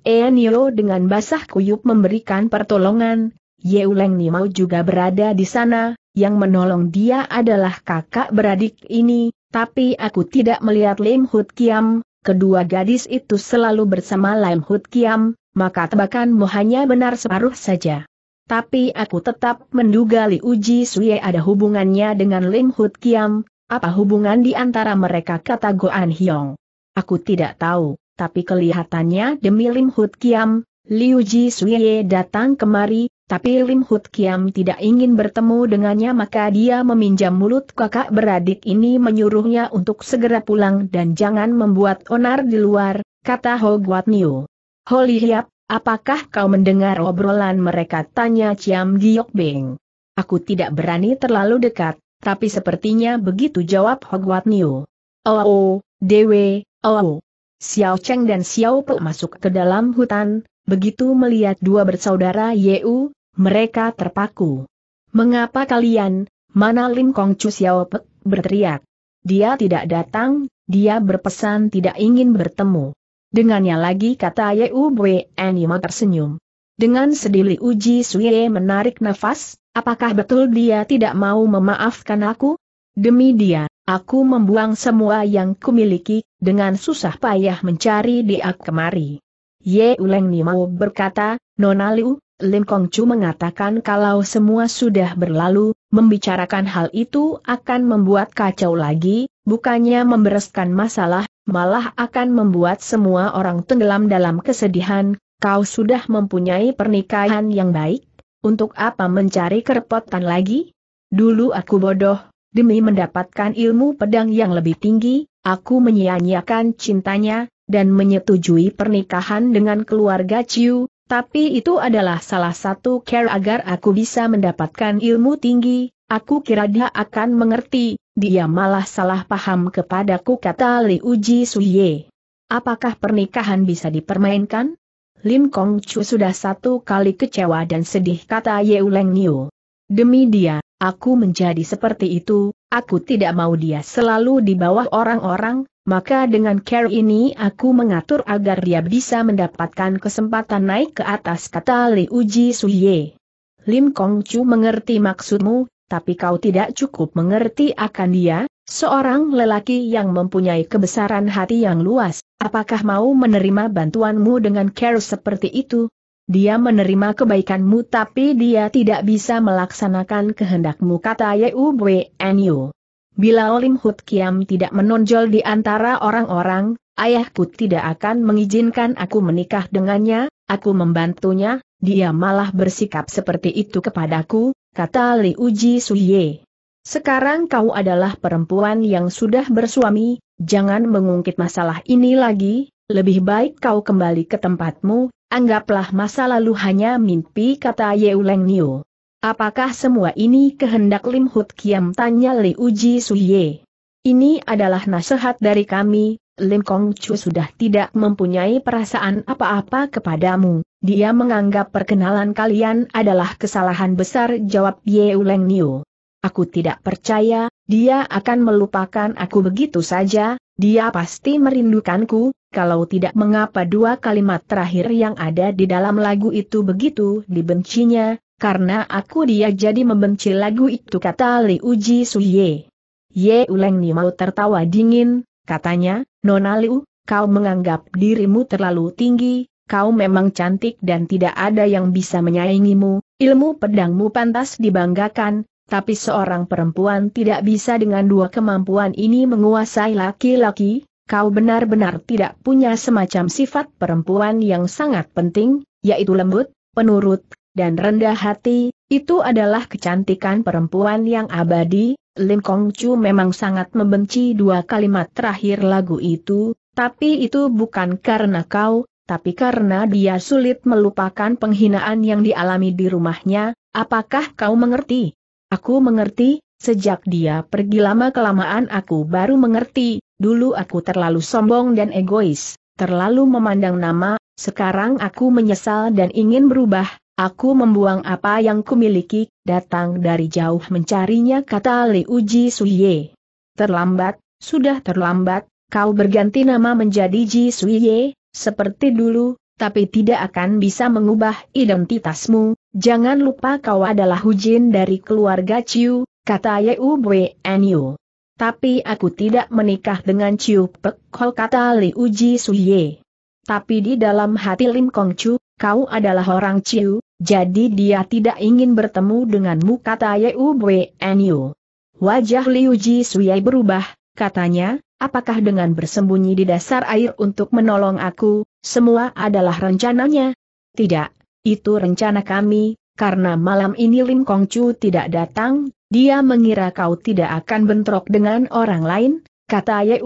Enio dengan basah kuyup memberikan pertolongan, Yeu Leng Nimau juga berada di sana, yang menolong dia adalah kakak beradik ini, tapi aku tidak melihat Lim Hut Kiam, kedua gadis itu selalu bersama Lim Hut Kiam, maka tebakanmu hanya benar separuh saja. Tapi aku tetap menduga Li Uji Suye ada hubungannya dengan Lim Hut Kiam, apa hubungan di antara mereka kata Goan Hyong. Aku tidak tahu tapi kelihatannya demi Lim Hut Kiam, Liu Ji Suye datang kemari, tapi Lim Hut Kiam tidak ingin bertemu dengannya maka dia meminjam mulut kakak beradik ini menyuruhnya untuk segera pulang dan jangan membuat onar di luar, kata Ho Guat Niu. Ho Hiap, apakah kau mendengar obrolan mereka tanya Ciam Giok Beng. Aku tidak berani terlalu dekat, tapi sepertinya begitu jawab Ho Guat Niu. Oh, oh, Dewe, oh, oh. Xiao Cheng dan Xiao Pu masuk ke dalam hutan, begitu melihat dua bersaudara Yeu, mereka terpaku. Mengapa kalian, mana Lim Kong Chu Xiao Pe berteriak. Dia tidak datang, dia berpesan tidak ingin bertemu. Dengannya lagi kata Yeu Bwe Anima tersenyum. Dengan sedili uji Uji Suye menarik nafas, apakah betul dia tidak mau memaafkan aku? Demi dia, Aku membuang semua yang kumiliki, dengan susah payah mencari dia kemari. Ye Uleng Nimau berkata, Nona Liu, Lim Kong Chu mengatakan kalau semua sudah berlalu, membicarakan hal itu akan membuat kacau lagi, bukannya membereskan masalah, malah akan membuat semua orang tenggelam dalam kesedihan, kau sudah mempunyai pernikahan yang baik, untuk apa mencari kerepotan lagi? Dulu aku bodoh, Demi mendapatkan ilmu pedang yang lebih tinggi, aku menyia-nyiakan cintanya, dan menyetujui pernikahan dengan keluarga Ciu, tapi itu adalah salah satu care agar aku bisa mendapatkan ilmu tinggi, aku kira dia akan mengerti, dia malah salah paham kepadaku kata Li Uji Suye. Apakah pernikahan bisa dipermainkan? Lim Kong Chu sudah satu kali kecewa dan sedih kata Ye Uleng Niu. Demi dia, Aku menjadi seperti itu, aku tidak mau dia selalu di bawah orang-orang, maka dengan care ini aku mengatur agar dia bisa mendapatkan kesempatan naik ke atas kata Li Uji Suye. Lim Kong Chu mengerti maksudmu, tapi kau tidak cukup mengerti akan dia, seorang lelaki yang mempunyai kebesaran hati yang luas, apakah mau menerima bantuanmu dengan care seperti itu? Dia menerima kebaikanmu tapi dia tidak bisa melaksanakan kehendakmu kata Yeubwenyu. Bila Olim Hut Kiam tidak menonjol di antara orang-orang, ayahku tidak akan mengizinkan aku menikah dengannya, aku membantunya, dia malah bersikap seperti itu kepadaku, kata Li Uji Suye. Sekarang kau adalah perempuan yang sudah bersuami, jangan mengungkit masalah ini lagi, lebih baik kau kembali ke tempatmu, Anggaplah masa lalu hanya mimpi kata Yeuleng Niu. Apakah semua ini kehendak Lim Hut Kiam tanya Li Uji Suye. Ini adalah nasihat dari kami, Lim Kong Chu sudah tidak mempunyai perasaan apa-apa kepadamu. Dia menganggap perkenalan kalian adalah kesalahan besar jawab Yeuleng Niu. Aku tidak percaya, dia akan melupakan aku begitu saja, dia pasti merindukanku, kalau tidak mengapa dua kalimat terakhir yang ada di dalam lagu itu begitu dibencinya, karena aku dia jadi membenci lagu itu kata Li Uji Su Ye Ye Uleng mau tertawa dingin, katanya, Nona Liu, kau menganggap dirimu terlalu tinggi, kau memang cantik dan tidak ada yang bisa menyaingimu, ilmu pedangmu pantas dibanggakan, tapi seorang perempuan tidak bisa dengan dua kemampuan ini menguasai laki-laki, kau benar-benar tidak punya semacam sifat perempuan yang sangat penting, yaitu lembut, penurut, dan rendah hati, itu adalah kecantikan perempuan yang abadi, Lim Kong Chu memang sangat membenci dua kalimat terakhir lagu itu, tapi itu bukan karena kau, tapi karena dia sulit melupakan penghinaan yang dialami di rumahnya, apakah kau mengerti? Aku mengerti, sejak dia pergi lama-kelamaan aku baru mengerti, dulu aku terlalu sombong dan egois, terlalu memandang nama, sekarang aku menyesal dan ingin berubah, aku membuang apa yang kumiliki, datang dari jauh mencarinya kata Li Uji Suye. Terlambat, sudah terlambat, kau berganti nama menjadi Ji Suye, seperti dulu, tapi tidak akan bisa mengubah identitasmu, jangan lupa kau adalah Hujin dari keluarga Chiu, kata Yeu Bwe Enyu. Tapi aku tidak menikah dengan Ciu Pek kata Li Uji Suye. Tapi di dalam hati Lim Kong Chu, kau adalah orang Ciu, jadi dia tidak ingin bertemu denganmu kata Yeu Nyu. Wajah Liu Ji Suye berubah, katanya, apakah dengan bersembunyi di dasar air untuk menolong aku, semua adalah rencananya? Tidak, itu rencana kami, karena malam ini Lim Kong Chu tidak datang, dia mengira kau tidak akan bentrok dengan orang lain, kata Yu.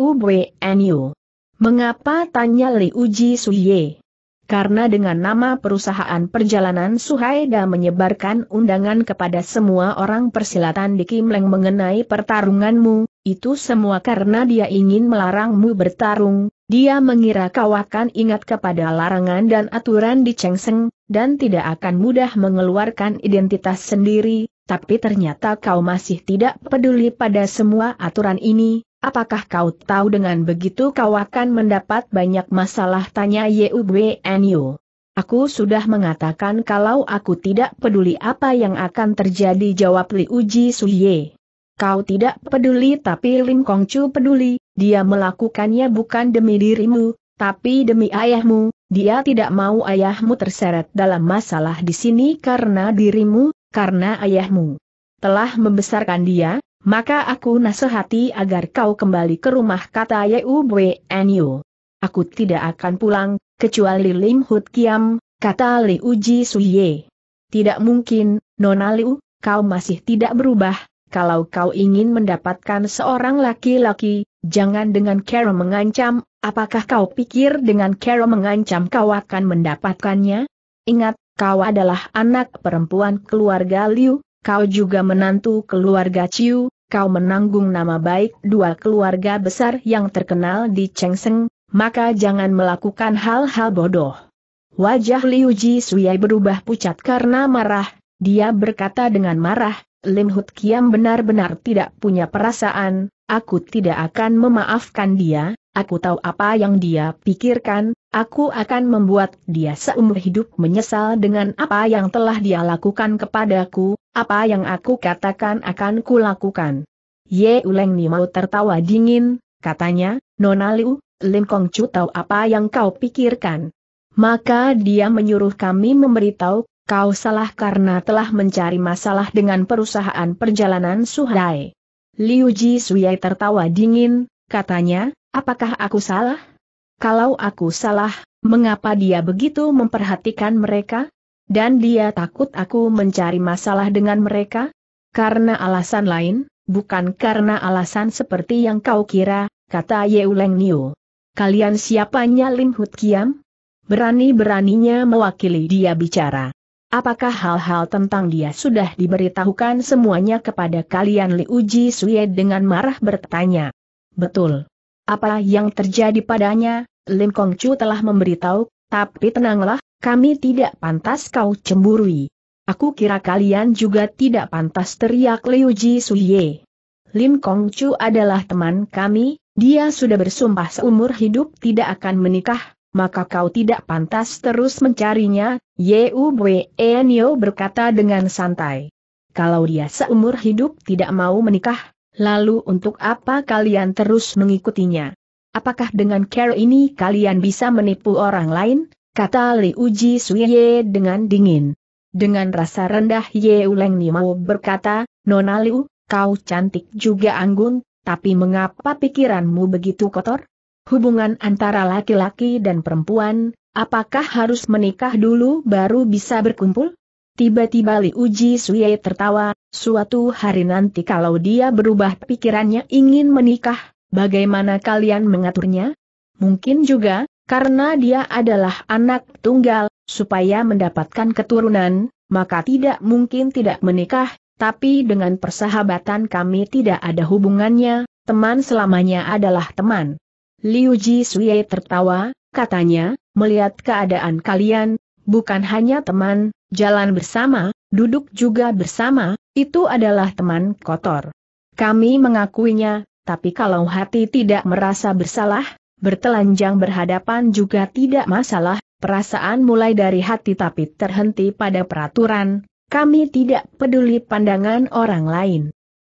Mengapa tanya Li Uji Suye? Karena dengan nama perusahaan perjalanan Suhaida menyebarkan undangan kepada semua orang persilatan di Kimleng mengenai pertarunganmu, itu semua karena dia ingin melarangmu bertarung, dia mengira kau akan ingat kepada larangan dan aturan di Chengseng, dan tidak akan mudah mengeluarkan identitas sendiri, tapi ternyata kau masih tidak peduli pada semua aturan ini, apakah kau tahu dengan begitu kau akan mendapat banyak masalah tanya Yubwenyo. Aku sudah mengatakan kalau aku tidak peduli apa yang akan terjadi jawab Li Uji Suye. Kau tidak peduli tapi Lim Kongcu peduli, dia melakukannya bukan demi dirimu, tapi demi ayahmu, dia tidak mau ayahmu terseret dalam masalah di sini karena dirimu, karena ayahmu telah membesarkan dia, maka aku nasihati agar kau kembali ke rumah kata Yubwenyu. Aku tidak akan pulang, kecuali Lim Hut Kiam, kata Li Uji Suye. Tidak mungkin, Nona Liu, kau masih tidak berubah, kalau kau ingin mendapatkan seorang laki-laki, jangan dengan cara mengancam, apakah kau pikir dengan cara mengancam kau akan mendapatkannya? Ingat, kau adalah anak perempuan keluarga Liu, kau juga menantu keluarga Ciu, kau menanggung nama baik dua keluarga besar yang terkenal di Chengseng, maka jangan melakukan hal-hal bodoh. Wajah Liu Ji Suyai berubah pucat karena marah, dia berkata dengan marah, Lim Hut Kiam benar-benar tidak punya perasaan, aku tidak akan memaafkan dia, Aku tahu apa yang dia pikirkan, aku akan membuat dia seumur hidup menyesal dengan apa yang telah dia lakukan kepadaku, apa yang aku katakan akan kulakukan. Ye Uleng mau tertawa dingin, katanya, Nona Liu, Lim Kong Chu tahu apa yang kau pikirkan. Maka dia menyuruh kami memberitahu, kau salah karena telah mencari masalah dengan perusahaan perjalanan Suhai. Liu Ji Suyai tertawa dingin, katanya, Apakah aku salah? Kalau aku salah, mengapa dia begitu memperhatikan mereka? Dan dia takut aku mencari masalah dengan mereka? Karena alasan lain, bukan karena alasan seperti yang kau kira, kata Yeuleng Niu. Kalian siapanya Lim Hut Kiam? Berani-beraninya mewakili dia bicara. Apakah hal-hal tentang dia sudah diberitahukan semuanya kepada kalian Li Uji Suye dengan marah bertanya? Betul. Apa yang terjadi padanya, Lim Kong Chu telah memberitahu, tapi tenanglah, kami tidak pantas kau cemburui. Aku kira kalian juga tidak pantas teriak Liu Ji Suye. Lim Kong Chu adalah teman kami, dia sudah bersumpah seumur hidup tidak akan menikah, maka kau tidak pantas terus mencarinya, Ye U Bwe Enyo berkata dengan santai. Kalau dia seumur hidup tidak mau menikah, Lalu untuk apa kalian terus mengikutinya? Apakah dengan care ini kalian bisa menipu orang lain? Kata Li Uji Suye dengan dingin. Dengan rasa rendah Ye Uleng Nimo berkata, Nona Liu, kau cantik juga anggun, tapi mengapa pikiranmu begitu kotor? Hubungan antara laki-laki dan perempuan, apakah harus menikah dulu baru bisa berkumpul? Tiba-tiba Liu Ji Suye tertawa, suatu hari nanti kalau dia berubah pikirannya ingin menikah, bagaimana kalian mengaturnya? Mungkin juga, karena dia adalah anak tunggal, supaya mendapatkan keturunan, maka tidak mungkin tidak menikah, tapi dengan persahabatan kami tidak ada hubungannya, teman selamanya adalah teman. Liu Ji Sui tertawa, katanya, melihat keadaan kalian, Bukan hanya teman, jalan bersama, duduk juga bersama, itu adalah teman kotor. Kami mengakuinya, tapi kalau hati tidak merasa bersalah, bertelanjang berhadapan juga tidak masalah, perasaan mulai dari hati tapi terhenti pada peraturan, kami tidak peduli pandangan orang lain.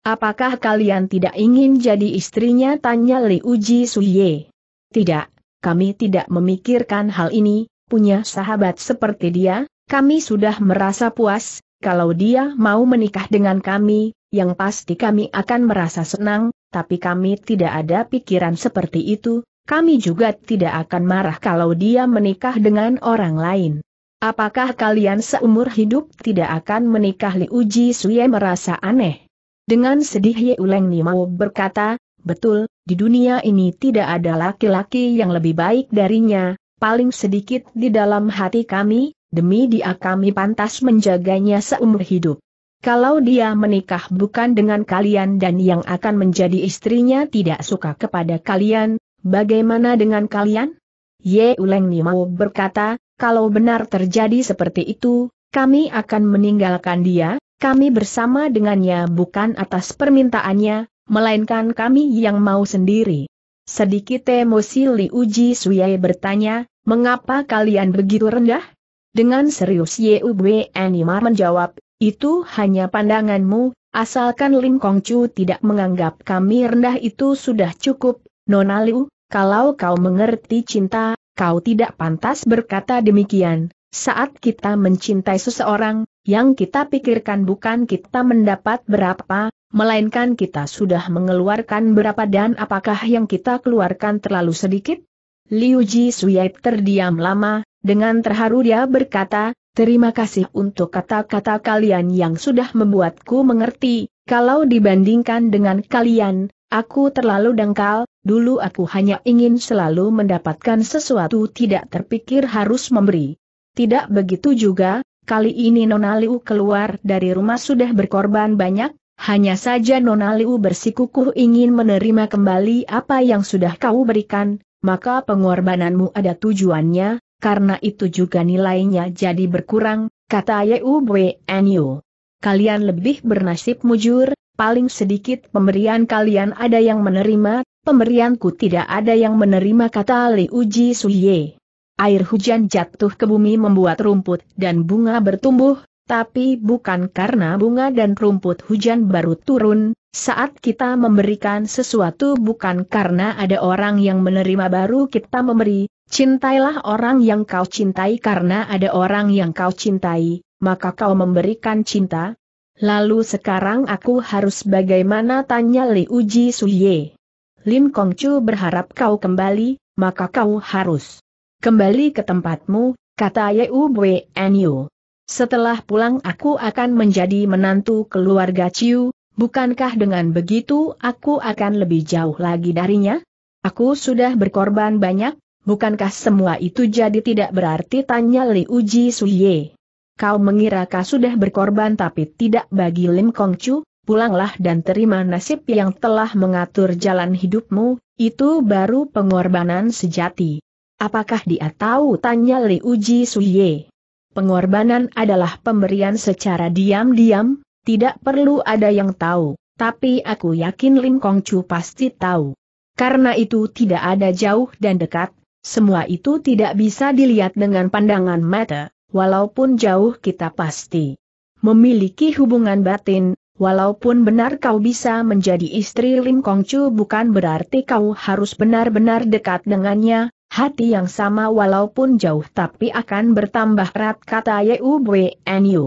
Apakah kalian tidak ingin jadi istrinya? Tanya Li Uji Suye. Tidak, kami tidak memikirkan hal ini, punya sahabat seperti dia, kami sudah merasa puas, kalau dia mau menikah dengan kami, yang pasti kami akan merasa senang, tapi kami tidak ada pikiran seperti itu, kami juga tidak akan marah kalau dia menikah dengan orang lain. Apakah kalian seumur hidup tidak akan menikah Li Uji Suye merasa aneh? Dengan sedih Ye Uleng mau berkata, betul, di dunia ini tidak ada laki-laki yang lebih baik darinya, paling sedikit di dalam hati kami, demi dia kami pantas menjaganya seumur hidup. Kalau dia menikah bukan dengan kalian dan yang akan menjadi istrinya tidak suka kepada kalian, bagaimana dengan kalian? Ye Uleng Nimau berkata, kalau benar terjadi seperti itu, kami akan meninggalkan dia, kami bersama dengannya bukan atas permintaannya, melainkan kami yang mau sendiri. Sedikit emosi Li Uji Suyai bertanya, mengapa kalian begitu rendah? Dengan serius Ye Ubwe Anima menjawab, itu hanya pandanganmu, asalkan Lim Kong Chu tidak menganggap kami rendah itu sudah cukup, Nona Liu, kalau kau mengerti cinta, kau tidak pantas berkata demikian. Saat kita mencintai seseorang, yang kita pikirkan bukan kita mendapat berapa, melainkan kita sudah mengeluarkan berapa dan apakah yang kita keluarkan terlalu sedikit? Liu Ji Suyai terdiam lama, dengan terharu dia berkata, terima kasih untuk kata-kata kalian yang sudah membuatku mengerti, kalau dibandingkan dengan kalian, aku terlalu dangkal, dulu aku hanya ingin selalu mendapatkan sesuatu tidak terpikir harus memberi. Tidak begitu juga, kali ini Nona Liu keluar dari rumah sudah berkorban banyak, hanya saja Nona Liu bersikukuh ingin menerima kembali apa yang sudah kau berikan, maka pengorbananmu ada tujuannya, karena itu juga nilainya jadi berkurang, kata Yeu Buenyu. Kalian lebih bernasib mujur, paling sedikit pemberian kalian ada yang menerima, pemberianku tidak ada yang menerima kata Liu Ji Suye. Air hujan jatuh ke bumi membuat rumput dan bunga bertumbuh, tapi bukan karena bunga dan rumput hujan baru turun, saat kita memberikan sesuatu bukan karena ada orang yang menerima baru kita memberi, cintailah orang yang kau cintai karena ada orang yang kau cintai, maka kau memberikan cinta. Lalu sekarang aku harus bagaimana tanya Li Uji Suye. Lim Chu berharap kau kembali, maka kau harus kembali ke tempatmu, kata Yeu Bwe Enyu. Setelah pulang aku akan menjadi menantu keluarga Ciu, bukankah dengan begitu aku akan lebih jauh lagi darinya? Aku sudah berkorban banyak, bukankah semua itu jadi tidak berarti tanya Li Uji Suye. Kau mengira kau sudah berkorban tapi tidak bagi Lim Chu, pulanglah dan terima nasib yang telah mengatur jalan hidupmu, itu baru pengorbanan sejati. Apakah dia tahu? Tanya Li Uji Suye pengorbanan adalah pemberian secara diam-diam, tidak perlu ada yang tahu, tapi aku yakin Lim Kong Chu pasti tahu. Karena itu tidak ada jauh dan dekat, semua itu tidak bisa dilihat dengan pandangan mata, walaupun jauh kita pasti memiliki hubungan batin, walaupun benar kau bisa menjadi istri Lim Kong Chu bukan berarti kau harus benar-benar dekat dengannya, hati yang sama walaupun jauh tapi akan bertambah erat kata Yu.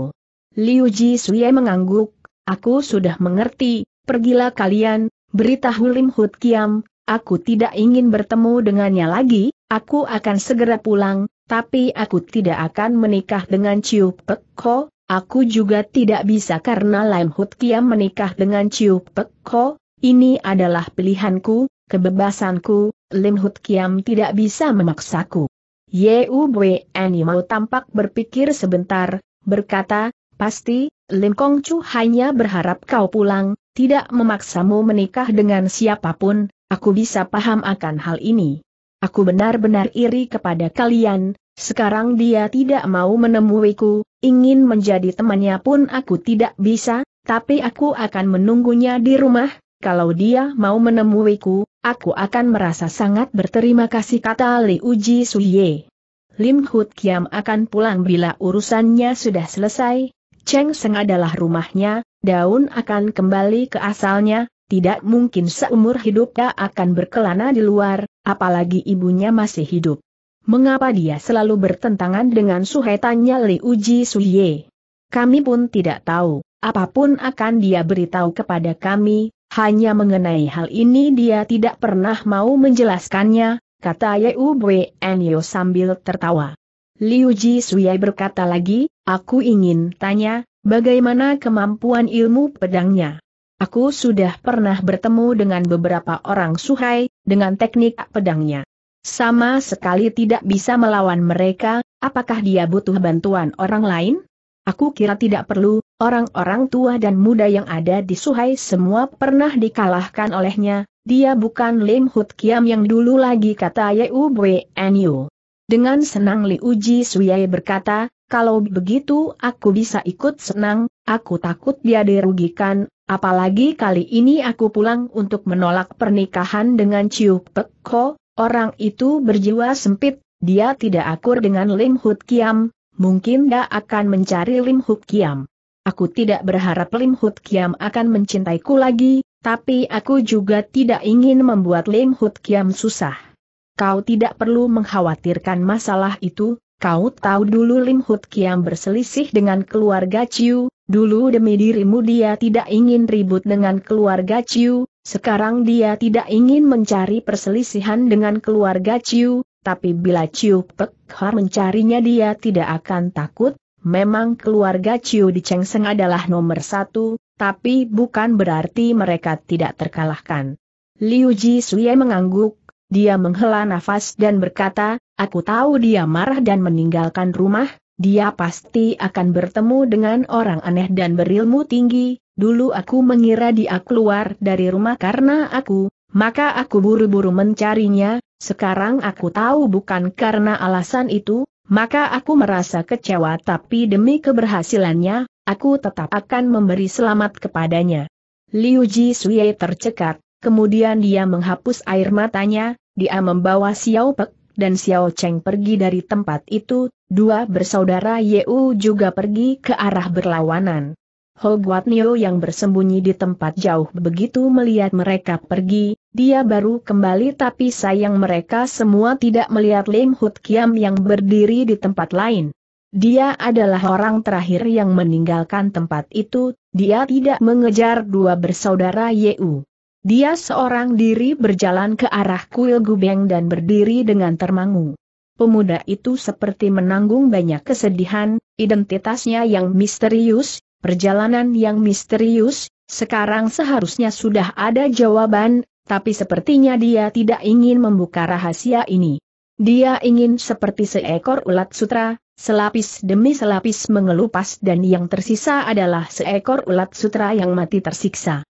Liu Ji Suye mengangguk, aku sudah mengerti, pergilah kalian, beritahu Lim Hut Kiam, aku tidak ingin bertemu dengannya lagi, aku akan segera pulang, tapi aku tidak akan menikah dengan Chiu Pek Ko, aku juga tidak bisa karena Lim Hut Kiam menikah dengan Chiu Pek Ko, ini adalah pilihanku, kebebasanku, Lim Hut Kiam tidak bisa memaksaku. Yubweni mau tampak berpikir sebentar, berkata, pasti, Lim Kong Chu hanya berharap kau pulang, tidak memaksamu menikah dengan siapapun, aku bisa paham akan hal ini. Aku benar-benar iri kepada kalian, sekarang dia tidak mau menemuiku, ingin menjadi temannya pun aku tidak bisa, tapi aku akan menunggunya di rumah, kalau dia mau menemuiku, Aku akan merasa sangat berterima kasih kata Li Uji Suye. Lim Hut Kiam akan pulang bila urusannya sudah selesai, Cheng Seng adalah rumahnya, daun akan kembali ke asalnya, tidak mungkin seumur hidupnya akan berkelana di luar, apalagi ibunya masih hidup. Mengapa dia selalu bertentangan dengan suhetannya Li Uji Suye? Kami pun tidak tahu, apapun akan dia beritahu kepada kami, hanya mengenai hal ini dia tidak pernah mau menjelaskannya, kata Yeu Bwenyo Enyo sambil tertawa. Liu Ji Suyai berkata lagi, aku ingin tanya, bagaimana kemampuan ilmu pedangnya? Aku sudah pernah bertemu dengan beberapa orang suhai, dengan teknik pedangnya. Sama sekali tidak bisa melawan mereka, apakah dia butuh bantuan orang lain? Aku kira tidak perlu, orang-orang tua dan muda yang ada di Suhai semua pernah dikalahkan olehnya, dia bukan Lim Hut Kiam yang dulu lagi kata Yeu Bwe Dengan senang Li Uji Suyai berkata, kalau begitu aku bisa ikut senang, aku takut dia dirugikan, apalagi kali ini aku pulang untuk menolak pernikahan dengan Chiu Pek Ko, orang itu berjiwa sempit, dia tidak akur dengan Lim Hut Kiam, mungkin dia akan mencari Lim Huk Kiam. Aku tidak berharap Lim Huk Kiam akan mencintaiku lagi, tapi aku juga tidak ingin membuat Lim Huk Kiam susah. Kau tidak perlu mengkhawatirkan masalah itu, kau tahu dulu Lim Huk Kiam berselisih dengan keluarga Ciu, dulu demi dirimu dia tidak ingin ribut dengan keluarga Ciu, sekarang dia tidak ingin mencari perselisihan dengan keluarga Ciu, tapi bila Ciu Pek mencarinya dia tidak akan takut, memang keluarga Ciu di Chengseng adalah nomor satu, tapi bukan berarti mereka tidak terkalahkan. Liu Ji Suye mengangguk, dia menghela nafas dan berkata, aku tahu dia marah dan meninggalkan rumah, dia pasti akan bertemu dengan orang aneh dan berilmu tinggi, dulu aku mengira dia keluar dari rumah karena aku, maka aku buru-buru mencarinya, sekarang aku tahu bukan karena alasan itu, maka aku merasa kecewa tapi demi keberhasilannya, aku tetap akan memberi selamat kepadanya. Liu Ji Sui tercekat, kemudian dia menghapus air matanya, dia membawa Xiao Pek dan Xiao Cheng pergi dari tempat itu, dua bersaudara Yeu juga pergi ke arah berlawanan. Ho Guat Nio yang bersembunyi di tempat jauh begitu melihat mereka pergi, dia baru kembali tapi sayang mereka semua tidak melihat Lim Hut Kiam yang berdiri di tempat lain. Dia adalah orang terakhir yang meninggalkan tempat itu, dia tidak mengejar dua bersaudara Yeu. Dia seorang diri berjalan ke arah kuil Gubeng dan berdiri dengan termangu. Pemuda itu seperti menanggung banyak kesedihan, identitasnya yang misterius, perjalanan yang misterius, sekarang seharusnya sudah ada jawaban, tapi sepertinya dia tidak ingin membuka rahasia ini. Dia ingin seperti seekor ulat sutra, selapis demi selapis mengelupas dan yang tersisa adalah seekor ulat sutra yang mati tersiksa.